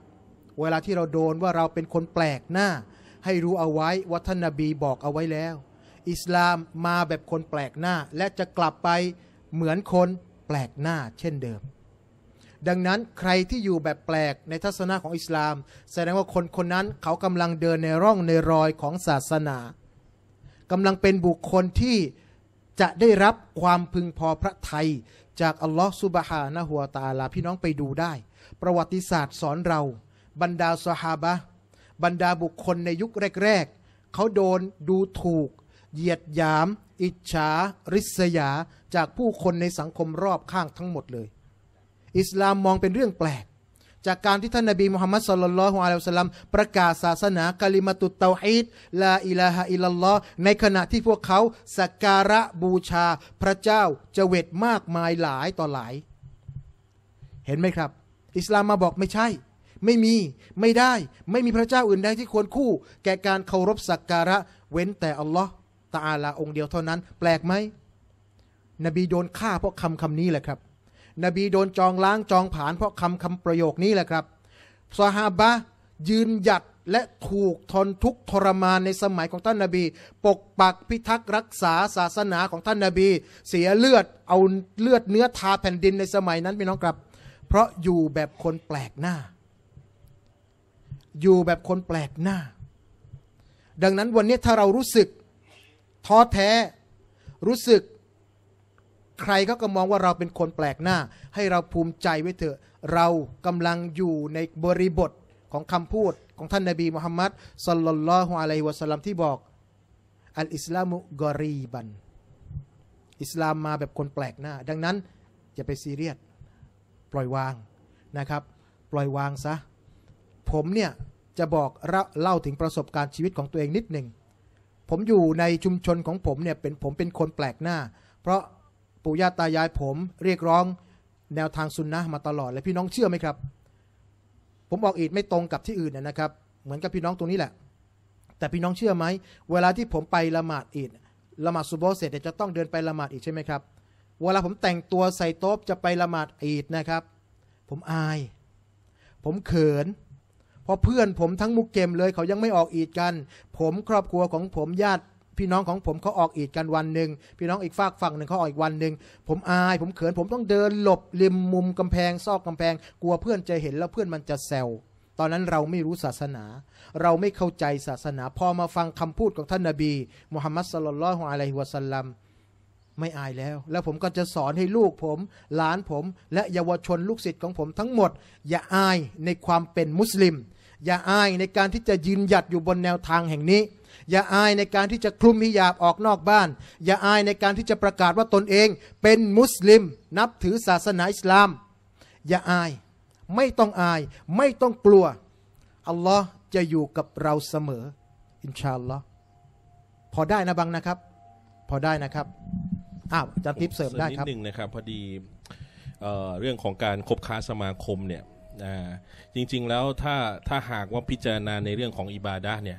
เวลาที่เราโดนว่าเราเป็นคนแปลกหน้า ให้รู้เอาไว้ว่าท่านนาบีบอกเอาไว้แล้วอิสลามมาแบบคนแปลกหน้า และจะกลับไปเหมือนคน แปลกหน้า เช่นเดิม ดังนั้นใครที่อยู่แบบแปลกในทัศนะของอิสลาม แสดงว่าคนคนนั้นเขากำลังเดินในร่องในรอยของศาสนากำลังเป็นบุคคลที่ จะ ได้รับความพึงพอพระทัยจากอัลลอฮฺสุบฮานะฮัวตาลา พี่น้องไปดูได้ ประวัติศาสตร์สอนเรา บรรดาสหาบะบรรดาบุคคลในยุคแรก ๆ เขาโดนดูถูกเหยียดหยาม อิจฉา ริษยาจากผู้คนในสังคมรอบข้างทั้งหมดเลย อิสลามมองเป็นเรื่องแปลก จากการที่ท่านนาบีมุฮัมมัดสุลลัลฮุอะลัยฮิสลัมประกาศศาสนากาลิมาตุตเตาฮีดลาอิลาฮะอิลลัลลอฮ์ในขณะที่พวกเขา สักการะบูชา พระเจ้าเจวิตมากมายหลายต่อหลาย เห็นไหมครับ อิสลามมาบอกไม่ใช่ ไม่มีไม่ได้ ไม่มีพระเจ้าอื่นใดที่ควรคู่แก่การเคารพสักการะเว้นแต่อัลลอฮ์ตาอาลาองค์เดียวเท่านั้น แปลกไหม นบีโดนฆ่าเพราะคำคำนี้แหละครับ นบีโดนจองล้างจองผาน เพราะคำคำประโยคนี้แหละครับสหาบะยืนหยัดและถูกทนทุกทรมานในสมัยของท่านนาบี ปกปักพิทักษ์รักษาศาสนาของท่านนาบี เสียเลือดเอาเลือดเนื้อทาแผ่นดินในสมัยนั้นพี่น้องครับ เพราะอยู่แบบคนแปลกหน้า อยู่แบบคนแปลกหน้า ดังนั้นวันนี้ถ้าเรารู้สึกท้อแท้รู้สึกใครเขาก็มองว่าเราเป็นคนแปลกหน้า ให้เราภูมิใจไว้เถอะ เรากำลังอยู่ในบริบทของคำพูดของท่านนาบีมุฮัมมัดสลลัลลอฮุอะลัยฮิวะสัลลัมที่บอกอัลอิสลามุกอรีบันอิสลามมาแบบคนแปลกหน้า ดังนั้นอย่าไปซีเรียส ปล่อยวางนะครับ ปล่อยวางซะ ผมเนี่ย จะบอกเล่าถึงประสบการณ์ชีวิตของตัวเองนิดหนึ่งผมอยู่ในชุมชนของผมเนี่ย เป็นผมเป็นคนแปลกหน้า เพราะปู่ย่าตายายผมเรียกร้องแนวทางสุนนะมาตลอด และพี่น้องเชื่อไหมครับ ผมออกอีกไม่ตรงกับที่อื่นนะครับ เหมือนกับพี่น้องตรงนี้แหละ แต่พี่น้องเชื่อไหมเวลาที่ผมไปละหมาดอีดละหมาดซุบโบเสร็จจะต้องเดินไปละหมาดอีกใช่ไหมครับ เวลาผมแต่งตัวใส่โต๊ะจะไปละหมาดอีดนะครับ ผมอาย ผมเขินพราะเพื่อนผมทั้งมุกเกมเลยเขายังไม่ออกอีดกัน ผมครอบครัวของผมญาติ พี่น้องของผมเขาออกอีดกันวันหนึ่ง พี่น้องอีกฝากฝั่งหนึ่งเขาออกอีกวันหนึ่ง ผมอายผมเขินผมต้องเดินหลบริมมุมกำแพงซอกกำแพงกลัวเพื่อนจะเห็นแล้วเพื่อนมันจะแซว ตอนนั้นเราไม่รู้ศาสนา เราไม่เข้าใจศาสนา พอมาฟังคำพูดของท่านนาบีมุฮัมมัดสลลัลอฮุอะลัยฮิวสัลลัมไม่อายแล้ว แล้วผมก็จะสอนให้ลูกผม หลานผมและเยาวชนลูกศิษย์ของผมทั้งหมด อย่าอายในความเป็นมุสลิมอย่าอายในการที่จะยืนหยัดอยู่บนแนวทางแห่งนี้ อย่าอายในการที่จะคลุมฮิญาบออกนอกบ้าน อย่าอายในการที่จะประกาศว่าตนเอง เป็นมุสลิม นับถือศาสนาอิสลาม อย่าอายไม่ต้องอาย ไม่ต้องกลัวอัลลอฮ์จะอยู่กับเราเสมอ อินชาอัลลอฮ์พอได้นะบังนะครับ พอได้นะครับอ้าวจะทิปเสริมได้ครับนิดหนึ่งนะครับพอดีเอเรื่องของการคบค้าสมาคมเนี่ยจริงๆแล้วถ้าถ้าหากว่าพิจารณาในเรื่องของอิบาดะเนี่ย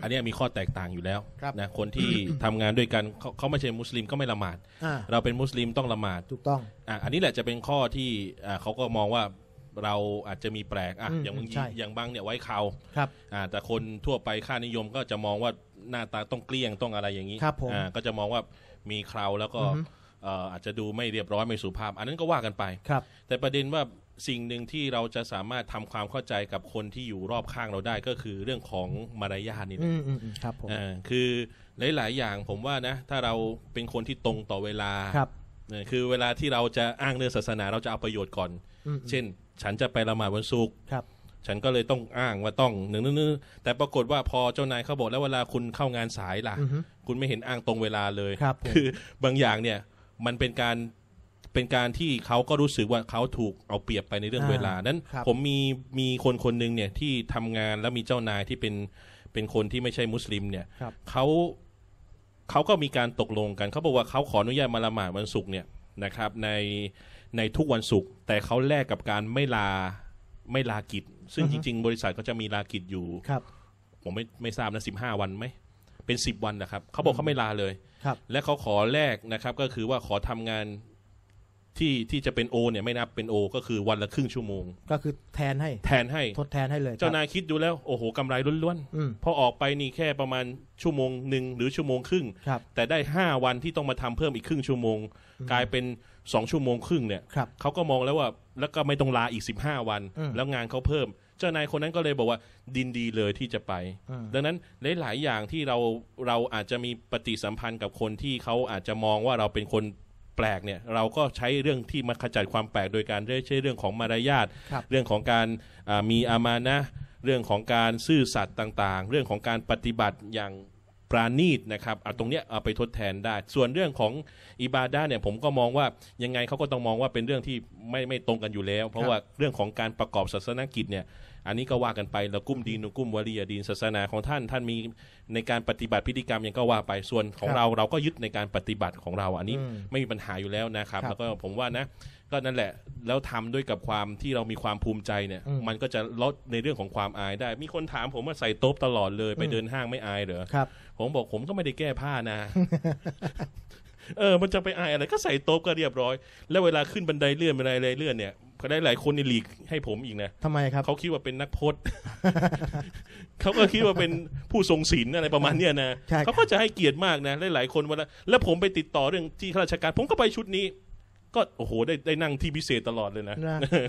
อันนี้มีข้อแตกต่างอยู่แล้วนะคนที่ทำงานด้วยกันเขาเขาไม่ใช่มุสลิมก็ไม่ละหมาด เราเป็นมุสลิมต้องละหมาดถูกต้องอ่ะอันนี้แหละจะเป็นข้อที่เขาก็มองว่าเราอาจจะมีแปลกอ่ะอย่างบางอย่างบางเนี่ยไว้เขาครับอ่าแต่คนทั่วไปค่านิยมก็จะมองว่าหน้าตาต้องเกลี้ยงต้องอะไรอย่างนี้ครับผมก็จะมองว่ามีเคราแล้วก็อาจจะดูไม่เรียบร้อยไม่สุภาพ อันนั้นก็ว่ากันไปครับ แต่ประเด็นว่าสิ่งหนึ่งที่เราจะสามารถทำความเข้าใจกับคนที่อยู่รอบข้างเราได้ก็คือ เรื่องของมารยาทนี่แหละครับผมคือหลาย ๆ อย่างผมว่านะ ถ้าเราเป็นคนที่ตรงต่อเวลาครับ คือเวลาที่เราจะอ้างเรื่องศาสนาเราจะเอาประโยชน์ก่อนเช่น ฉันจะไปละหมาดวันศุกร์ฉันก็เลยต้องอ้างว่าต้องหนึ่งนึงแต่ปรากฏว่าพอเจ้านายเขาบอกแล้วเวลาคุณเข้างานสายล่ะคุณไม่เห็นอ้างตรงเวลาเลยคือบางอย่างเนี่ยมันเป็นการเป็นการที่เขาก็รู้สึกว่าเขาถูกเอาเปรียบไปในเรื่องเวลา นั้น ผมมีมีคนคนหนึ่งเนี่ยที่ทำงานแล้วมีเจ้านายที่เป็นเป็นคนที่ไม่ใช่มุสลิมเนี่ยเขาเขาก็มีการตกลงกันเขาบอกว่าเขาขออนุญาตมาละหมาดวันศุกร์เนี่ยนะครับ ในในทุกวันศุกร์แต่เขาแลกกับการไม่ลาไม่ลากิจ ซึ่งจริง ๆ บริษัทก็จะมีลากิจอยู่ครับผมไม่ไม่ทราบนะสิบห้าวันไหมเป็นสิบวันนะครับเขาบอกเขาไม่ลาเลยและเขาขอแลกนะครับก็คือว่าขอทำงานที่ที่จะเป็นโอเนี่ยไม่นับเป็นโอก็คือวันละครึ่งชั่วโมง ก็คือแทนให้แทนให้ทดแทนให้เลย เจ้านายคิดดูแล้วโอ้โหกำไรล้วนๆพอออกไปนี่แค่ประมาณชั่วโมงหนึ่งหรือชั่วโมงครึ่งแต่ได้ห้าวันที่ต้องมาทำเพิ่มอีกครึ่งชั่วโมง กลายเป็นสองชั่วโมงครึ่งเนี่ยเขาก็มองแล้วว่าแล้วก็ไม่ต้องลาอีกสิบห้าวันแล้วงานเขาเพิ่ม เจ้านายคนนั้นก็เลยบอกว่าดินดีเลยที่จะไปดังนั้นหลายๆอย่างที่เราเราอาจจะมีปฏิสัมพันธ์กับคนที่เขาอาจจะมองว่าเราเป็นคนแปลกเนี่ยเราก็ใช้เรื่องที่มาขจัดความแปลกโดยการใช้เรื่องของมารยาทเรื่องของการมีอามานะเรื่องของการซื่อสัตย์ต่าง ๆ เรื่องของการปฏิบัติอย่างปราณีตนะครับเอาตรงเนี้ยเอาไปทดแทนได้ ส่วนเรื่องของอิบาดาเนี่ยผมก็มองว่ายังไงเขาก็ต้องมองว่าเป็นเรื่องที่ไม่ไม่ตรงกันอยู่แล้ว เพราะว่าเรื่องของการประกอบศาสนกิจเนี่ยอันนี้ก็ว่ากันไปลากุ้มดีนุกุ้มวลียดีนศาสนาของท่านท่านมีในการปฏิบัติพิธีกรรมยังก็ว่าไปส่วนของเราเราก็ยึดในการปฏิบัติของเรา อันนี้ไม่มีปัญหาอยู่แล้วนะครับแล้วก็ผมว่านะก็นั่นแหละแล้วทำด้วยกับความที่เรามีความภูมิใจเนี่ย มันก็จะลดในเรื่องของความอายได้ มีคนถาม ผมว่าใส่โต๊ะตลอดเลย ไปเดินห้างไม่อายเหรอครับผมบอกผมก็ไม่ได้แก้ผ้านะ เออ มันจะไปอายอะไรก็ใส่โต๊ะก็เรียบร้อยแล้วเวลาขึ้นบันไดเลื่อนบันไดเลื่อนเนี่ยก็ได้หลายคนในลีกให้ผมอีกนะทำไมครับเขาคิดว่าเป็นนักพจน์เขาก็คิดว่าเป็นผู้ทรงศีลอะไรประมาณเนี้ยนะใช่เขาก็จะให้เกียรติมากนะหลายคนวันละแล้ว ผมไปติดต่อเรื่องที่ข้าราชการ ผมก็ไปชุดนี้ก็โอ้โหได้ได้นั่งที่พิเศษตลอดเลยนะ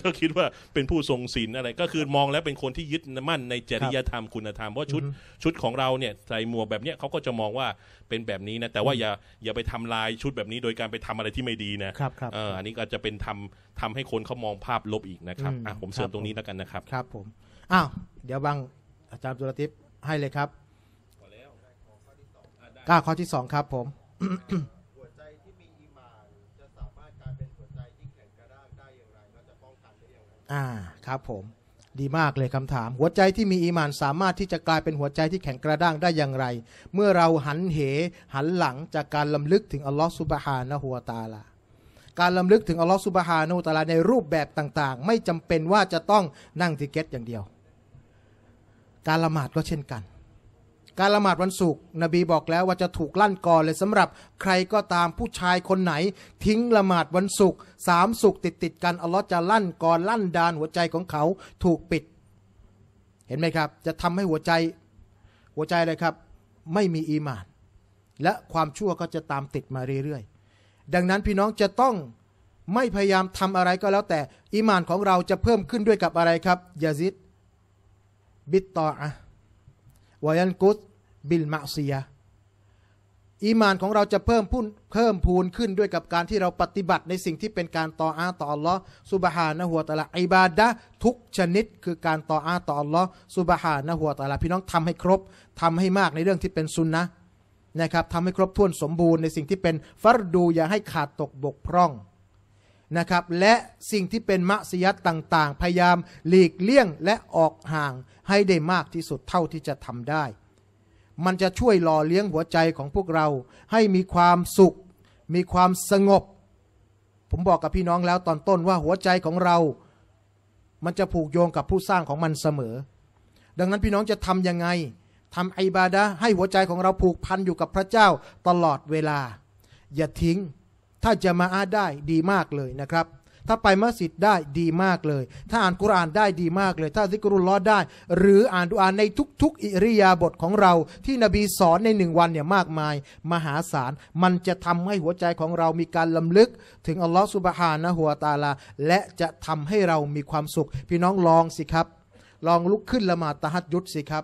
ก็คิดว่าเป็นผู้ทรงศีลอะไร ก็คือมองแล้ว เป็นคนที่ยึดมั่นในจริยธรรมคุณธรรมเพราะชุดชุดของเราเนี่ยใส่หมวกแบบเนี้ยเขาก็จะมองว่าเป็นแบบนี้นะแต่ว่าอย่าอย่าไปทำลายชุดแบบนี้ โดยการไปทำอะไรที่ไม่ดีนะครับครับอันนี้ก็จะเป็นทำทำให้คนเขามองภาพลบอีกนะครับอ่ะผมเสริรมตรงนี้แล้วกันนะครับ ครับผมอ้าวเดี๋ยวบังอาจารย์จุลทิพย์ให้เลยครับก้าข้อที่สองครับ ผมอ่าครับผมดีมากเลยคำถาม หัวใจที่มีอีมานสามารถที่จะกลายเป็นหัวใจที่แข็งกระด้างได้อย่างไร เมื่อเราหันเหหันหลังจากการลำลึกถึงอัลลอฮฺสุบฮานะฮัวตาลาการลำลึกถึงอัลลอฮฺสุบฮานะฮัวตาลาในรูปแบบต่างๆ ไม่จำเป็นว่าจะต้องนั่งติเกตอย่างเดียว การละหมาดก็เช่นกันการละหมาดวันศุกร์นบีบอกแล้วว่าจะถูกลั่นก่อนเลยสำหรับใครก็ตามผู้ชายคนไหน ทิ้งละหมาดวันศุกร์สามศุกร์ติดติดกันอัลลอฮ์จะลั่นก่อนลั่นดานหัวใจของเขาถูกปิด เห็นไหมครับ จะทำให้หัวใจหัวใจเลยครับ ไม่มีอีมาน และความชั่วก็จะตามติดมาเรื่อยๆ ดังนั้นพี่น้องจะต้องไม่พยายามทำอะไรก็แล้วแต่ อีมานของเราจะเพิ่มขึ้นด้วยกับอะไรครับยาซิดบิตตออะวายันกุสบิลมาเซียอีมานของเราจะเพิ่มพุ่นเพิ่มพูนขึ้นด้วยกับการที่เราปฏิบัติในสิ่งที่เป็นการต่ออาต่ออัลลอฮ์สุบฮานะหัวตะละอิบาดะทุกชนิด คือการต่ออาต่ออัลลอฮ์สุบฮานะหัวตะละพี่น้องทำให้ครบ ทำให้มากในเรื่องที่เป็นซุนนะนะครับทำให้ครบถ้วนสมบูรณ์ในสิ่งที่เป็นฟัรดูอย่าให้ขาดตกบกพร่องนะครับและสิ่งที่เป็นมัสยัดต่างๆ พยายามหลีกเลี่ยงและออกห่างให้ได้มากที่สุดเท่าที่จะทำได้ มันจะช่วยหล่อเลี้ยงหัวใจของพวกเรา ให้มีความสุข มีความสงบ ผมบอกกับพี่น้องแล้วตอนต้นว่าหัวใจของเรา มันจะผูกโยงกับผู้สร้างของมันเสมอ ดังนั้นพี่น้องจะทำยังไงทำไอบาดะให้หัวใจของเราผูกพันอยู่กับพระเจ้าตลอดเวลา อย่าทิ้งถ้าจะมาอาได้ดีมากเลยนะครับ ถ้าไปมัสยิดได้ดีมากเลย ถ้าอ่านกุรานได้ดีมากเลย ถ้าซิกรุลลอได้ หรืออ่านดุอาในทุกๆ อิริยาบถของเรา ที่นบีสอนในหนึ่งวันเนี่ย มากมาย มหาศาลมันจะทำให้หัวใจของเรามีการลำลึก ถึงอัลลอฮฺสุบฮานะหัวตาลาและจะทำให้เรามีความสุข พี่น้องลองสิครับ ลองลุกขึ้นละหมาดตะฮัดยุดสิครับ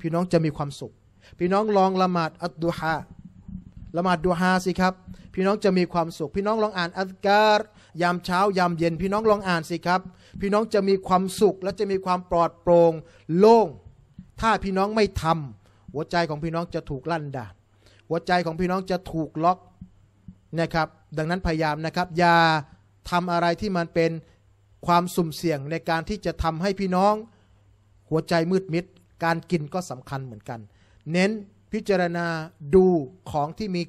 พี่น้องจะมีความสุข พี่น้องลองละหมาดอัดดุฮาละหมาดดุฮาสิครับพี่น้องจะมีความสุข พี่น้องลองอ่านอัลกัรยามเช้ายามเย็นพี่น้องลองอ่านสิครับ พี่น้องจะมีความสุขและจะมีความปลอดโปร่งโล่งถ้าพี่น้องไม่ทำ หัวใจของพี่น้องจะถูก ลั่นดาหัวใจของพี่น้องจะถูกล็อกนะครับ ดังนั้นพยายามนะครับ อย่าทำอะไรที่มันเป็นความสุ่มเสี่ยงในการที่จะทำให้พี่น้อง หัวใจมืดมิดการกินก็สำคัญเหมือนกัน เน้นพิจารณาดูของที่มี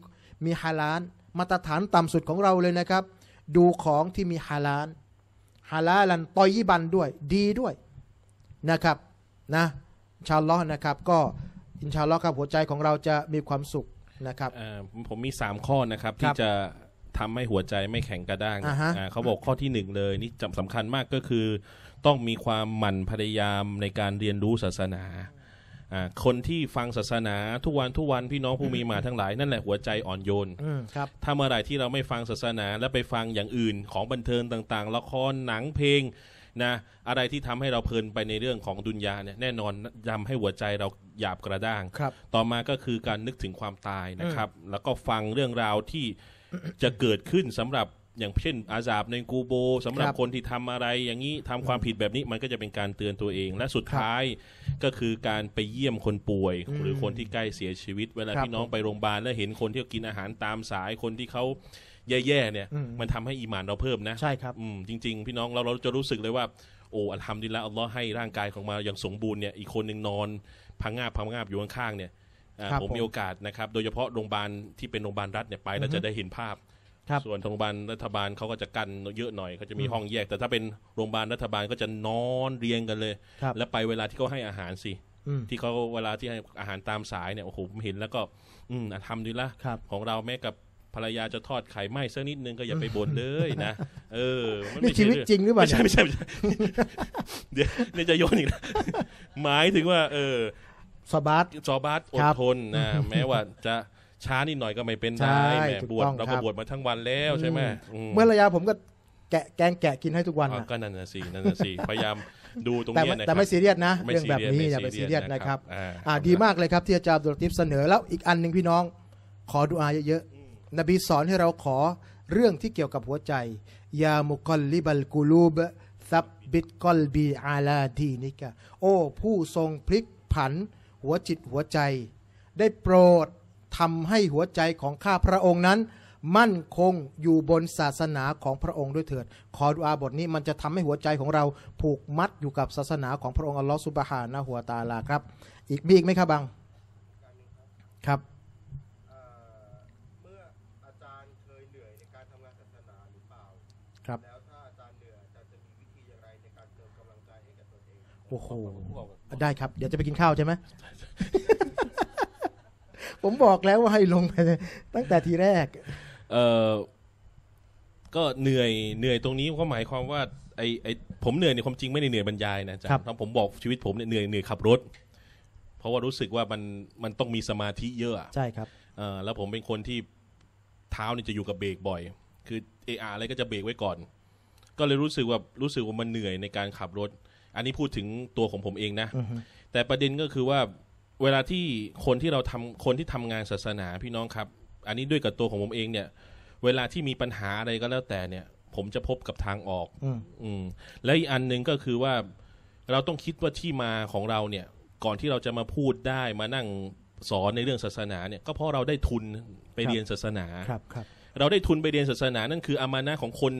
มีฮาลาลมาตรฐานต่ำสุดของเราเลยนะครับ ดูของที่มีฮาลาลฮาลาลันตอยิบันด้วย ดีด้วยนะครับนะชาลล์นะครับ ก็อินชาลล์ครับหัวใจของเราจะมีความสุขนะครับผมมี 3 ข้อนะครับที่จะทำให้หัวใจไม่แข็งกระด้าง เขาบอกข้อที่หนึ่งเลยนี่จำสำคัญมากก็คือ ต้องมีความหมั่นพยายามในการเรียนรู้ศาสนาคนที่ฟังศาสนาทุกวันทุกวันพี่น้องผู้มีมาทั้งหลายนั่นแหละหัวใจอ่อนโยนครับถ้าเมื่อไหร่ที่เราไม่ฟังศาสนาแล้วไปฟังอย่างอื่นของบันเทิงต่างๆละครหนังเพลงนะอะไรที่ทำให้เราเพลินไปในเรื่องของดุนยาเนี่ยแน่นอนทาให้หัวใจเราหยาบกระด้างครับต่อมาก็คือการนึกถึงความตายนะครับ แล้วก็ฟังเรื่องราวที่จะเกิดขึ้นสำหรับอย่างเช่นอาสาบในกูโบ สำหรับคนที่ทำอะไร อย่างนี้ทำความผิดแบบนี้มันก็จะเป็นการเตือนตัวเอง และสุดท้ายก็คือการไปเยี่ยมคนป่วย หรือคนที่ใกล้เสียชีวิตเวลาพี่น้องไปโรงพยาบาลแล้วเห็นคนที่กินอาหารตามสายคนที่เขาแย่ๆเนี่ย มันทำให้อิหมานเราเพิ่มนะใช่ครับจริงๆ พี่น้องเราเราจะรู้สึกเลยว่าโอ้อัลฮัมดิลละอัลลอฮ์ให้ร่างกายของมาอย่างสมบูรณ์เนี่ยอีกคนหนึ่งนอนพังงาบพังงาบอยู่ข้างๆเนี่ยผมมีโอกาสนะครับโดยเฉพาะโรงพยาบาลที่เป็นโรงพยาบาลรัฐเนี่ยไปเราจะได้เห็นภาพส่วนโรงพยาบาลรัฐบาลเขาก็จะกั้นเยอะหน่อยเขาจะมีห้องแยก แต่ถ้าเป็นโรงพยาบาลรัฐบาลก็จะนอนเรียงกันเลย แล้วไปเวลาที่เขาให้อาหารสิที่เขาเวลาที่ให้อาหารตามสายเนี่ยโอ้โหผมเห็นแล้วก็ อืมทำดีละของเราแม้กับภรรยาจะทอดไข่ไหมสักนิดนึงก็อย่าไปบ่นเลยนะเออนี่ชีวิตจริงหรือเปล่าไม่ใช่ไม่ใช่ เดี๋ยวเนี่ยจะโยนอีกหมายถึงว่า เออสบาสซอบาสอดทนนะแม้ว่าจะช้านิดหน่อยก็ไม่เป็นไร้บวชเราก็บวชมาทั้งวันแล้วใช่ไหม เมื่อระยะผมก็แกแกงแกะกินให้ทุกวันก็นั่นน่ะสินั่นน่ะสิพยายามดูตรงนี้นะครับแต่ไม่ซีเรียสนะ เรื่องแบบนี้อย่าไปซีเรียสนะครับอ่าดีมากเลยครับที่อาจารย์ดุลทิพย์เสนอแล้วอีกอันหนึ่งพี่น้องขอดูอาเยอะๆ นบีสอนให้เราขอเรื่องที่เกี่ยวกับหัวใจ ยามุกลลิบัลกูลูบซับบิดกอลบีอาลาดีนิกะโอ้ ผู้ทรงพลิกผันหัวจิตหัวใจ ได้โปรดทำให้หัวใจของข้าพระองค์นั้น มั่นคงอยู่บนศาสนาของพระองค์ด้วยเถิด ขอดูอาบทนี้มันจะทำให้หัวใจของเรา ผูกมัดอยู่กับศาสนาของพระองค์อัลลอฮฺสุบฮานะหัวตาลาครับ อีกมีอีกไหมครับบังครับครับโอ้โหได้ครับเดี๋ยวจะไปกินข้าวใช่ไหมผมบอกแล้วว่าให้ลงไปตั้งแต่ทีแรก เออก็เหนื่อยเหนื่อยตรงนี้ก็หมายความว่าไอไอผมเหนื่อยในความจริงไม่ได้เหนื่อยบรรยายนะจ๊ะครับผมบอกชีวิตผมเนี่ยเหนื่อยเหนื่อยขับรถ เพราะว่ารู้สึกว่ามันมันต้องมีสมาธิเยอะ ใช่ครับ เออแล้วผมเป็นคนที่เท้านี่จะอยู่กับเบรกบ่อย คือเออะไรก็จะเบรกไว้ก่อน ก็เลยรู้สึกว่ารู้สึกว่ามันเหนื่อยในการขับรถ อันนี้พูดถึงตัวของผมเองนะแต่ประเด็นก็คือว่าเวลาที่คนที่เราทำคนที่ทำงานศาสนาพี่น้องครับ อันนี้ด้วยกับตัวของผมเอง เนี่ย เวลาที่มีปัญหาอะไรก็แล้วแต่เนี่ย ผมจะพบกับทางออก อืมและอีกอันหนึ่งก็คือว่า เราต้องคิดว่าที่มาของเราเนี่ย ก่อนที่เราจะมาพูดได้มานั่งสอนในเรื่องศาสนา เนี่ยก็เพราะเราได้ทุนไปรเรียนศาสนาครับ ครับ เราได้ทุนไปเรียนศาสนานั่นคือ อามานะของคน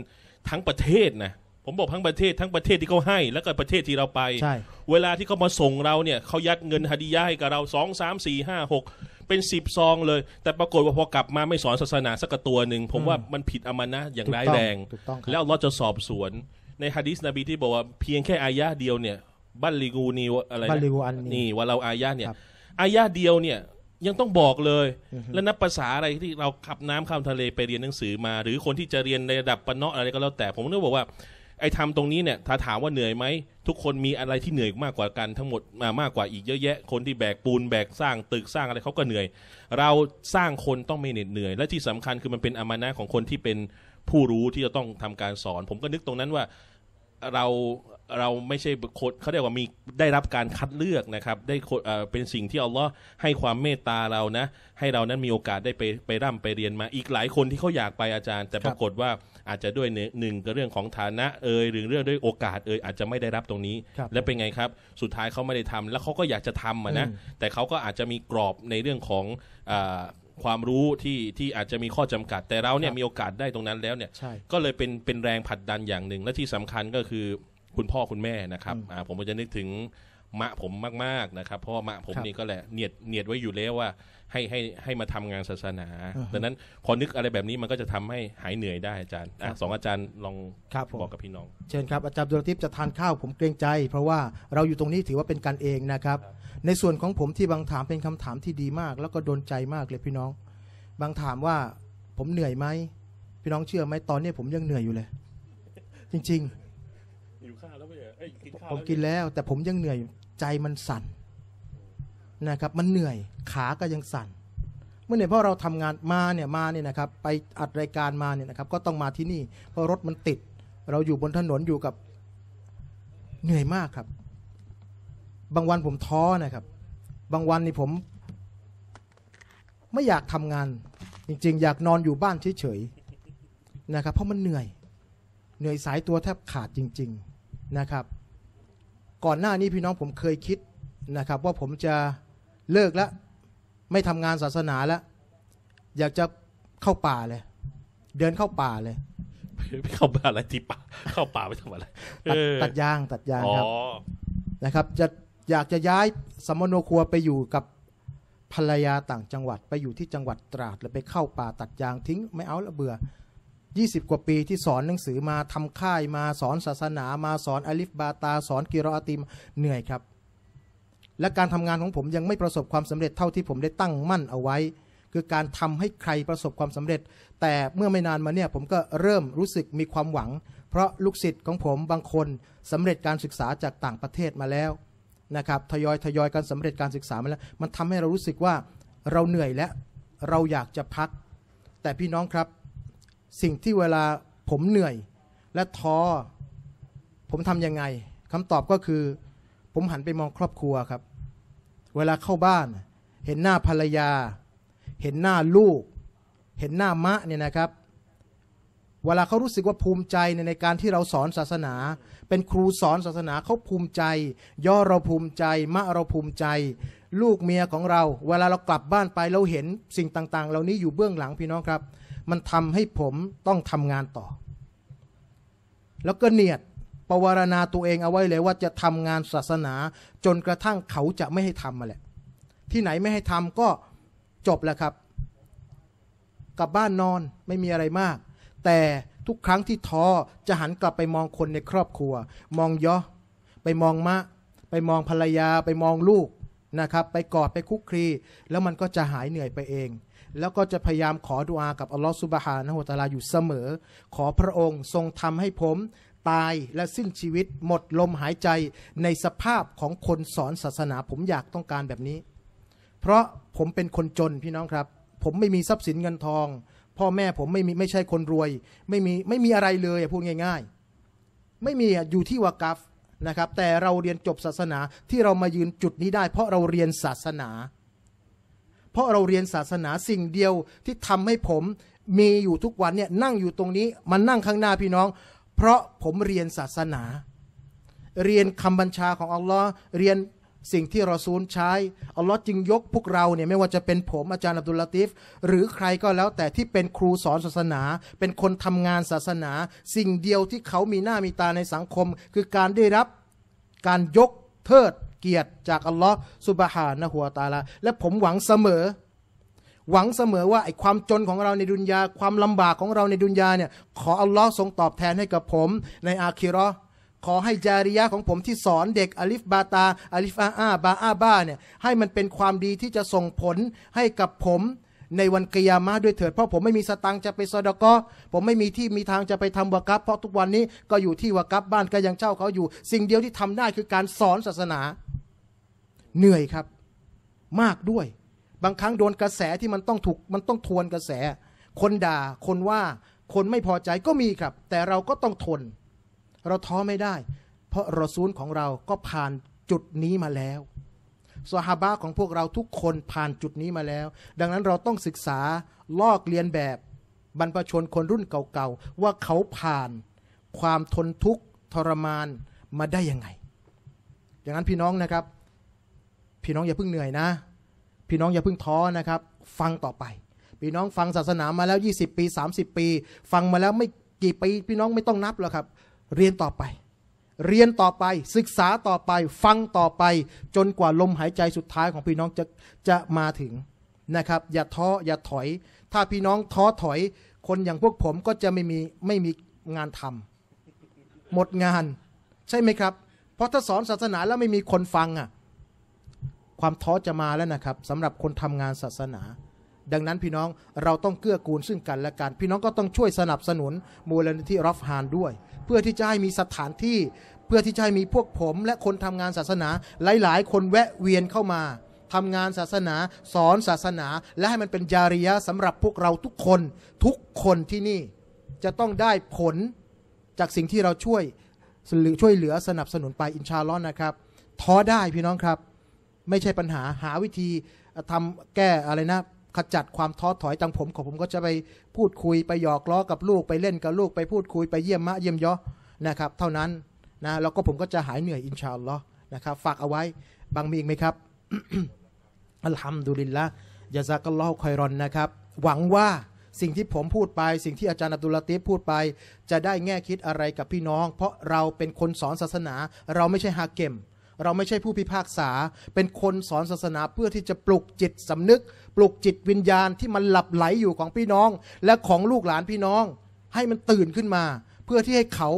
ทั้งประเทศนะผมบอกทั้งประเทศทั้งประเทศที่เขาให้แล้วก็ประเทศที่เราไปใช่เวลาที่เขามาส่งเราเนี่ยเขายัดเงินฮดียาให้กับเราสองสามสี่ห้าหกเป็นสิบซองเลย แต่ปรากฏว่าพอกลับมาไม่สอนศาสนาสักตัวหนึ่ง ผมว่ามันผิดอามานะอย่างร้ายแรง แล้วเราจะสอบสวนในฮะดีษนบีที่บอกว่าเพียงแค่อายะเดียวเนี่ย บัลลีกูนีอะไรบัลลีกูอันนีนี่ว่าเราอายะเนี่ยอายะเดียวเนี่ยยังต้องบอกเลย และนับภาษาอะไรที่เราขับน้ำข้ามทะเลไปเรียนหนังสือมา หรือคนที่จะเรียนในระดับปะเนาะอะไรก็แล้วแต่ผมนึกบอกว่าไอ้ทำตรงนี้เนี่ย ถ้าถามว่าเหนื่อยไหม ทุกคนมีอะไรที่เหนื่อยมากกว่ากันทั้งหมดมามากกว่าอีกเยอะแยะ คนที่แบกปูนแบกสร้างตึกสร้างอะไรเขาก็เหนื่อย เราสร้างคนต้องไม่เหน็ดเหนื่อย และที่สำคัญคือมันเป็นอามานะของคนที่เป็นผู้รู้ที่จะต้องทำการสอน ผมก็นึกตรงนั้นว่าเราเราไม่ใช่บุคคลเขาเรียกว่ามีได้รับการคัดเลือกนะครับได้เป็นสิ่งที่อัลลอฮ์ให้ความเมตตาเรานะให้เรานั้นมีโอกาสได้ไปไปร่ำไปเรียนมาอีกหลายคนที่เขาอยากไปอาจารย์แต่ปรากฏว่าอาจจะด้วยหนึ่งก็เรื่องของฐานะเอ่ยหรือเรื่องด้วยโอกาสเอ่ยอาจจะไม่ได้รับตรงนี้และเป็นไงครับสุดท้ายเขาไม่ได้ทำ แล้วเขาก็อยากจะทำนะแต่เขาก็อาจจะมีกรอบในเรื่องของความรู้ที่ที่อาจจะมีข้อจำกัด แต่เราเนี่ยมีโอกาสได้ตรงนั้นแล้วเนี่ยก็เลยเป็นเป็นแรงผลักดันอย่างหนึ่งและที่สำคัญก็คือคุณพ่อคุณแม่นะครับ ผมก็จะนึกถึงมะผมมากๆนะครับเพราะมะผมนี่ก็แหละเนียดเนียดไว้อยู่แล้วว่าให้ให้ให้มาทำงานศาสนาดังนั้นพอนึกอะไรแบบนี้มันก็จะทำให้หายเหนื่อยได้อาจารย์สองอาจารย์ลองบอกกับพี่น้อง เชิญครับอาจารย์ดุลทิพย์จะทานข้าวผมเกรงใจ เพราะว่าเราอยู่ตรงนี้ถือว่าเป็นการเองนะครับ ในส่วนของผมที่บางถามเป็นคำถามที่ดีมาก แล้วก็โดนใจมากเลยพี่น้อง บางถามว่าผมเหนื่อยไหมพี่น้องเชื่อไหมตอนนี้ผมยังเหนื่อยอยู่เลยจริง ๆวข้าวแล้วไม่ใช่เอ้ยกินข้าวผมกินแล้วแต่ผมยังเหนื่อยใจมันสั่นนะครับ มันเหนื่อยขาก็ยังสั่นเมื่อเนี่ยเพราะเราทำงานมาเนี่ยมาเนี่ยนะครับ ไปอัดรายการมาเนี่ยนะครับ ก็ต้องมาที่นี่เพราะรถมันติด เราอยู่บนถนนอยู่กับเหนื่อยมากครับ บางวันผมท้อนะครับ บางวันนี่ผม ไม่อยากทำงาน จริง ๆ อยากนอนอยู่บ้านเฉยๆนะครับ เพราะมันเหนื่อย เหนื่อยสายตัวแทบขาดจริง ๆนะครับ ก่อนหน้านี้พี่น้องผมเคยคิดนะครับว่าผมจะเลิกแล้วไม่ทำงานศาสนาแล้วอยากจะเข้าป่าเลย เดินเข้าป่าเลยไม่เข้าป่าอะไรที่ป่าเข้าป่าไปทำอะไรตัดยางตัดยางครับนะครับ จะอยากจะย้ายสมโนครัวไปอยู่กับภรรยาต่างจังหวัดไปอยู่ที่จังหวัดตราดแล้วไปเข้าป่าตัดยางทิ้งไม่เอาละเบื่อ20 กว่าปีที่สอนหนังสือมาทำค่ายมาสอนศาสนามาสอนอลิฟบาตาสอนกิรอติมเหนื่อยครับ และการทำงานของผมยังไม่ประสบความสำเร็จเท่าที่ผมได้ตั้งมั่นเอาไว้ คือการทำให้ใครประสบความสำเร็จ แต่เมื่อไม่นานมาเนี่ยผมก็เริ่มรู้สึกมีความหวัง เพราะลูกศิษย์ของผมบางคนสำเร็จการศึกษาจากต่างประเทศมาแล้วนะครับ ทยอยทยอยการสำเร็จการศึกษามาแล้วมันทำให้เรารู้สึกว่าเราเหนื่อยและเราอยากจะพัก แต่พี่น้องครับสิ่งที่เวลาผมเหนื่อยและท้อผมทำยังไงคำตอบก็คือ ผมหันไปมองครอบครัวครับ เวลาเข้าบ้าน เห็นหน้าภรรยา เห็นหน้าลูก เห็นหน้ามะเนี่ยนะครับ เวลาเขารู้สึกว่าภูมิใจในการที่เราสอนศาสนา เป็นครูสอนศาสนาเขาภูมิใจ ย่อเราภูมิใจมะเราภูมิใจ ลูกเมียของเรา เวลาเรากลับบ้านไปเราเห็นสิ่งต่างๆ เหล่านี้อยู่เบื้องหลังพี่น้องครับมันทำให้ผมต้องทำงานต่อ แล้วก็เนียดประวารณาตัวเองเอาไว้เลยว่าจะทำงานศาสนา จนกระทั่งเขาจะไม่ให้ทำมาแหละ ที่ไหนไม่ให้ทำก็จบแล้วครับ กลับบ้านนอนไม่มีอะไรมาก แต่ทุกครั้งที่ท้อจะหันกลับไปมองคนในครอบครัว มองยอไปมองมะ ไปมองภรรยา ไปมองลูกนะครับ ไปกอด ไปคุกครีแล้วมันก็จะหายเหนื่อยไปเองแล้วก็จะพยายามขอดุอา กับอัลลอฮฺสุบฮานะฮุตะลา อยู่เสมอ ขอพระองค์ทรงทำให้ผมตายและสิ้นชีวิตหมดลมหายใจในสภาพของคนสอนศาสนา ผมอยากต้องการแบบนี้ เพราะผมเป็นคนจนพี่น้องครับ ผมไม่มีทรัพย์สินเงินทอง พ่อแม่ผมไม่มีไม่ใช่คนรวย ไม่มีไม่มีอะไรเลยพูดง่ายๆ ไม่มีอยู่ที่วากัฟนะครับ แต่เราเรียนจบศาสนาที่เรามายืนจุดนี้ได้ เพราะเราเรียนศาสนาเพราะเราเรียนศาสนาสิ่งเดียวที่ทำให้ผมมีอยู่ทุกวันเนี่ยนั่งอยู่ตรงนี้มันนั่งข้างหน้าพี่น้อง เพราะผมเรียนศาสนา เรียนคำบัญชาของอัลลอฮ์เรียนสิ่งที่เราซูลใช้อัลลอฮ์จึงยกพวกเราเนี่ยไม่ว่าจะเป็นผมอาจารย์อับดุลลาติฟหรือใครก็แล้วแต่ที่เป็นครูสอนศาสนา เป็นคนทำงานศาสนา สิ่งเดียวที่เขามีหน้ามีตาในสังคม คือการได้รับการยกเทิดเกียรติจากอัลลอฮ์สุบฮานะหัวตาลาและผมหวังเสมอ หวังเสมอว่าไอความจนของเราในดุนยาความลำบากของเราในดุนยาเนี่ยขออัลลอฮ์ทรงตอบแทนให้กับผม ในอาคิรอขอให้จาริยะของผมที่สอนเด็กอลิฟบาตาอลิฟอาอาบาอาบ้าเนี่ยให้มันเป็นความดีที่จะส่งผลให้กับผม ในวันกิยามะด้วยเถิด เพราะผมไม่มีสตังจะไปซอดกอผมไม่มีที่มีทางจะไปทำวากับเพราะทุกวันนี้ก็อยู่ที่วากับบ้านก็ยังเช่าเขาอยู่ สิ่งเดียวที่ทำได้คือการสอนศาสนาเหนื่อยครับ มากด้วยบางครั้งโดนกระแสที่มันต้องถูก มันต้องทวนกระแส คนด่าคนว่าคนไม่พอใจก็มีครับ แต่เราก็ต้องทน เราท้อไม่ได้ เพราะรอซูลของเราก็ผ่านจุดนี้มาแล้วสหบะของพวกเราทุกคนผ่านจุดนี้มาแล้ว ดังนั้นเราต้องศึกษาลอกเรียนแบบบรรพชนคนรุ่นเก่าๆว่าเขาผ่าน ความทนทุกข์ทรมานมาได้ยังไงดังนั้นพี่น้องนะครับพี่น้อง อย่าเพิ่งเหนื่อยนะ พี่น้อง อย่าเพิ่งท้อนะครับ ฟังต่อไป พี่น้องฟังศาสนามาแล้ว 20 ปี 30 ปี ฟังมาแล้วไม่กี่ปี พี่น้องไม่ต้องนับแล้วครับ เรียนต่อไป เรียนต่อไป ศึกษาต่อไป ฟังต่อไป จนกว่าลมหายใจสุดท้ายของพี่น้องจะจะมาถึงนะครับ อย่าท้ออย่าถอย ถ้าพี่น้องท้อถอย คนอย่างพวกผมก็จะไม่มีไม่มีงานทำ หมดงาน ใช่ไหมครับเพราะถ้าสอนศาสนาแล้วไม่มีคนฟังอะ่ะความท้อจะมาแล้วนะครับสำหรับคนทำงานศาสนา ดังนั้นพี่น้องเราต้องเกื้อกูลซึ่งกันและกัน พี่น้องก็ต้องช่วยสนับสนุนมูลนิธิรอฟฮานด้วย เพื่อที่จะให้มีสถานที่ เพื่อที่จะให้มีพวกผมและคนทำงานศาสนา หลายๆ คนแวะเวียนเข้ามาทำงานศาสนา สอนศาสนา และให้มันเป็นจาริยะสำหรับพวกเราทุกคนทุกคนที่นี่จะต้องได้ผลจากสิ่งที่เราช่วยหรือช่วยเหลือสนับสนุนไปอินชาลอนนะครับท้อได้พี่น้องครับไม่ใช่ปัญหาหาวิธีทำแก้อะไรนะ ขจัดความท้อถอยจังผม ของผมก็จะไปพูดคุยไปหยอกล้อกับลูกไปเล่นกับลูกไปพูดคุยไปเยี่ยมมะ เยี่ยมยอนะครับ เท่านั้นนะแล้วก็ผมก็จะหายเหนื่อยอินชาอัลลอฮ์นะครับฝากเอาไว้บางมีอีกไหมครับ อัลฮัมดุลิลละยาซากัลลอฮ์คอยรอนนะครับ หวังว่าสิ่งที่ผมพูดไป สิ่งที่อาจารย์อับดุลลาติฟพูดไป จะได้แง่คิดอะไรกับพี่น้อง เพราะเราเป็นคนสอนศาสนา เราไม่ใช่ฮาเกมเราไม่ใช่ผู้พิพากษา เป็นคนสอนศาสนา เพื่อที่จะปลุกจิตสำนึก ปลุกจิตวิญญาณที่มันหลับไหลอยู่ของพี่น้อง และของลูกหลานพี่น้อง ให้มันตื่นขึ้นมาเพื่อที่ให้เขา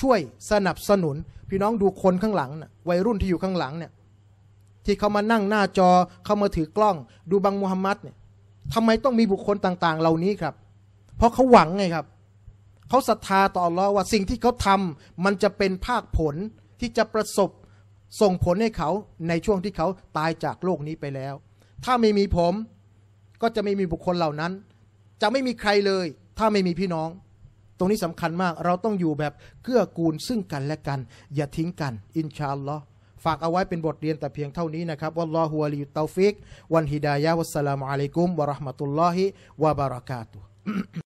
ช่วยสนับสนุน พี่น้องดูคนข้างหลังนะวัยรุ่นที่อยู่ข้างหลังเนี่ยที่เขามานั่งหน้าจอเขามาถือกล้องดูบังมูฮัมมัดเนี่ยทำไมต้องมีบุคคลต่างๆ เหล่านี้ครับ เพราะเขาหวังไงครับ เขาศรัทธาต่อรัอว่าสิ่งที่เขาทำมันจะเป็นภาคผลที่จะประสบส่งผลให้เขาในช่วงที่เขาตายจากโลกนี้ไปแล้ว ถ้าไม่มีผม ก็จะไม่มีบุคคลเหล่านั้น จะไม่มีใครเลย ถ้าไม่มีพี่น้อง ตรงนี้สำคัญมาก เราต้องอยู่แบบเกื้อกูลซึ่งกันและกัน อย่าทิ้งกัน อินชาอัลลอฮ์ฝากเอาไว้เป็นบทเรียนแต่เพียงเท่านี้นะครับ วัลลอฮุวาลิยุตตาฟิก วันฮิดายะวัสสลามุอะลัยกุม วะราะห์มะตุลลอฮิวะบารากาตุ